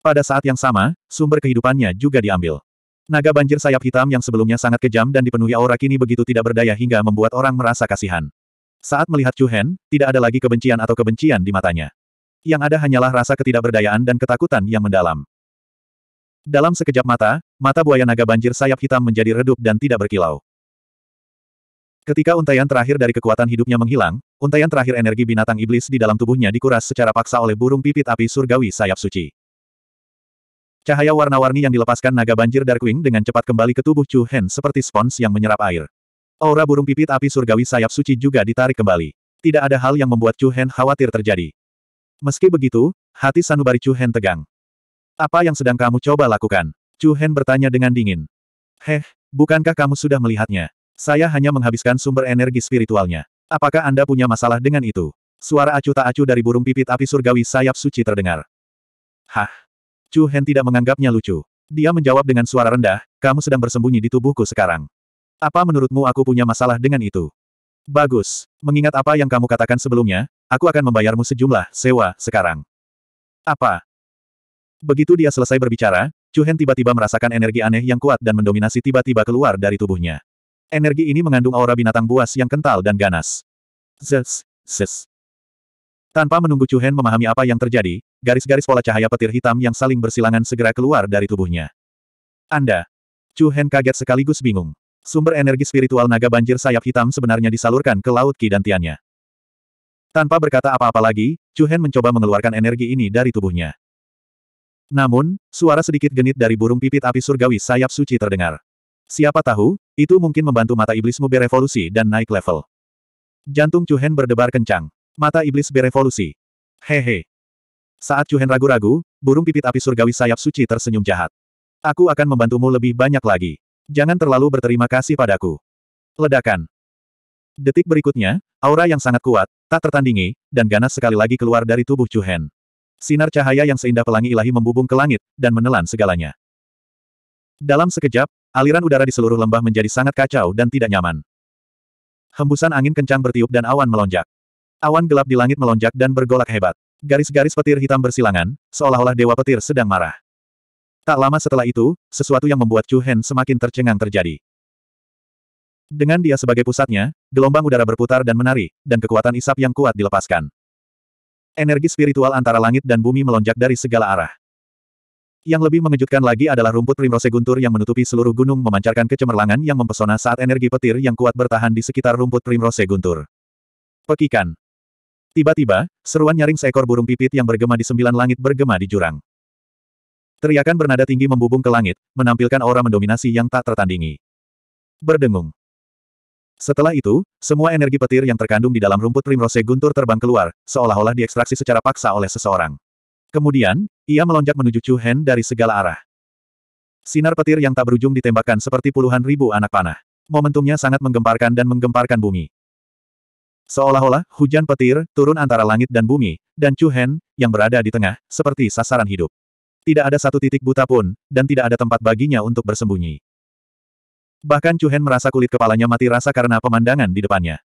Pada saat yang sama, sumber kehidupannya juga diambil. Naga banjir sayap hitam yang sebelumnya sangat kejam dan dipenuhi aura kini begitu tidak berdaya hingga membuat orang merasa kasihan. Saat melihat Chu Hen, tidak ada lagi kebencian atau kebencian di matanya. Yang ada hanyalah rasa ketidakberdayaan dan ketakutan yang mendalam. Dalam sekejap mata, mata buaya naga banjir sayap hitam menjadi redup dan tidak berkilau. Ketika untaian terakhir dari kekuatan hidupnya menghilang, untaian terakhir energi binatang iblis di dalam tubuhnya dikuras secara paksa oleh burung pipit api surgawi sayap suci. Cahaya warna-warni yang dilepaskan naga banjir Darkwing dengan cepat kembali ke tubuh Chu Hen seperti spons yang menyerap air. Aura burung pipit api surgawi sayap suci juga ditarik kembali. Tidak ada hal yang membuat Chu Hen khawatir terjadi. Meski begitu, hati sanubari Chu Hen tegang. Apa yang sedang kamu coba lakukan? Chu Hen bertanya dengan dingin. Heh, bukankah kamu sudah melihatnya? Saya hanya menghabiskan sumber energi spiritualnya. Apakah Anda punya masalah dengan itu? Suara acuh tak acuh dari burung pipit api surgawi sayap suci terdengar. Hah? Chu Hen tidak menganggapnya lucu. Dia menjawab dengan suara rendah, kamu sedang bersembunyi di tubuhku sekarang. Apa menurutmu aku punya masalah dengan itu? Bagus. Mengingat apa yang kamu katakan sebelumnya, aku akan membayarmu sejumlah sewa sekarang. Apa? Begitu dia selesai berbicara, Chu Hen tiba-tiba merasakan energi aneh yang kuat dan mendominasi tiba-tiba keluar dari tubuhnya. Energi ini mengandung aura binatang buas yang kental dan ganas. Zes, zes. Tanpa menunggu Chu Hen memahami apa yang terjadi, garis-garis pola cahaya petir hitam yang saling bersilangan segera keluar dari tubuhnya. Anda. Chu Hen kaget sekaligus bingung. Sumber energi spiritual naga banjir sayap hitam sebenarnya disalurkan ke laut Ki dan Tiannya. Tanpa berkata apa-apa lagi, Chu Hen mencoba mengeluarkan energi ini dari tubuhnya. Namun, suara sedikit genit dari burung pipit api surgawi sayap suci terdengar. Siapa tahu, itu mungkin membantu mata iblismu berevolusi dan naik level. Jantung Chuhen berdebar kencang. Mata iblis berevolusi. Hehe. Saat Chuhen ragu-ragu, burung pipit api surgawi sayap suci tersenyum jahat. Aku akan membantumu lebih banyak lagi. Jangan terlalu berterima kasih padaku. Ledakan. Detik berikutnya, aura yang sangat kuat, tak tertandingi, dan ganas sekali lagi keluar dari tubuh Chuhen. Sinar cahaya yang seindah pelangi ilahi membubung ke langit, dan menelan segalanya. Dalam sekejap, Aliran udara di seluruh lembah menjadi sangat kacau dan tidak nyaman. Hembusan angin kencang bertiup dan awan melonjak. Awan gelap di langit melonjak dan bergolak hebat. Garis-garis petir hitam bersilangan, seolah-olah dewa petir sedang marah. Tak lama setelah itu, sesuatu yang membuat Chu Hen semakin tercengang terjadi. Dengan dia sebagai pusatnya, gelombang udara berputar dan menari, dan kekuatan isap yang kuat dilepaskan. Energi spiritual antara langit dan bumi melonjak dari segala arah. Yang lebih mengejutkan lagi adalah rumput primrose guntur yang menutupi seluruh gunung memancarkan kecemerlangan yang mempesona saat energi petir yang kuat bertahan di sekitar rumput primrose guntur. Pekikan. Tiba-tiba, seruan nyaring seekor burung pipit yang bergema di sembilan langit bergema di jurang. Teriakan bernada tinggi membubung ke langit, menampilkan aura mendominasi yang tak tertandingi. Berdengung. Setelah itu, semua energi petir yang terkandung di dalam rumput primrose guntur terbang keluar, seolah-olah diekstraksi secara paksa oleh seseorang. Kemudian, ia melonjak menuju Chu Hen dari segala arah. Sinar petir yang tak berujung ditembakkan seperti puluhan ribu anak panah. Momentumnya sangat menggemparkan dan menggemparkan bumi. Seolah-olah, hujan petir, turun antara langit dan bumi, dan Chu Hen, yang berada di tengah, seperti sasaran hidup. Tidak ada satu titik buta pun, dan tidak ada tempat baginya untuk bersembunyi. Bahkan Chu Hen merasa kulit kepalanya mati rasa karena pemandangan di depannya.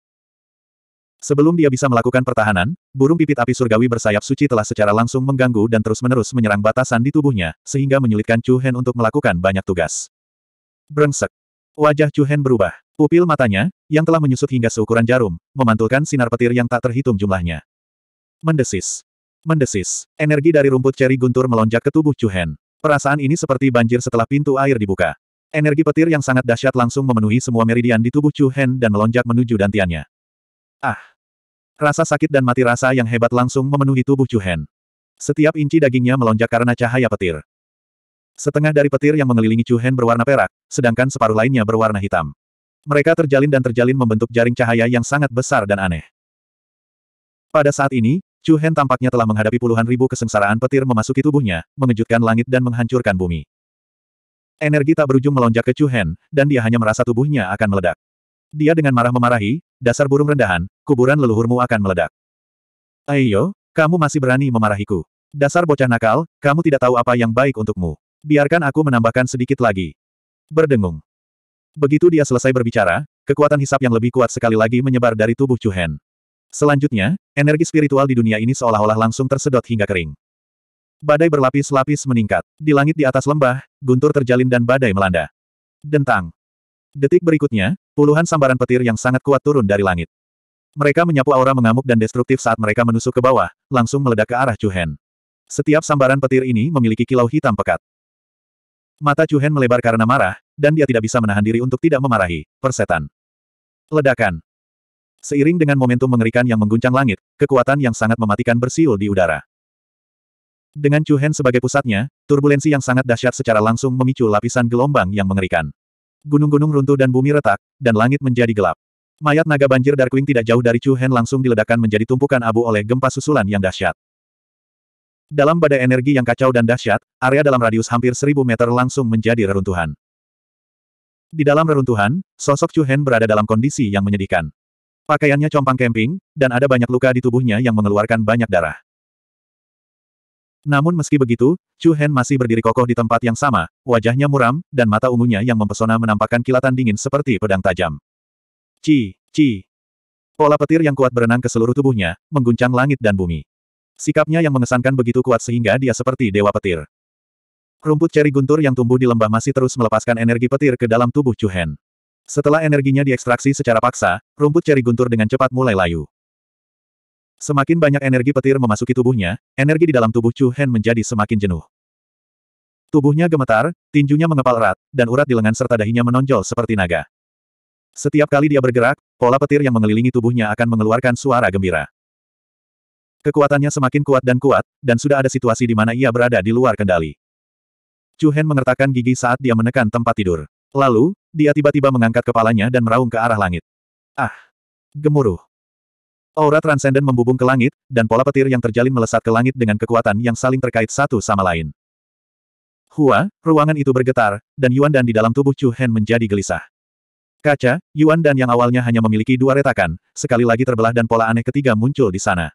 Sebelum dia bisa melakukan pertahanan, burung pipit api surgawi bersayap suci telah secara langsung mengganggu dan terus-menerus menyerang batasan di tubuhnya, sehingga menyulitkan Chu Hen untuk melakukan banyak tugas. Brengsek. Wajah Chu Hen berubah. Pupil matanya, yang telah menyusut hingga seukuran jarum, memantulkan sinar petir yang tak terhitung jumlahnya. Mendesis. Mendesis. Energi dari rumput ceri guntur melonjak ke tubuh Chu Hen. Perasaan ini seperti banjir setelah pintu air dibuka. Energi petir yang sangat dahsyat langsung memenuhi semua meridian di tubuh Chu Hen dan melonjak menuju dantiannya. Ah! Rasa sakit dan mati rasa yang hebat langsung memenuhi tubuh Hen. Setiap inci dagingnya melonjak karena cahaya petir. Setengah dari petir yang mengelilingi Hen berwarna perak, sedangkan separuh lainnya berwarna hitam. Mereka terjalin dan terjalin membentuk jaring cahaya yang sangat besar dan aneh. Pada saat ini, Hen tampaknya telah menghadapi puluhan ribu kesengsaraan petir memasuki tubuhnya, mengejutkan langit dan menghancurkan bumi. Energi tak berujung melonjak ke Hen, dan dia hanya merasa tubuhnya akan meledak. Dia dengan marah memarahi, dasar burung rendahan, kuburan leluhurmu akan meledak. Ayo, kamu masih berani memarahiku. Dasar bocah nakal, kamu tidak tahu apa yang baik untukmu. Biarkan aku menambahkan sedikit lagi. Berdengung. Begitu dia selesai berbicara, kekuatan hisap yang lebih kuat sekali lagi menyebar dari tubuh Hen. Selanjutnya, energi spiritual di dunia ini seolah-olah langsung tersedot hingga kering. Badai berlapis-lapis meningkat. Di langit di atas lembah, guntur terjalin dan badai melanda. Dentang. Detik berikutnya, puluhan sambaran petir yang sangat kuat turun dari langit. Mereka menyapu aura mengamuk dan destruktif saat mereka menusuk ke bawah, langsung meledak ke arah Chuhen. Setiap sambaran petir ini memiliki kilau hitam pekat. Mata Chuhen melebar karena marah, dan dia tidak bisa menahan diri untuk tidak memarahi, persetan. Ledakan. Seiring dengan momentum mengerikan yang mengguncang langit, kekuatan yang sangat mematikan bersiul di udara. Dengan Chuhen sebagai pusatnya, turbulensi yang sangat dahsyat secara langsung memicu lapisan gelombang yang mengerikan. Gunung-gunung runtuh dan bumi retak, dan langit menjadi gelap. Mayat naga banjir Darkwing tidak jauh dari Chu Hen langsung diledakkan menjadi tumpukan abu oleh gempa susulan yang dahsyat. Dalam badai energi yang kacau dan dahsyat, area dalam radius hampir seribu meter langsung menjadi reruntuhan. Di dalam reruntuhan, sosok Chu Hen berada dalam kondisi yang menyedihkan. Pakaiannya compang kemping, dan ada banyak luka di tubuhnya yang mengeluarkan banyak darah. Namun meski begitu, Chu Hen masih berdiri kokoh di tempat yang sama, wajahnya muram, dan mata ungunya yang mempesona menampakkan kilatan dingin seperti pedang tajam. Ci, ci. Pola petir yang kuat berenang ke seluruh tubuhnya, mengguncang langit dan bumi. Sikapnya yang mengesankan begitu kuat sehingga dia seperti dewa petir. Rumput ceri guntur yang tumbuh di lembah masih terus melepaskan energi petir ke dalam tubuh Chu Hen. Setelah energinya diekstraksi secara paksa, rumput ceri guntur dengan cepat mulai layu. Semakin banyak energi petir memasuki tubuhnya, energi di dalam tubuh Chu Hen menjadi semakin jenuh. Tubuhnya gemetar, tinjunya mengepal erat, dan urat di lengan serta dahinya menonjol seperti naga. Setiap kali dia bergerak, pola petir yang mengelilingi tubuhnya akan mengeluarkan suara gembira. Kekuatannya semakin kuat dan kuat, dan sudah ada situasi di mana ia berada di luar kendali. Chu Hen mengertakkan gigi saat dia menekan tempat tidur. Lalu, dia tiba-tiba mengangkat kepalanya dan meraung ke arah langit. Ah! Gemuruh. Aura transenden membubung ke langit, dan pola petir yang terjalin melesat ke langit dengan kekuatan yang saling terkait satu sama lain. Hua, ruangan itu bergetar, dan Yuan dan di dalam tubuh Chu Hen menjadi gelisah. Kaca, Yuan dan yang awalnya hanya memiliki dua retakan, sekali lagi terbelah dan pola aneh ketiga muncul di sana.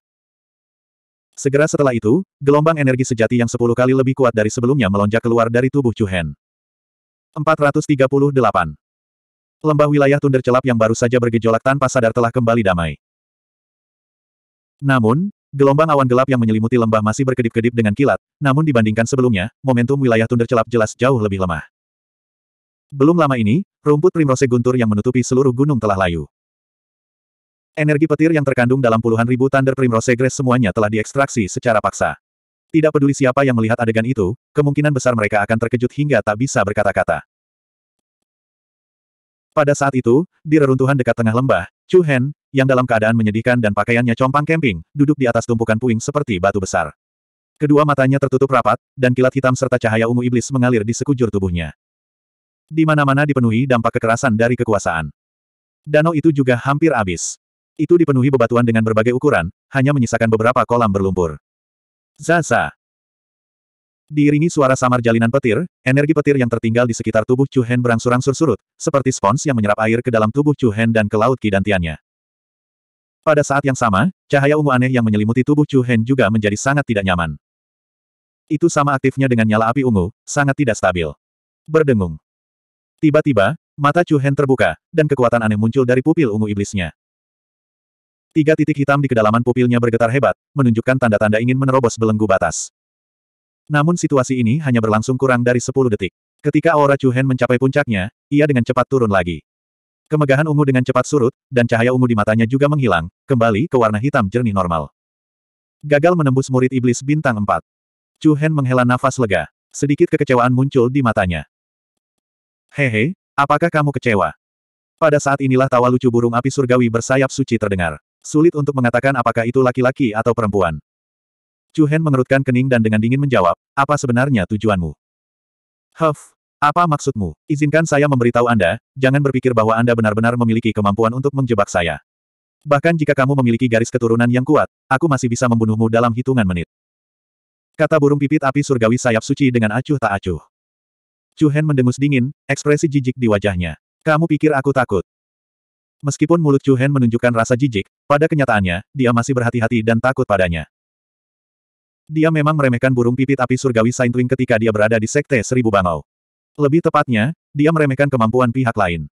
Segera setelah itu, gelombang energi sejati yang sepuluh kali lebih kuat dari sebelumnya melonjak keluar dari tubuh Chu Hen. 438. Lembah wilayah tunder celap yang baru saja bergejolak tanpa sadar telah kembali damai. Namun, gelombang awan gelap yang menyelimuti lembah masih berkedip-kedip dengan kilat, namun dibandingkan sebelumnya, momentum wilayah tunder Celap jelas jauh lebih lemah. Belum lama ini, rumput primrose guntur yang menutupi seluruh gunung telah layu. Energi petir yang terkandung dalam puluhan ribu Thunder Primrose Grace semuanya telah diekstraksi secara paksa. Tidak peduli siapa yang melihat adegan itu, kemungkinan besar mereka akan terkejut hingga tak bisa berkata-kata. Pada saat itu, di reruntuhan dekat tengah lembah, Chu Hen, yang dalam keadaan menyedihkan dan pakaiannya compang kemping, duduk di atas tumpukan puing seperti batu besar. Kedua matanya tertutup rapat, dan kilat hitam serta cahaya ungu iblis mengalir di sekujur tubuhnya. Di mana-mana dipenuhi dampak kekerasan dari kekuasaan. Danau itu juga hampir habis. Itu dipenuhi bebatuan dengan berbagai ukuran, hanya menyisakan beberapa kolam berlumpur. Zaza. Diiringi suara samar jalinan petir, energi petir yang tertinggal di sekitar tubuh Chu Hen berangsur-angsur surut, seperti spons yang menyerap air ke dalam tubuh Chu Hen dan ke laut kidantiannya. Pada saat yang sama, cahaya ungu aneh yang menyelimuti tubuh Chu Hen juga menjadi sangat tidak nyaman. Itu sama aktifnya dengan nyala api ungu, sangat tidak stabil. Berdengung. Tiba-tiba, mata Chu Hen terbuka, dan kekuatan aneh muncul dari pupil ungu iblisnya. Tiga titik hitam di kedalaman pupilnya bergetar hebat, menunjukkan tanda-tanda ingin menerobos belenggu batas. Namun situasi ini hanya berlangsung kurang dari 10 detik. Ketika aura Chu Hen mencapai puncaknya, ia dengan cepat turun lagi. Kemegahan ungu dengan cepat surut, dan cahaya ungu di matanya juga menghilang, kembali ke warna hitam jernih normal. Gagal menembus murid iblis bintang 4. Chu Hen menghela nafas lega. Sedikit kekecewaan muncul di matanya. Hehe, apakah kamu kecewa? Pada saat inilah tawa lucu burung api surgawi bersayap suci terdengar. Sulit untuk mengatakan apakah itu laki-laki atau perempuan. Chu Hen mengerutkan kening dan dengan dingin menjawab, apa sebenarnya tujuanmu? Huff, apa maksudmu? Izinkan saya memberitahu Anda, jangan berpikir bahwa Anda benar-benar memiliki kemampuan untuk menjebak saya. Bahkan jika kamu memiliki garis keturunan yang kuat, aku masih bisa membunuhmu dalam hitungan menit. Kata burung pipit api surgawi sayap suci dengan acuh tak acuh. Chu Hen mendengus dingin, ekspresi jijik di wajahnya. Kamu pikir aku takut? Meskipun mulut Chu Hen menunjukkan rasa jijik, pada kenyataannya, dia masih berhati-hati dan takut padanya. Dia memang meremehkan burung pipit api surgawi Saintwing ketika dia berada di Sekte Seribu Bangau. Lebih tepatnya, dia meremehkan kemampuan pihak lain.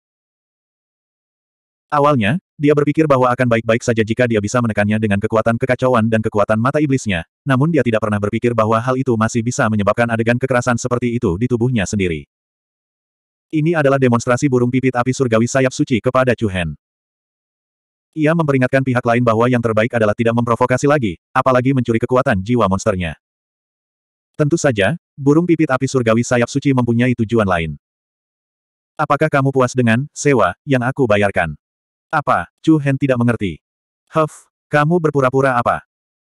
Awalnya, dia berpikir bahwa akan baik-baik saja jika dia bisa menekannya dengan kekuatan kekacauan dan kekuatan mata iblisnya, namun dia tidak pernah berpikir bahwa hal itu masih bisa menyebabkan adegan kekerasan seperti itu di tubuhnya sendiri. Ini adalah demonstrasi burung pipit api surgawi sayap suci kepada Chu Hen. Ia memperingatkan pihak lain bahwa yang terbaik adalah tidak memprovokasi lagi, apalagi mencuri kekuatan jiwa monsternya. Tentu saja, burung pipit api surgawi sayap suci mempunyai tujuan lain. Apakah kamu puas dengan sewa yang aku bayarkan? Apa? Chu Hen tidak mengerti. Huff, kamu berpura-pura apa?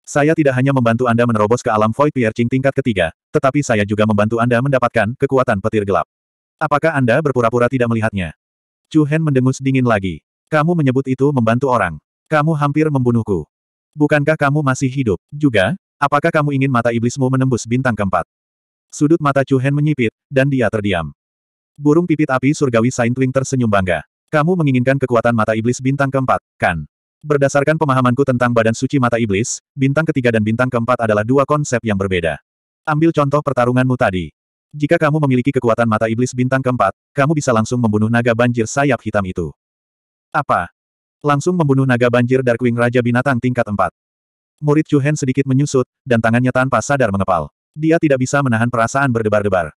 Saya tidak hanya membantu Anda menerobos ke alam Void Piercing tingkat ketiga, tetapi saya juga membantu Anda mendapatkan kekuatan petir gelap. Apakah Anda berpura-pura tidak melihatnya? Chu Hen mendengus dingin lagi. Kamu menyebut itu membantu orang. Kamu hampir membunuhku. Bukankah kamu masih hidup? Juga, Apakah kamu ingin mata iblismu menembus bintang keempat? Sudut mata Chu Hen menyipit, dan dia terdiam. Burung pipit api surgawi Saintwing tersenyum bangga. Kamu menginginkan kekuatan mata iblis bintang keempat, kan? Berdasarkan pemahamanku tentang badan suci mata iblis, bintang ketiga dan bintang keempat adalah dua konsep yang berbeda. Ambil contoh pertarunganmu tadi. Jika kamu memiliki kekuatan mata iblis bintang keempat, kamu bisa langsung membunuh naga banjir sayap hitam itu. Apa? Langsung membunuh naga banjir Darkwing Raja Binatang tingkat 4. Murid Chu Hen sedikit menyusut, dan tangannya tanpa sadar mengepal. Dia tidak bisa menahan perasaan berdebar-debar.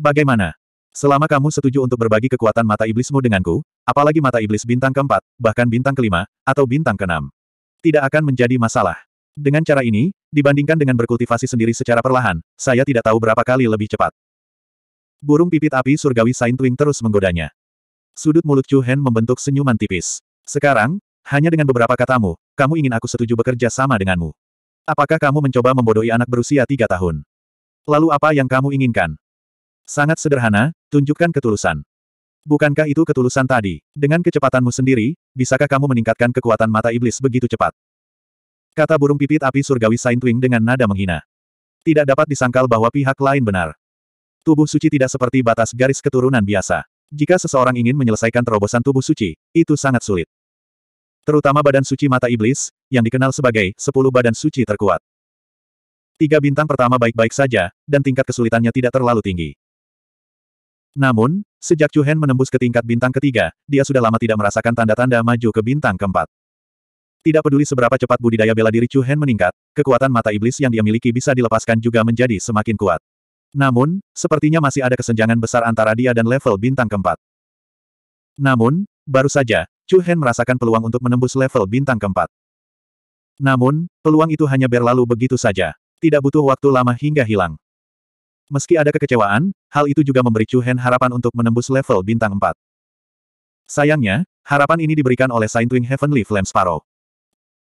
Bagaimana? Selama kamu setuju untuk berbagi kekuatan mata iblismu denganku, apalagi mata iblis bintang keempat, bahkan bintang kelima, atau bintang keenam. Tidak akan menjadi masalah. Dengan cara ini, dibandingkan dengan berkultivasi sendiri secara perlahan, saya tidak tahu berapa kali lebih cepat. Burung pipit api surgawi Saint Wing terus menggodanya. Sudut mulut Chu Hen membentuk senyuman tipis. Sekarang, hanya dengan beberapa katamu, kamu ingin aku setuju bekerja sama denganmu. Apakah kamu mencoba membodohi anak berusia tiga tahun? Lalu apa yang kamu inginkan? Sangat sederhana, tunjukkan ketulusan. Bukankah itu ketulusan tadi? Dengan kecepatanmu sendiri, bisakah kamu meningkatkan kekuatan mata iblis begitu cepat? Kata burung pipit api surgawi Saintwing dengan nada menghina. Tidak dapat disangkal bahwa pihak lain benar. Tubuh suci tidak seperti batas garis keturunan biasa. Jika seseorang ingin menyelesaikan terobosan tubuh suci, itu sangat sulit. Terutama badan suci mata iblis, yang dikenal sebagai sepuluh badan suci terkuat. Tiga bintang pertama baik-baik saja, dan tingkat kesulitannya tidak terlalu tinggi. Namun, sejak Chu Hen menembus ke tingkat bintang ketiga, dia sudah lama tidak merasakan tanda-tanda maju ke bintang keempat. Tidak peduli seberapa cepat budidaya bela diri Chu Hen meningkat, kekuatan mata iblis yang dia miliki bisa dilepaskan juga menjadi semakin kuat. Namun, sepertinya masih ada kesenjangan besar antara dia dan level bintang keempat. Namun, baru saja, Chu Hen merasakan peluang untuk menembus level bintang keempat. Namun, peluang itu hanya berlalu begitu saja. Tidak butuh waktu lama hingga hilang. Meski ada kekecewaan, hal itu juga memberi Chu Hen harapan untuk menembus level bintang empat. Sayangnya, harapan ini diberikan oleh Saintwing Heavenly Flame Sparrow.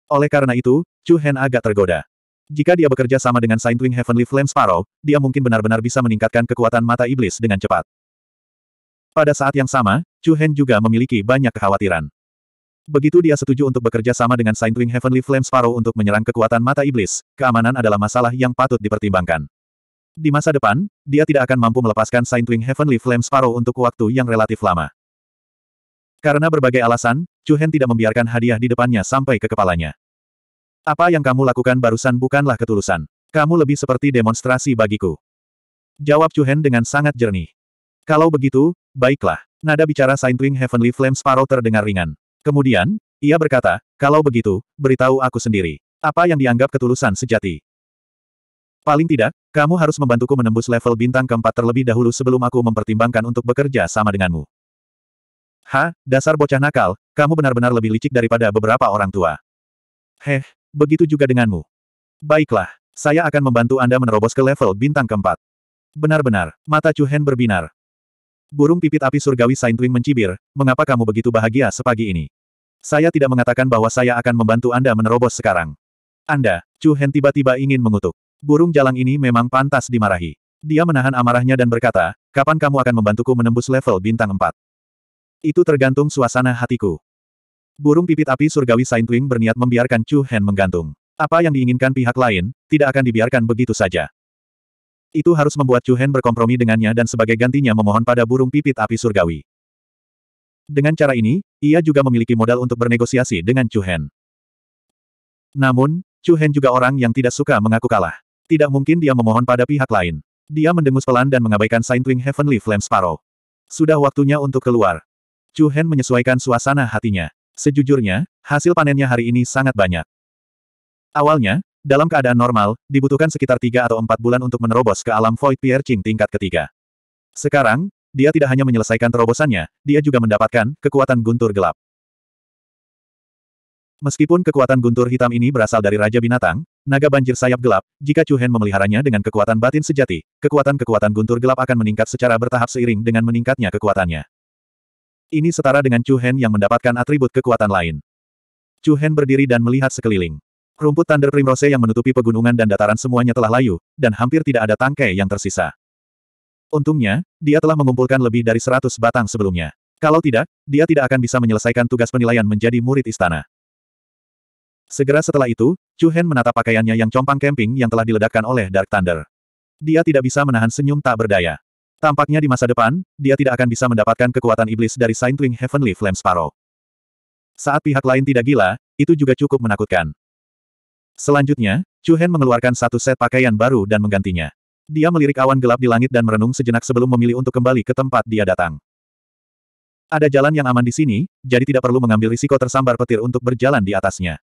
Oleh karena itu, Chu Hen agak tergoda. Jika dia bekerja sama dengan Saintwing Heavenly Flame Sparrow, dia mungkin benar-benar bisa meningkatkan kekuatan mata iblis dengan cepat. Pada saat yang sama, Chu Hen juga memiliki banyak kekhawatiran. Begitu dia setuju untuk bekerja sama dengan Saintwing Heavenly Flame Sparrow untuk menyerang kekuatan mata iblis, keamanan adalah masalah yang patut dipertimbangkan. Di masa depan, dia tidak akan mampu melepaskan Saintwing Heavenly Flame Sparrow untuk waktu yang relatif lama. Karena berbagai alasan, Chu Hen tidak membiarkan hadiah di depannya sampai ke kepalanya. Apa yang kamu lakukan barusan bukanlah ketulusan. Kamu lebih seperti demonstrasi bagiku. Jawab Chu Hen dengan sangat jernih. Kalau begitu, Baiklah. Nada bicara Saint Wing Heavenly Flame Sparrow terdengar ringan. Kemudian, ia berkata, kalau begitu, beritahu aku sendiri. Apa yang dianggap ketulusan sejati? Paling tidak, kamu harus membantuku menembus level bintang keempat terlebih dahulu sebelum aku mempertimbangkan untuk bekerja sama denganmu. Ha, dasar bocah nakal, kamu benar-benar lebih licik daripada beberapa orang tua. Heh, begitu juga denganmu. Baiklah, saya akan membantu Anda menerobos ke level bintang keempat. Benar-benar, mata Chu Hen berbinar. Burung pipit api surgawi Saintwing mencibir, mengapa kamu begitu bahagia sepagi ini? Saya tidak mengatakan bahwa saya akan membantu Anda menerobos sekarang. Anda, Chu Hen tiba-tiba ingin mengutuk. Burung jalang ini memang pantas dimarahi. Dia menahan amarahnya dan berkata, kapan kamu akan membantuku menembus level bintang 4? Itu tergantung suasana hatiku. Burung pipit api surgawi Saintwing berniat membiarkan Chu Hen menggantung. Apa yang diinginkan pihak lain, tidak akan dibiarkan begitu saja. Itu harus membuat Chuhen berkompromi dengannya dan sebagai gantinya memohon pada burung pipit api surgawi. Dengan cara ini, ia juga memiliki modal untuk bernegosiasi dengan Chuhen. Namun, Chuhen juga orang yang tidak suka mengaku kalah. Tidak mungkin dia memohon pada pihak lain. Dia mendengus pelan dan mengabaikan Saintwing Heavenly Flame Sparrow. Sudah waktunya untuk keluar. Chuhen menyesuaikan suasana hatinya. Sejujurnya, hasil panennya hari ini sangat banyak. Awalnya, dalam keadaan normal, dibutuhkan sekitar tiga atau empat bulan untuk menerobos ke alam Void Piercing tingkat ketiga. Sekarang, dia tidak hanya menyelesaikan terobosannya, dia juga mendapatkan kekuatan guntur gelap. Meskipun kekuatan guntur hitam ini berasal dari Raja Binatang, naga banjir sayap gelap, jika Chu Hen memeliharanya dengan kekuatan batin sejati, kekuatan-kekuatan guntur gelap akan meningkat secara bertahap seiring dengan meningkatnya kekuatannya. Ini setara dengan Chu Hen yang mendapatkan atribut kekuatan lain. Chu Hen berdiri dan melihat sekeliling. Rumput Thunder primrose yang menutupi pegunungan dan dataran semuanya telah layu, dan hampir tidak ada tangkai yang tersisa. Untungnya, dia telah mengumpulkan lebih dari seratus batang sebelumnya. Kalau tidak, dia tidak akan bisa menyelesaikan tugas penilaian menjadi murid istana. Segera setelah itu, Chu Hen menatap pakaiannya yang compang camping yang telah diledakkan oleh Dark Thunder. Dia tidak bisa menahan senyum tak berdaya. Tampaknya di masa depan, dia tidak akan bisa mendapatkan kekuatan iblis dari Saint Saintling Heavenly Flame Sparrow. Saat pihak lain tidak gila, itu juga cukup menakutkan. Selanjutnya, Chu Hen mengeluarkan satu set pakaian baru dan menggantinya. Dia melirik awan gelap di langit dan merenung sejenak sebelum memilih untuk kembali ke tempat dia datang. Ada jalan yang aman di sini, jadi tidak perlu mengambil risiko tersambar petir untuk berjalan di atasnya.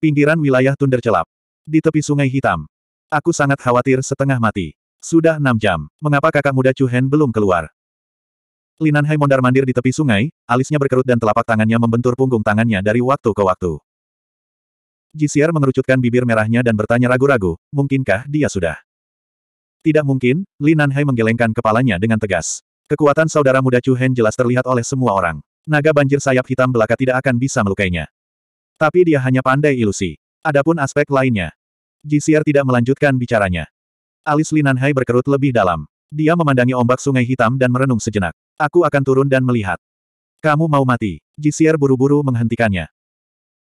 Pinggiran wilayah Tunder Celap. Di tepi sungai hitam. Aku sangat khawatir setengah mati. Sudah enam jam. Mengapa kakak muda Chu Hen belum keluar? Linan Hai mondar-mandir di tepi sungai, alisnya berkerut dan telapak tangannya membentur punggung tangannya dari waktu ke waktu. Jisiar mengerucutkan bibir merahnya dan bertanya ragu-ragu, mungkinkah dia sudah? Tidak mungkin, Li Nanhai menggelengkan kepalanya dengan tegas. Kekuatan saudara muda Chu Hen jelas terlihat oleh semua orang. Naga banjir sayap hitam belaka tidak akan bisa melukainya. Tapi dia hanya pandai ilusi. Adapun aspek lainnya. Jisiar tidak melanjutkan bicaranya. Alis Li Nanhai berkerut lebih dalam. Dia memandangi ombak sungai hitam dan merenung sejenak. Aku akan turun dan melihat. Kamu mau mati. Jisiar buru-buru menghentikannya.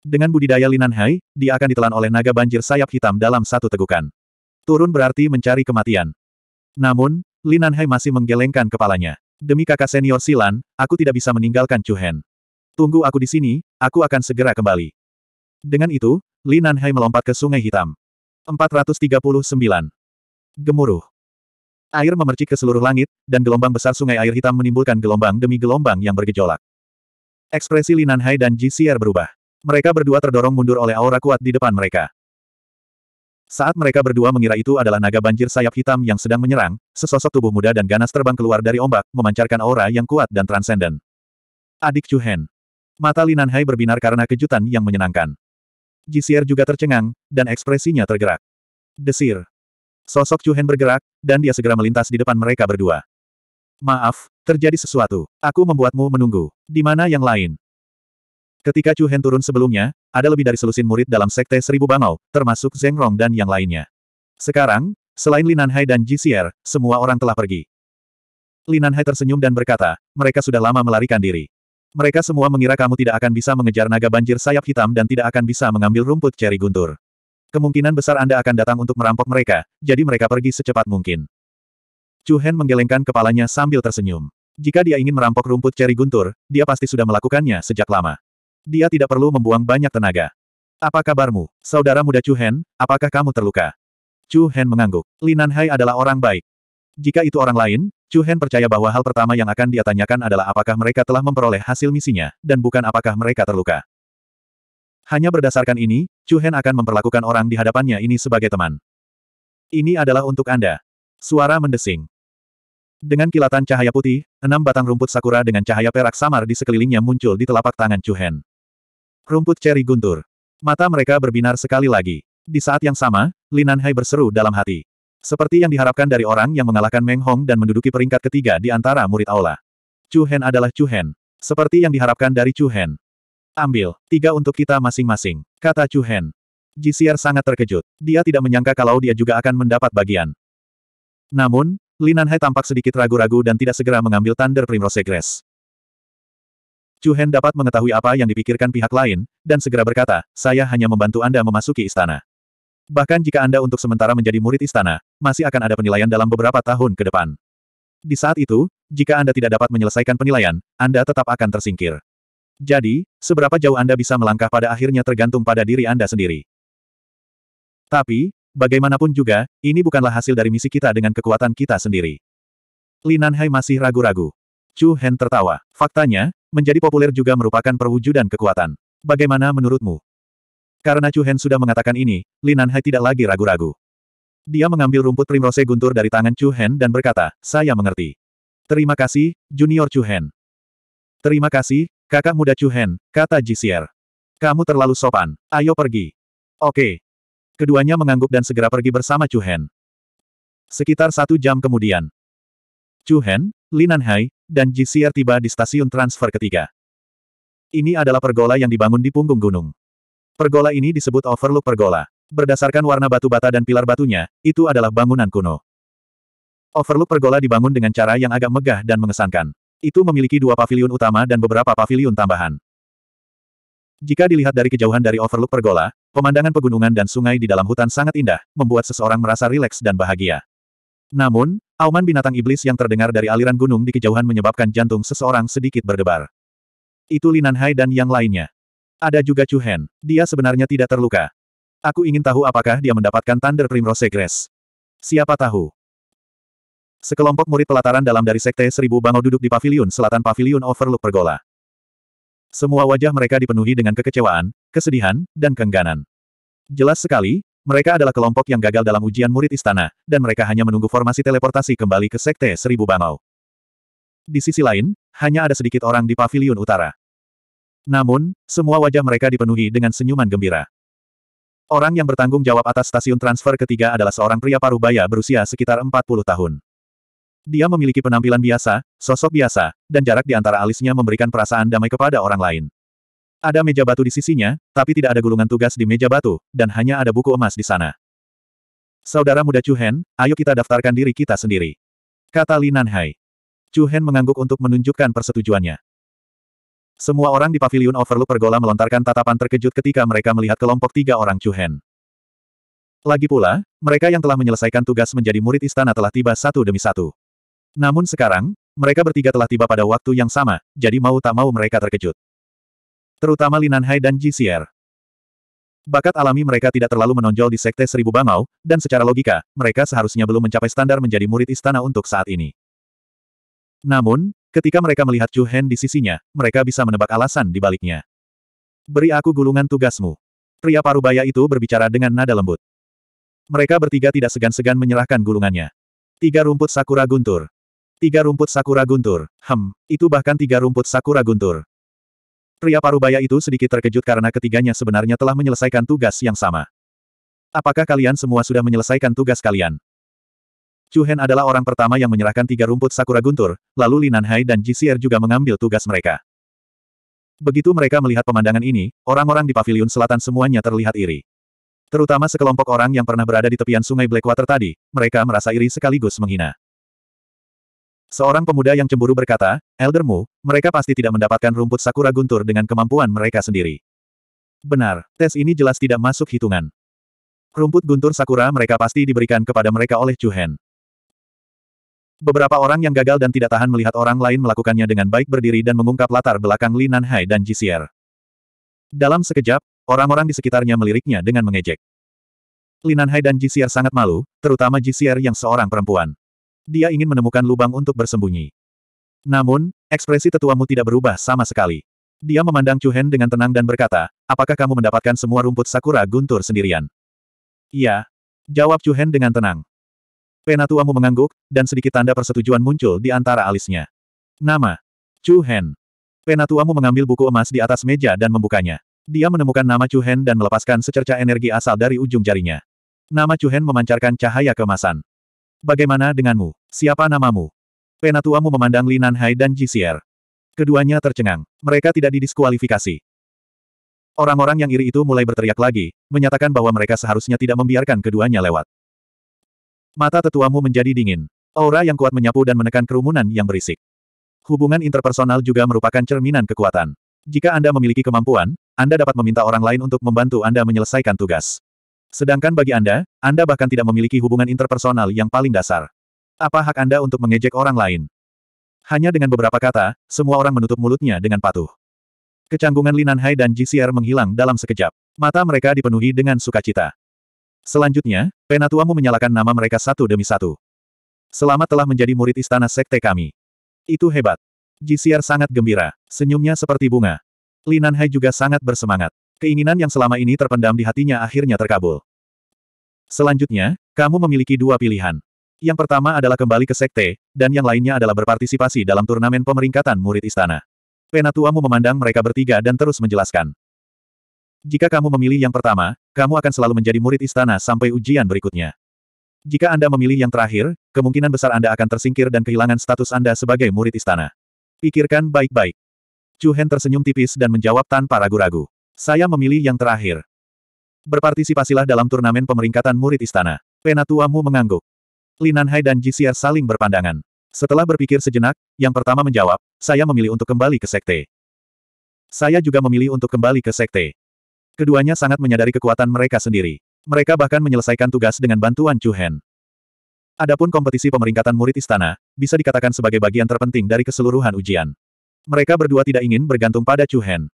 Dengan budidaya Linan Hai, dia akan ditelan oleh naga banjir sayap hitam dalam satu tegukan. Turun berarti mencari kematian. Namun, Linan Hai masih menggelengkan kepalanya. Demi kakak senior Silan, aku tidak bisa meninggalkan Chuhen. Tunggu aku di sini, aku akan segera kembali. Dengan itu, Linan Hai melompat ke sungai hitam. 439. Gemuruh. Air memercik ke seluruh langit, dan gelombang besar sungai air hitam menimbulkan gelombang demi gelombang yang bergejolak. Ekspresi Linan Hai dan JCR berubah. Mereka berdua terdorong mundur oleh aura kuat di depan mereka. Saat mereka berdua mengira itu adalah naga banjir sayap hitam yang sedang menyerang, sesosok tubuh muda dan ganas terbang keluar dari ombak, memancarkan aura yang kuat dan transenden. Adik Chuhen. Mata Linan Hai berbinar karena kejutan yang menyenangkan. Jisir juga tercengang, dan ekspresinya tergerak. Desir. Sosok Chuhen bergerak, dan dia segera melintas di depan mereka berdua. Maaf, terjadi sesuatu. Aku membuatmu menunggu. Di mana yang lain? Ketika Chu Hen turun sebelumnya, ada lebih dari selusin murid dalam sekte seribu bangau, termasuk Zeng Rong dan yang lainnya. Sekarang, selain Linan Hai dan Ji Xier, semua orang telah pergi. Linan Hai tersenyum dan berkata, mereka sudah lama melarikan diri. Mereka semua mengira kamu tidak akan bisa mengejar naga banjir sayap hitam dan tidak akan bisa mengambil rumput ceri guntur. Kemungkinan besar Anda akan datang untuk merampok mereka, jadi mereka pergi secepat mungkin. Chu Hen menggelengkan kepalanya sambil tersenyum. Jika dia ingin merampok rumput ceri guntur, dia pasti sudah melakukannya sejak lama. Dia tidak perlu membuang banyak tenaga. Apa kabarmu, saudara muda Chu Hen, apakah kamu terluka? Chu Hen mengangguk. Linan Hai adalah orang baik. Jika itu orang lain, Chu Hen percaya bahwa hal pertama yang akan dia tanyakan adalah apakah mereka telah memperoleh hasil misinya, dan bukan apakah mereka terluka. Hanya berdasarkan ini, Chu Hen akan memperlakukan orang di hadapannya ini sebagai teman. Ini adalah untuk Anda. Suara mendesing. Dengan kilatan cahaya putih, enam batang rumput sakura dengan cahaya perak samar di sekelilingnya muncul di telapak tangan Chu Hen. Rumput ceri guntur. Mata mereka berbinar sekali lagi. Di saat yang sama, Linan Hai berseru dalam hati. Seperti yang diharapkan dari orang yang mengalahkan Meng Hong dan menduduki peringkat ketiga di antara murid aula. Chu Hen adalah Chu Hen. Seperti yang diharapkan dari Chu Hen. Ambil, tiga untuk kita masing-masing, kata Chu Hen. Jisier sangat terkejut. Dia tidak menyangka kalau dia juga akan mendapat bagian. Namun, Linan Hai tampak sedikit ragu-ragu dan tidak segera mengambil Thunder Primrose Grass. Chu Hen dapat mengetahui apa yang dipikirkan pihak lain, dan segera berkata, saya hanya membantu Anda memasuki istana. Bahkan jika Anda untuk sementara menjadi murid istana, masih akan ada penilaian dalam beberapa tahun ke depan. Di saat itu, jika Anda tidak dapat menyelesaikan penilaian, Anda tetap akan tersingkir. Jadi, seberapa jauh Anda bisa melangkah pada akhirnya tergantung pada diri Anda sendiri. Tapi, bagaimanapun juga, ini bukanlah hasil dari misi kita dengan kekuatan kita sendiri. Linan Hai masih ragu-ragu. Chu Hen tertawa. Faktanya, menjadi populer juga merupakan perwujudan kekuatan. Bagaimana menurutmu? Karena Chu Hen sudah mengatakan ini, Lin Nanhai tidak lagi ragu-ragu. Dia mengambil rumput primrose guntur dari tangan Chu Hen dan berkata, saya mengerti. Terima kasih, Junior Chu Hen. Terima kasih, kakak muda Chu Hen, kata Jisier. Kamu terlalu sopan, ayo pergi. Oke. Keduanya mengangguk dan segera pergi bersama Chu Hen. Sekitar satu jam kemudian. Chu Hen, Lin Nanhai, dan Jixier tiba di stasiun transfer ketiga. Ini adalah pergola yang dibangun di punggung gunung. Pergola ini disebut Overlook Pergola. Berdasarkan warna batu bata dan pilar batunya, itu adalah bangunan kuno. Overlook Pergola dibangun dengan cara yang agak megah dan mengesankan. Itu memiliki dua pavilion utama dan beberapa pavilion tambahan. Jika dilihat dari kejauhan dari Overlook Pergola, pemandangan pegunungan dan sungai di dalam hutan sangat indah, membuat seseorang merasa rileks dan bahagia. Namun, Auman binatang iblis yang terdengar dari aliran gunung di kejauhan menyebabkan jantung seseorang sedikit berdebar. Itu Linan Hai dan yang lainnya. Ada juga Chu Hen. Dia sebenarnya tidak terluka. Aku ingin tahu apakah dia mendapatkan Thunder Primrose Grace. Siapa tahu. Sekelompok murid pelataran dalam dari Sekte Seribu Bangau duduk di pavilion selatan pavilion Overlook Pergola. Semua wajah mereka dipenuhi dengan kekecewaan, kesedihan, dan kengganan. Jelas sekali, mereka adalah kelompok yang gagal dalam ujian murid istana, dan mereka hanya menunggu formasi teleportasi kembali ke Sekte Seribu Bangau. Di sisi lain, hanya ada sedikit orang di Paviliun utara. Namun, semua wajah mereka dipenuhi dengan senyuman gembira. Orang yang bertanggung jawab atas stasiun transfer ketiga adalah seorang pria parubaya berusia sekitar 40 tahun. Dia memiliki penampilan biasa, sosok biasa, dan jarak di antara alisnya memberikan perasaan damai kepada orang lain. Ada meja batu di sisinya, tapi tidak ada gulungan tugas di meja batu, dan hanya ada buku emas di sana. Saudara muda Chu Hen, ayo kita daftarkan diri kita sendiri. Kata Li Nanhai. Chu Hen mengangguk untuk menunjukkan persetujuannya. Semua orang di pavilion Overlook pergola melontarkan tatapan terkejut ketika mereka melihat kelompok tiga orang Chu Hen. Lagi pula, mereka yang telah menyelesaikan tugas menjadi murid istana telah tiba satu demi satu. Namun sekarang, mereka bertiga telah tiba pada waktu yang sama, jadi mau tak mau mereka terkejut terutama Linanhai dan Xier. Bakat alami mereka tidak terlalu menonjol di Sekte Seribu Bangau, dan secara logika, mereka seharusnya belum mencapai standar menjadi murid istana untuk saat ini. Namun, ketika mereka melihat Chu Hen di sisinya, mereka bisa menebak alasan di baliknya. Beri aku gulungan tugasmu. Pria parubaya itu berbicara dengan nada lembut. Mereka bertiga tidak segan-segan menyerahkan gulungannya. Tiga rumput sakura guntur. Tiga rumput sakura guntur. Hem, itu bahkan tiga rumput sakura guntur. Pria parubaya itu sedikit terkejut karena ketiganya sebenarnya telah menyelesaikan tugas yang sama. Apakah kalian semua sudah menyelesaikan tugas kalian? Chu Hen adalah orang pertama yang menyerahkan tiga rumput Sakura Guntur, lalu Linan Nanhai dan JCR er juga mengambil tugas mereka. Begitu mereka melihat pemandangan ini, orang-orang di paviliun selatan semuanya terlihat iri. Terutama sekelompok orang yang pernah berada di tepian sungai Blackwater tadi, mereka merasa iri sekaligus menghina. Seorang pemuda yang cemburu berkata, Eldermu, mereka pasti tidak mendapatkan rumput sakura guntur dengan kemampuan mereka sendiri. Benar, tes ini jelas tidak masuk hitungan. Rumput guntur sakura mereka pasti diberikan kepada mereka oleh Chu Hen. Beberapa orang yang gagal dan tidak tahan melihat orang lain melakukannya dengan baik berdiri dan mengungkap latar belakang Li Nanhai dan Jisier. Dalam sekejap, orang-orang di sekitarnya meliriknya dengan mengejek. Li Nanhai dan Jisier sangat malu, terutama Jisier yang seorang perempuan. Dia ingin menemukan lubang untuk bersembunyi. Namun, ekspresi tetuamu tidak berubah sama sekali. Dia memandang Hen dengan tenang dan berkata, apakah kamu mendapatkan semua rumput sakura guntur sendirian? Iya. Jawab Hen dengan tenang. Penatuamu mengangguk, dan sedikit tanda persetujuan muncul di antara alisnya. Nama. Hen. Penatuamu mengambil buku emas di atas meja dan membukanya. Dia menemukan nama Hen dan melepaskan secerca energi asal dari ujung jarinya. Nama Hen memancarkan cahaya kemasan. Bagaimana denganmu? Siapa namamu? Penatuamu memandang Li Nanhai dan Jisier. Keduanya tercengang. Mereka tidak didiskualifikasi. Orang-orang yang iri itu mulai berteriak lagi, menyatakan bahwa mereka seharusnya tidak membiarkan keduanya lewat. Mata tetuamu menjadi dingin. Aura yang kuat menyapu dan menekan kerumunan yang berisik. Hubungan interpersonal juga merupakan cerminan kekuatan. Jika Anda memiliki kemampuan, Anda dapat meminta orang lain untuk membantu Anda menyelesaikan tugas. Sedangkan bagi Anda, Anda bahkan tidak memiliki hubungan interpersonal yang paling dasar. Apa hak Anda untuk mengejek orang lain? Hanya dengan beberapa kata, semua orang menutup mulutnya dengan patuh. Kecanggungan Linan Hai dan JCR menghilang dalam sekejap. Mata mereka dipenuhi dengan sukacita. Selanjutnya, Penatuamu menyalakan nama mereka satu demi satu. Selamat telah menjadi murid istana sekte kami. Itu hebat. JCR sangat gembira, senyumnya seperti bunga. Linan Hai juga sangat bersemangat. Keinginan yang selama ini terpendam di hatinya akhirnya terkabul. Selanjutnya, kamu memiliki dua pilihan. Yang pertama adalah kembali ke sekte, dan yang lainnya adalah berpartisipasi dalam turnamen pemeringkatan murid istana. Penatuamu memandang mereka bertiga dan terus menjelaskan. Jika kamu memilih yang pertama, kamu akan selalu menjadi murid istana sampai ujian berikutnya. Jika Anda memilih yang terakhir, kemungkinan besar Anda akan tersingkir dan kehilangan status Anda sebagai murid istana. Pikirkan baik-baik. Chu Hen tersenyum tipis dan menjawab tanpa ragu-ragu. Saya memilih yang terakhir. Berpartisipasilah dalam turnamen pemeringkatan murid istana. Penatuamu mengangguk. Linanhai dan Jisier saling berpandangan. Setelah berpikir sejenak, yang pertama menjawab, saya memilih untuk kembali ke sekte. Saya juga memilih untuk kembali ke sekte. Keduanya sangat menyadari kekuatan mereka sendiri. Mereka bahkan menyelesaikan tugas dengan bantuan Chu Hen. Adapun kompetisi pemeringkatan murid istana, bisa dikatakan sebagai bagian terpenting dari keseluruhan ujian. Mereka berdua tidak ingin bergantung pada Chu Hen.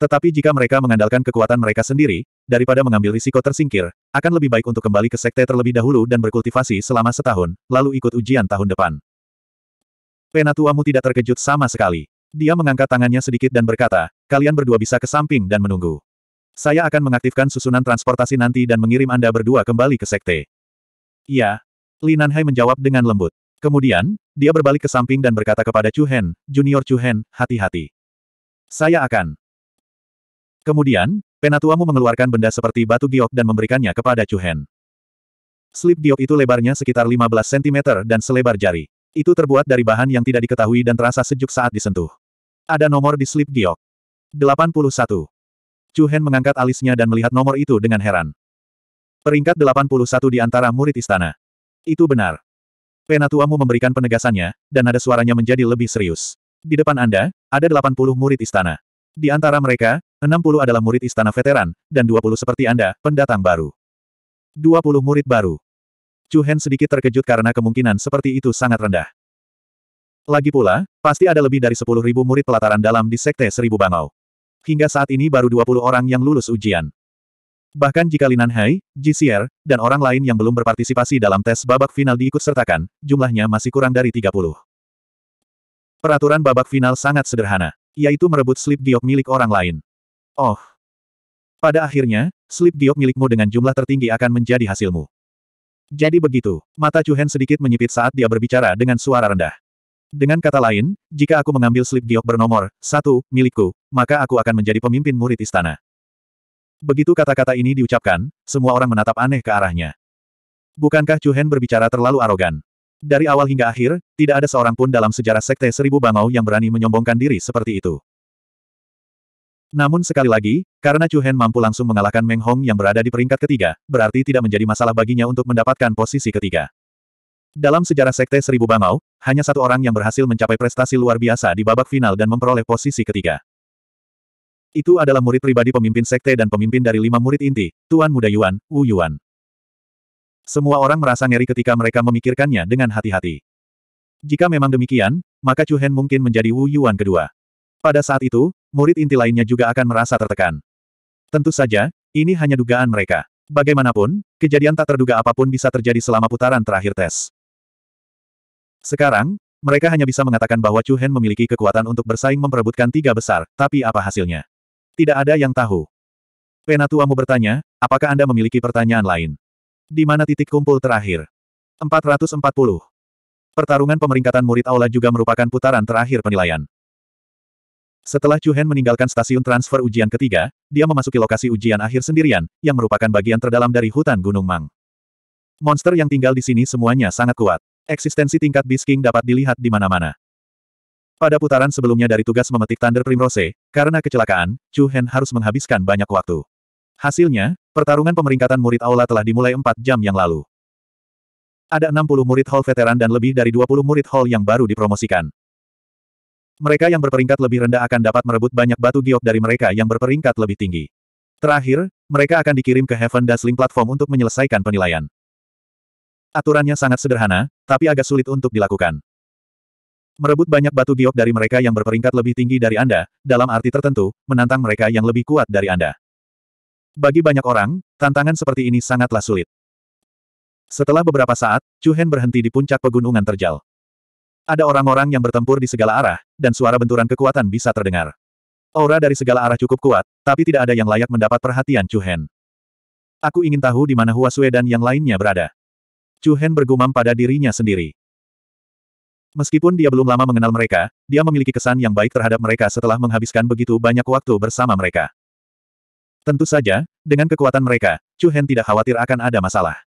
Tetapi jika mereka mengandalkan kekuatan mereka sendiri, daripada mengambil risiko tersingkir, akan lebih baik untuk kembali ke sekte terlebih dahulu dan berkultivasi selama setahun, lalu ikut ujian tahun depan. Penatuamu tidak terkejut sama sekali. Dia mengangkat tangannya sedikit dan berkata, kalian berdua bisa ke samping dan menunggu. Saya akan mengaktifkan susunan transportasi nanti dan mengirim Anda berdua kembali ke sekte. Iya. Linan Hai menjawab dengan lembut. Kemudian, dia berbalik ke samping dan berkata kepada Chu Hen, Junior Chu Hen, hati-hati. Saya akan. Kemudian, Penatuamu mengeluarkan benda seperti batu giok dan memberikannya kepada Chu Hen. Slip giok itu lebarnya sekitar 15 cm dan selebar jari. Itu terbuat dari bahan yang tidak diketahui dan terasa sejuk saat disentuh. Ada nomor di slip giok. 81. Chu Hen mengangkat alisnya dan melihat nomor itu dengan heran. Peringkat 81 di antara murid istana. Itu benar. Penatuamu memberikan penegasannya, dan ada suaranya menjadi lebih serius. Di depan Anda, ada 80 murid istana. Di antara mereka, 60 adalah murid istana veteran, dan 20 seperti Anda, pendatang baru. 20 murid baru. Chu Hen sedikit terkejut karena kemungkinan seperti itu sangat rendah. Lagi pula, pasti ada lebih dari ribu murid pelataran dalam di Sekte Seribu Bangau. Hingga saat ini baru 20 orang yang lulus ujian. Bahkan jika Linan Hai, Jisier, dan orang lain yang belum berpartisipasi dalam tes babak final diikutsertakan, jumlahnya masih kurang dari 30. Peraturan babak final sangat sederhana, yaitu merebut slip giok milik orang lain. Oh. Pada akhirnya, slip giok milikmu dengan jumlah tertinggi akan menjadi hasilmu. Jadi begitu, mata Chuhen sedikit menyipit saat dia berbicara dengan suara rendah. Dengan kata lain, jika aku mengambil slip giok bernomor satu milikku, maka aku akan menjadi pemimpin murid istana. Begitu kata-kata ini diucapkan, semua orang menatap aneh ke arahnya. Bukankah Chuhen berbicara terlalu arogan? Dari awal hingga akhir, tidak ada seorang pun dalam sejarah Sekte Seribu Bangau yang berani menyombongkan diri seperti itu. Namun sekali lagi, karena Chu Hen mampu langsung mengalahkan Meng Hong yang berada di peringkat ketiga, berarti tidak menjadi masalah baginya untuk mendapatkan posisi ketiga. Dalam sejarah Sekte Seribu Bangau, hanya satu orang yang berhasil mencapai prestasi luar biasa di babak final dan memperoleh posisi ketiga. Itu adalah murid pribadi pemimpin Sekte dan pemimpin dari lima murid inti, Tuan Muda Yuan, Wu Yuan. Semua orang merasa ngeri ketika mereka memikirkannya dengan hati-hati. Jika memang demikian, maka Chu Hen mungkin menjadi Wu Yuan kedua. Pada saat itu, murid inti lainnya juga akan merasa tertekan. Tentu saja, ini hanya dugaan mereka. Bagaimanapun, kejadian tak terduga apapun bisa terjadi selama putaran terakhir tes. Sekarang, mereka hanya bisa mengatakan bahwa Chu Hen memiliki kekuatan untuk bersaing memperebutkan tiga besar, tapi apa hasilnya? Tidak ada yang tahu. Penatuamu bertanya, apakah Anda memiliki pertanyaan lain? Di mana titik kumpul terakhir? 440. Pertarungan pemeringkatan murid aula juga merupakan putaran terakhir penilaian. Setelah Chu Hen meninggalkan stasiun transfer ujian ketiga, dia memasuki lokasi ujian akhir sendirian, yang merupakan bagian terdalam dari hutan Gunung Mang. Monster yang tinggal di sini semuanya sangat kuat. Eksistensi tingkat bisking dapat dilihat di mana-mana. Pada putaran sebelumnya dari tugas memetik Thunder Primrose, karena kecelakaan, Chu Hen harus menghabiskan banyak waktu. Hasilnya, pertarungan pemeringkatan murid aula telah dimulai 4 jam yang lalu. Ada 60 murid hall veteran dan lebih dari 20 murid hall yang baru dipromosikan. Mereka yang berperingkat lebih rendah akan dapat merebut banyak batu giok dari mereka yang berperingkat lebih tinggi. Terakhir, mereka akan dikirim ke Heaven Dazzling Platform untuk menyelesaikan penilaian. Aturannya sangat sederhana, tapi agak sulit untuk dilakukan. Merebut banyak batu giok dari mereka yang berperingkat lebih tinggi dari Anda, dalam arti tertentu, menantang mereka yang lebih kuat dari Anda. Bagi banyak orang, tantangan seperti ini sangatlah sulit. Setelah beberapa saat, Chu Hen berhenti di puncak pegunungan terjal. Ada orang-orang yang bertempur di segala arah, dan suara benturan kekuatan bisa terdengar. Aura dari segala arah cukup kuat, tapi tidak ada yang layak mendapat perhatian Chu Hen. Aku ingin tahu di mana Hua Sue dan yang lainnya berada. Chu Hen bergumam pada dirinya sendiri. Meskipun dia belum lama mengenal mereka, dia memiliki kesan yang baik terhadap mereka setelah menghabiskan begitu banyak waktu bersama mereka. Tentu saja, dengan kekuatan mereka, Chu Hen tidak khawatir akan ada masalah.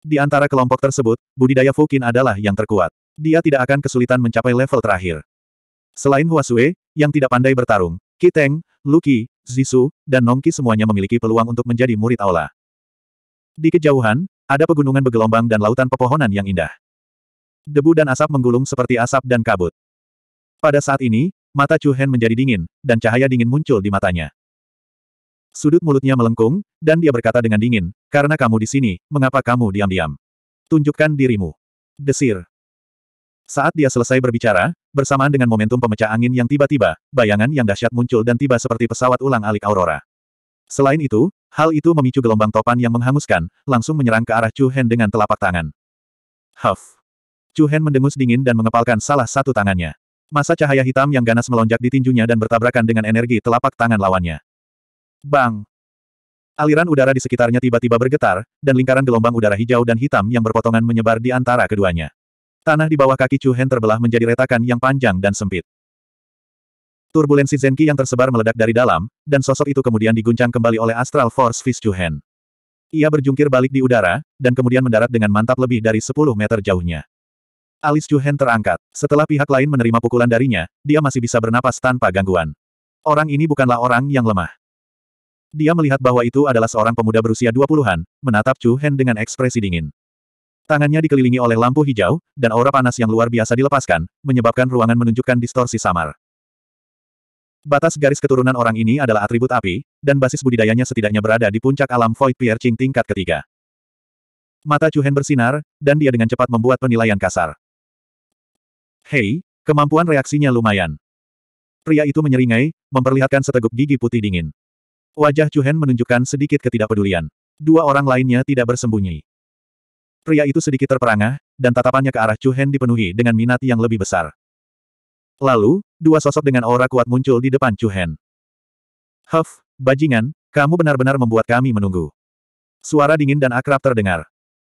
Di antara kelompok tersebut, budidaya Fukin adalah yang terkuat dia tidak akan kesulitan mencapai level terakhir. Selain Huasue, yang tidak pandai bertarung, Kiteng, Luki, Zisu, dan Nongki semuanya memiliki peluang untuk menjadi murid aula. Di kejauhan, ada pegunungan bergelombang dan lautan pepohonan yang indah. Debu dan asap menggulung seperti asap dan kabut. Pada saat ini, mata Chu Hen menjadi dingin, dan cahaya dingin muncul di matanya. Sudut mulutnya melengkung, dan dia berkata dengan dingin, karena kamu di sini, mengapa kamu diam-diam? Tunjukkan dirimu. Desir. Saat dia selesai berbicara, bersamaan dengan momentum pemecah angin yang tiba-tiba, bayangan yang dahsyat muncul dan tiba seperti pesawat ulang-alik Aurora. Selain itu, hal itu memicu gelombang topan yang menghanguskan, langsung menyerang ke arah Chu Hen dengan telapak tangan. Huff! Chu Hen mendengus dingin dan mengepalkan salah satu tangannya. Masa cahaya hitam yang ganas melonjak di tinjunya dan bertabrakan dengan energi telapak tangan lawannya. Bang! Aliran udara di sekitarnya tiba-tiba bergetar, dan lingkaran gelombang udara hijau dan hitam yang berpotongan menyebar di antara keduanya. Tanah di bawah kaki Chu Hen terbelah menjadi retakan yang panjang dan sempit. Turbulensi Zenki yang tersebar meledak dari dalam, dan sosok itu kemudian diguncang kembali oleh Astral Force Fist Chu Hen. Ia berjungkir balik di udara, dan kemudian mendarat dengan mantap lebih dari 10 meter jauhnya. Alis Chu Hen terangkat. Setelah pihak lain menerima pukulan darinya, dia masih bisa bernapas tanpa gangguan. Orang ini bukanlah orang yang lemah. Dia melihat bahwa itu adalah seorang pemuda berusia 20-an, menatap Chu Hen dengan ekspresi dingin. Tangannya dikelilingi oleh lampu hijau, dan aura panas yang luar biasa dilepaskan, menyebabkan ruangan menunjukkan distorsi samar. Batas garis keturunan orang ini adalah atribut api, dan basis budidayanya setidaknya berada di puncak alam Void Piercing tingkat ketiga. Mata Chuhen bersinar, dan dia dengan cepat membuat penilaian kasar. Hei, kemampuan reaksinya lumayan. Pria itu menyeringai, memperlihatkan seteguk gigi putih dingin. Wajah Chuhen menunjukkan sedikit ketidakpedulian. Dua orang lainnya tidak bersembunyi. Pria itu sedikit terperangah, dan tatapannya ke arah Chu Hen dipenuhi dengan minat yang lebih besar. Lalu, dua sosok dengan aura kuat muncul di depan Chu Hen. Huff, bajingan, kamu benar-benar membuat kami menunggu. Suara dingin dan akrab terdengar.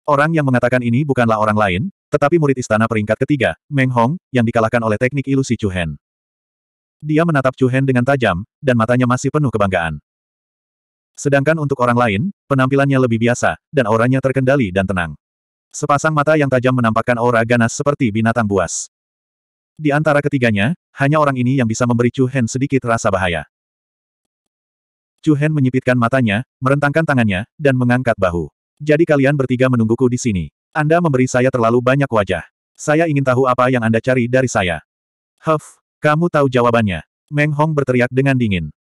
Orang yang mengatakan ini bukanlah orang lain, tetapi murid istana peringkat ketiga, Meng Hong, yang dikalahkan oleh teknik ilusi Chu Hen. Dia menatap Chu Hen dengan tajam, dan matanya masih penuh kebanggaan. Sedangkan untuk orang lain, penampilannya lebih biasa, dan auranya terkendali dan tenang. Sepasang mata yang tajam menampakkan aura ganas seperti binatang buas. Di antara ketiganya, hanya orang ini yang bisa memberi Chu Hen sedikit rasa bahaya. Chu Hen menyipitkan matanya, merentangkan tangannya, dan mengangkat bahu. Jadi kalian bertiga menungguku di sini. Anda memberi saya terlalu banyak wajah. Saya ingin tahu apa yang Anda cari dari saya. Huff, kamu tahu jawabannya. Meng Hong berteriak dengan dingin.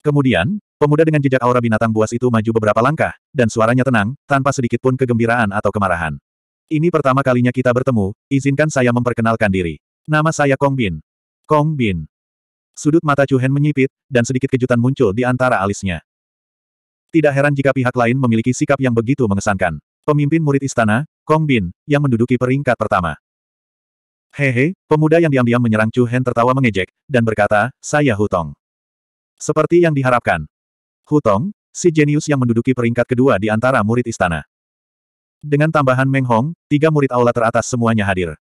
Kemudian, Pemuda dengan jejak aura binatang buas itu maju beberapa langkah, dan suaranya tenang, tanpa sedikit pun kegembiraan atau kemarahan. Ini pertama kalinya kita bertemu, izinkan saya memperkenalkan diri. Nama saya Kong Bin. Kong Bin. Sudut mata Chu Hen menyipit, dan sedikit kejutan muncul di antara alisnya. Tidak heran jika pihak lain memiliki sikap yang begitu mengesankan. Pemimpin murid istana, Kong Bin, yang menduduki peringkat pertama. Hehe, pemuda yang diam-diam menyerang Chu Hen tertawa mengejek, dan berkata, saya hutong. Seperti yang diharapkan, Hutong, si jenius yang menduduki peringkat kedua di antara murid istana. Dengan tambahan Meng Hong, tiga murid aula teratas semuanya hadir.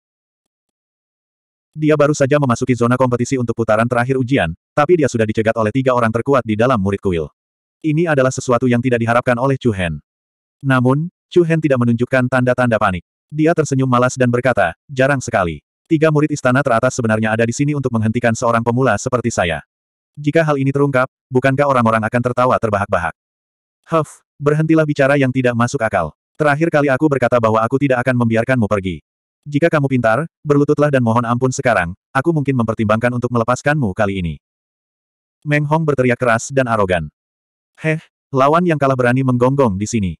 Dia baru saja memasuki zona kompetisi untuk putaran terakhir ujian, tapi dia sudah dicegat oleh tiga orang terkuat di dalam murid kuil. Ini adalah sesuatu yang tidak diharapkan oleh Chu Hen. Namun, Chu Hen tidak menunjukkan tanda-tanda panik. Dia tersenyum malas dan berkata, jarang sekali. Tiga murid istana teratas sebenarnya ada di sini untuk menghentikan seorang pemula seperti saya. Jika hal ini terungkap, bukankah orang-orang akan tertawa terbahak-bahak? Huff, berhentilah bicara yang tidak masuk akal. Terakhir kali aku berkata bahwa aku tidak akan membiarkanmu pergi. Jika kamu pintar, berlututlah dan mohon ampun sekarang, aku mungkin mempertimbangkan untuk melepaskanmu kali ini. Meng Hong berteriak keras dan arogan. Heh, lawan yang kalah berani menggonggong di sini.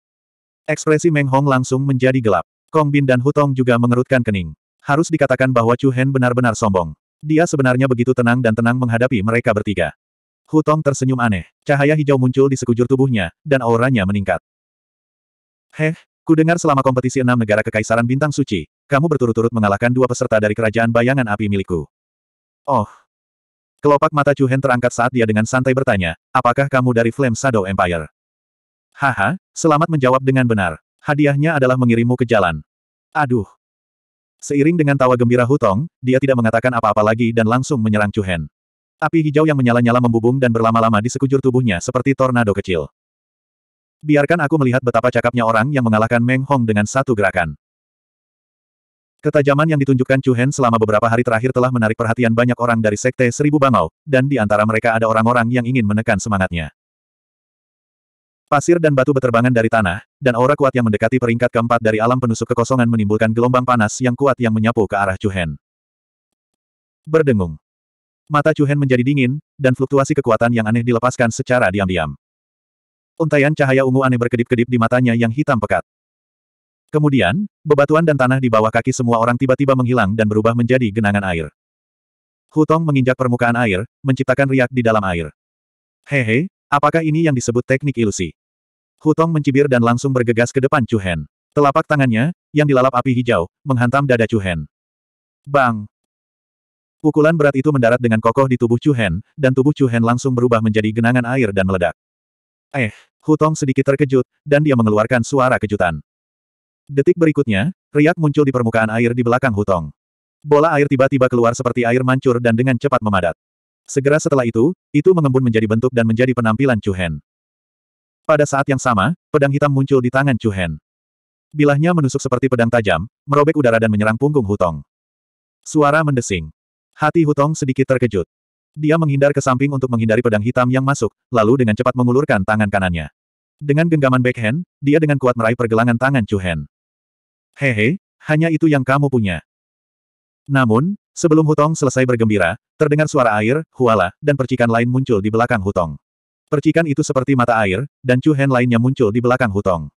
Ekspresi Meng Hong langsung menjadi gelap. Kong Bin dan Hutong juga mengerutkan kening. Harus dikatakan bahwa Chu Hen benar-benar sombong. Dia sebenarnya begitu tenang dan tenang menghadapi mereka bertiga. Hutong tersenyum aneh. Cahaya hijau muncul di sekujur tubuhnya, dan auranya meningkat. Heh, ku dengar selama kompetisi enam negara kekaisaran bintang suci, kamu berturut-turut mengalahkan dua peserta dari kerajaan bayangan api milikku. Oh. Kelopak mata Chu Hen terangkat saat dia dengan santai bertanya, apakah kamu dari Flame Shadow Empire? Haha, selamat menjawab dengan benar. Hadiahnya adalah mengirimmu ke jalan. Aduh, Seiring dengan tawa gembira Hutong, dia tidak mengatakan apa-apa lagi dan langsung menyerang Chu Hen. Api hijau yang menyala-nyala membubung dan berlama-lama di sekujur tubuhnya seperti tornado kecil. Biarkan aku melihat betapa cakapnya orang yang mengalahkan Meng Hong dengan satu gerakan. Ketajaman yang ditunjukkan Chu Hen selama beberapa hari terakhir telah menarik perhatian banyak orang dari Sekte Seribu Bangau, dan di antara mereka ada orang-orang yang ingin menekan semangatnya. Pasir dan batu berterbangan dari tanah, dan aura kuat yang mendekati peringkat keempat dari alam penusuk kekosongan menimbulkan gelombang panas yang kuat yang menyapu ke arah Chuhen. Berdengung. Mata Chuhen menjadi dingin, dan fluktuasi kekuatan yang aneh dilepaskan secara diam-diam. Untaian cahaya ungu aneh berkedip-kedip di matanya yang hitam pekat. Kemudian, bebatuan dan tanah di bawah kaki semua orang tiba-tiba menghilang dan berubah menjadi genangan air. Hutong menginjak permukaan air, menciptakan riak di dalam air. Hehe, Apakah ini yang disebut teknik ilusi? Hutong mencibir dan langsung bergegas ke depan Chu Hen. Telapak tangannya, yang dilalap api hijau, menghantam dada Chu Hen. Bang! Pukulan berat itu mendarat dengan kokoh di tubuh Chu Hen, dan tubuh Chu Hen langsung berubah menjadi genangan air dan meledak. Eh, Hutong sedikit terkejut, dan dia mengeluarkan suara kejutan. Detik berikutnya, riak muncul di permukaan air di belakang Hutong. Bola air tiba-tiba keluar seperti air mancur dan dengan cepat memadat. Segera setelah itu, itu mengembun menjadi bentuk dan menjadi penampilan Chu Hen. Pada saat yang sama, pedang hitam muncul di tangan Chu Hen. Bilahnya menusuk seperti pedang tajam, merobek udara dan menyerang punggung Hutong. Suara mendesing. Hati Hutong sedikit terkejut. Dia menghindar ke samping untuk menghindari pedang hitam yang masuk, lalu dengan cepat mengulurkan tangan kanannya. Dengan genggaman backhand, dia dengan kuat meraih pergelangan tangan Chu Hen. Hehe, hanya itu yang kamu punya. Namun, Sebelum Hutong selesai bergembira, terdengar suara air, huala, dan percikan lain muncul di belakang Hutong. Percikan itu seperti mata air, dan Chu Hen lainnya muncul di belakang Hutong.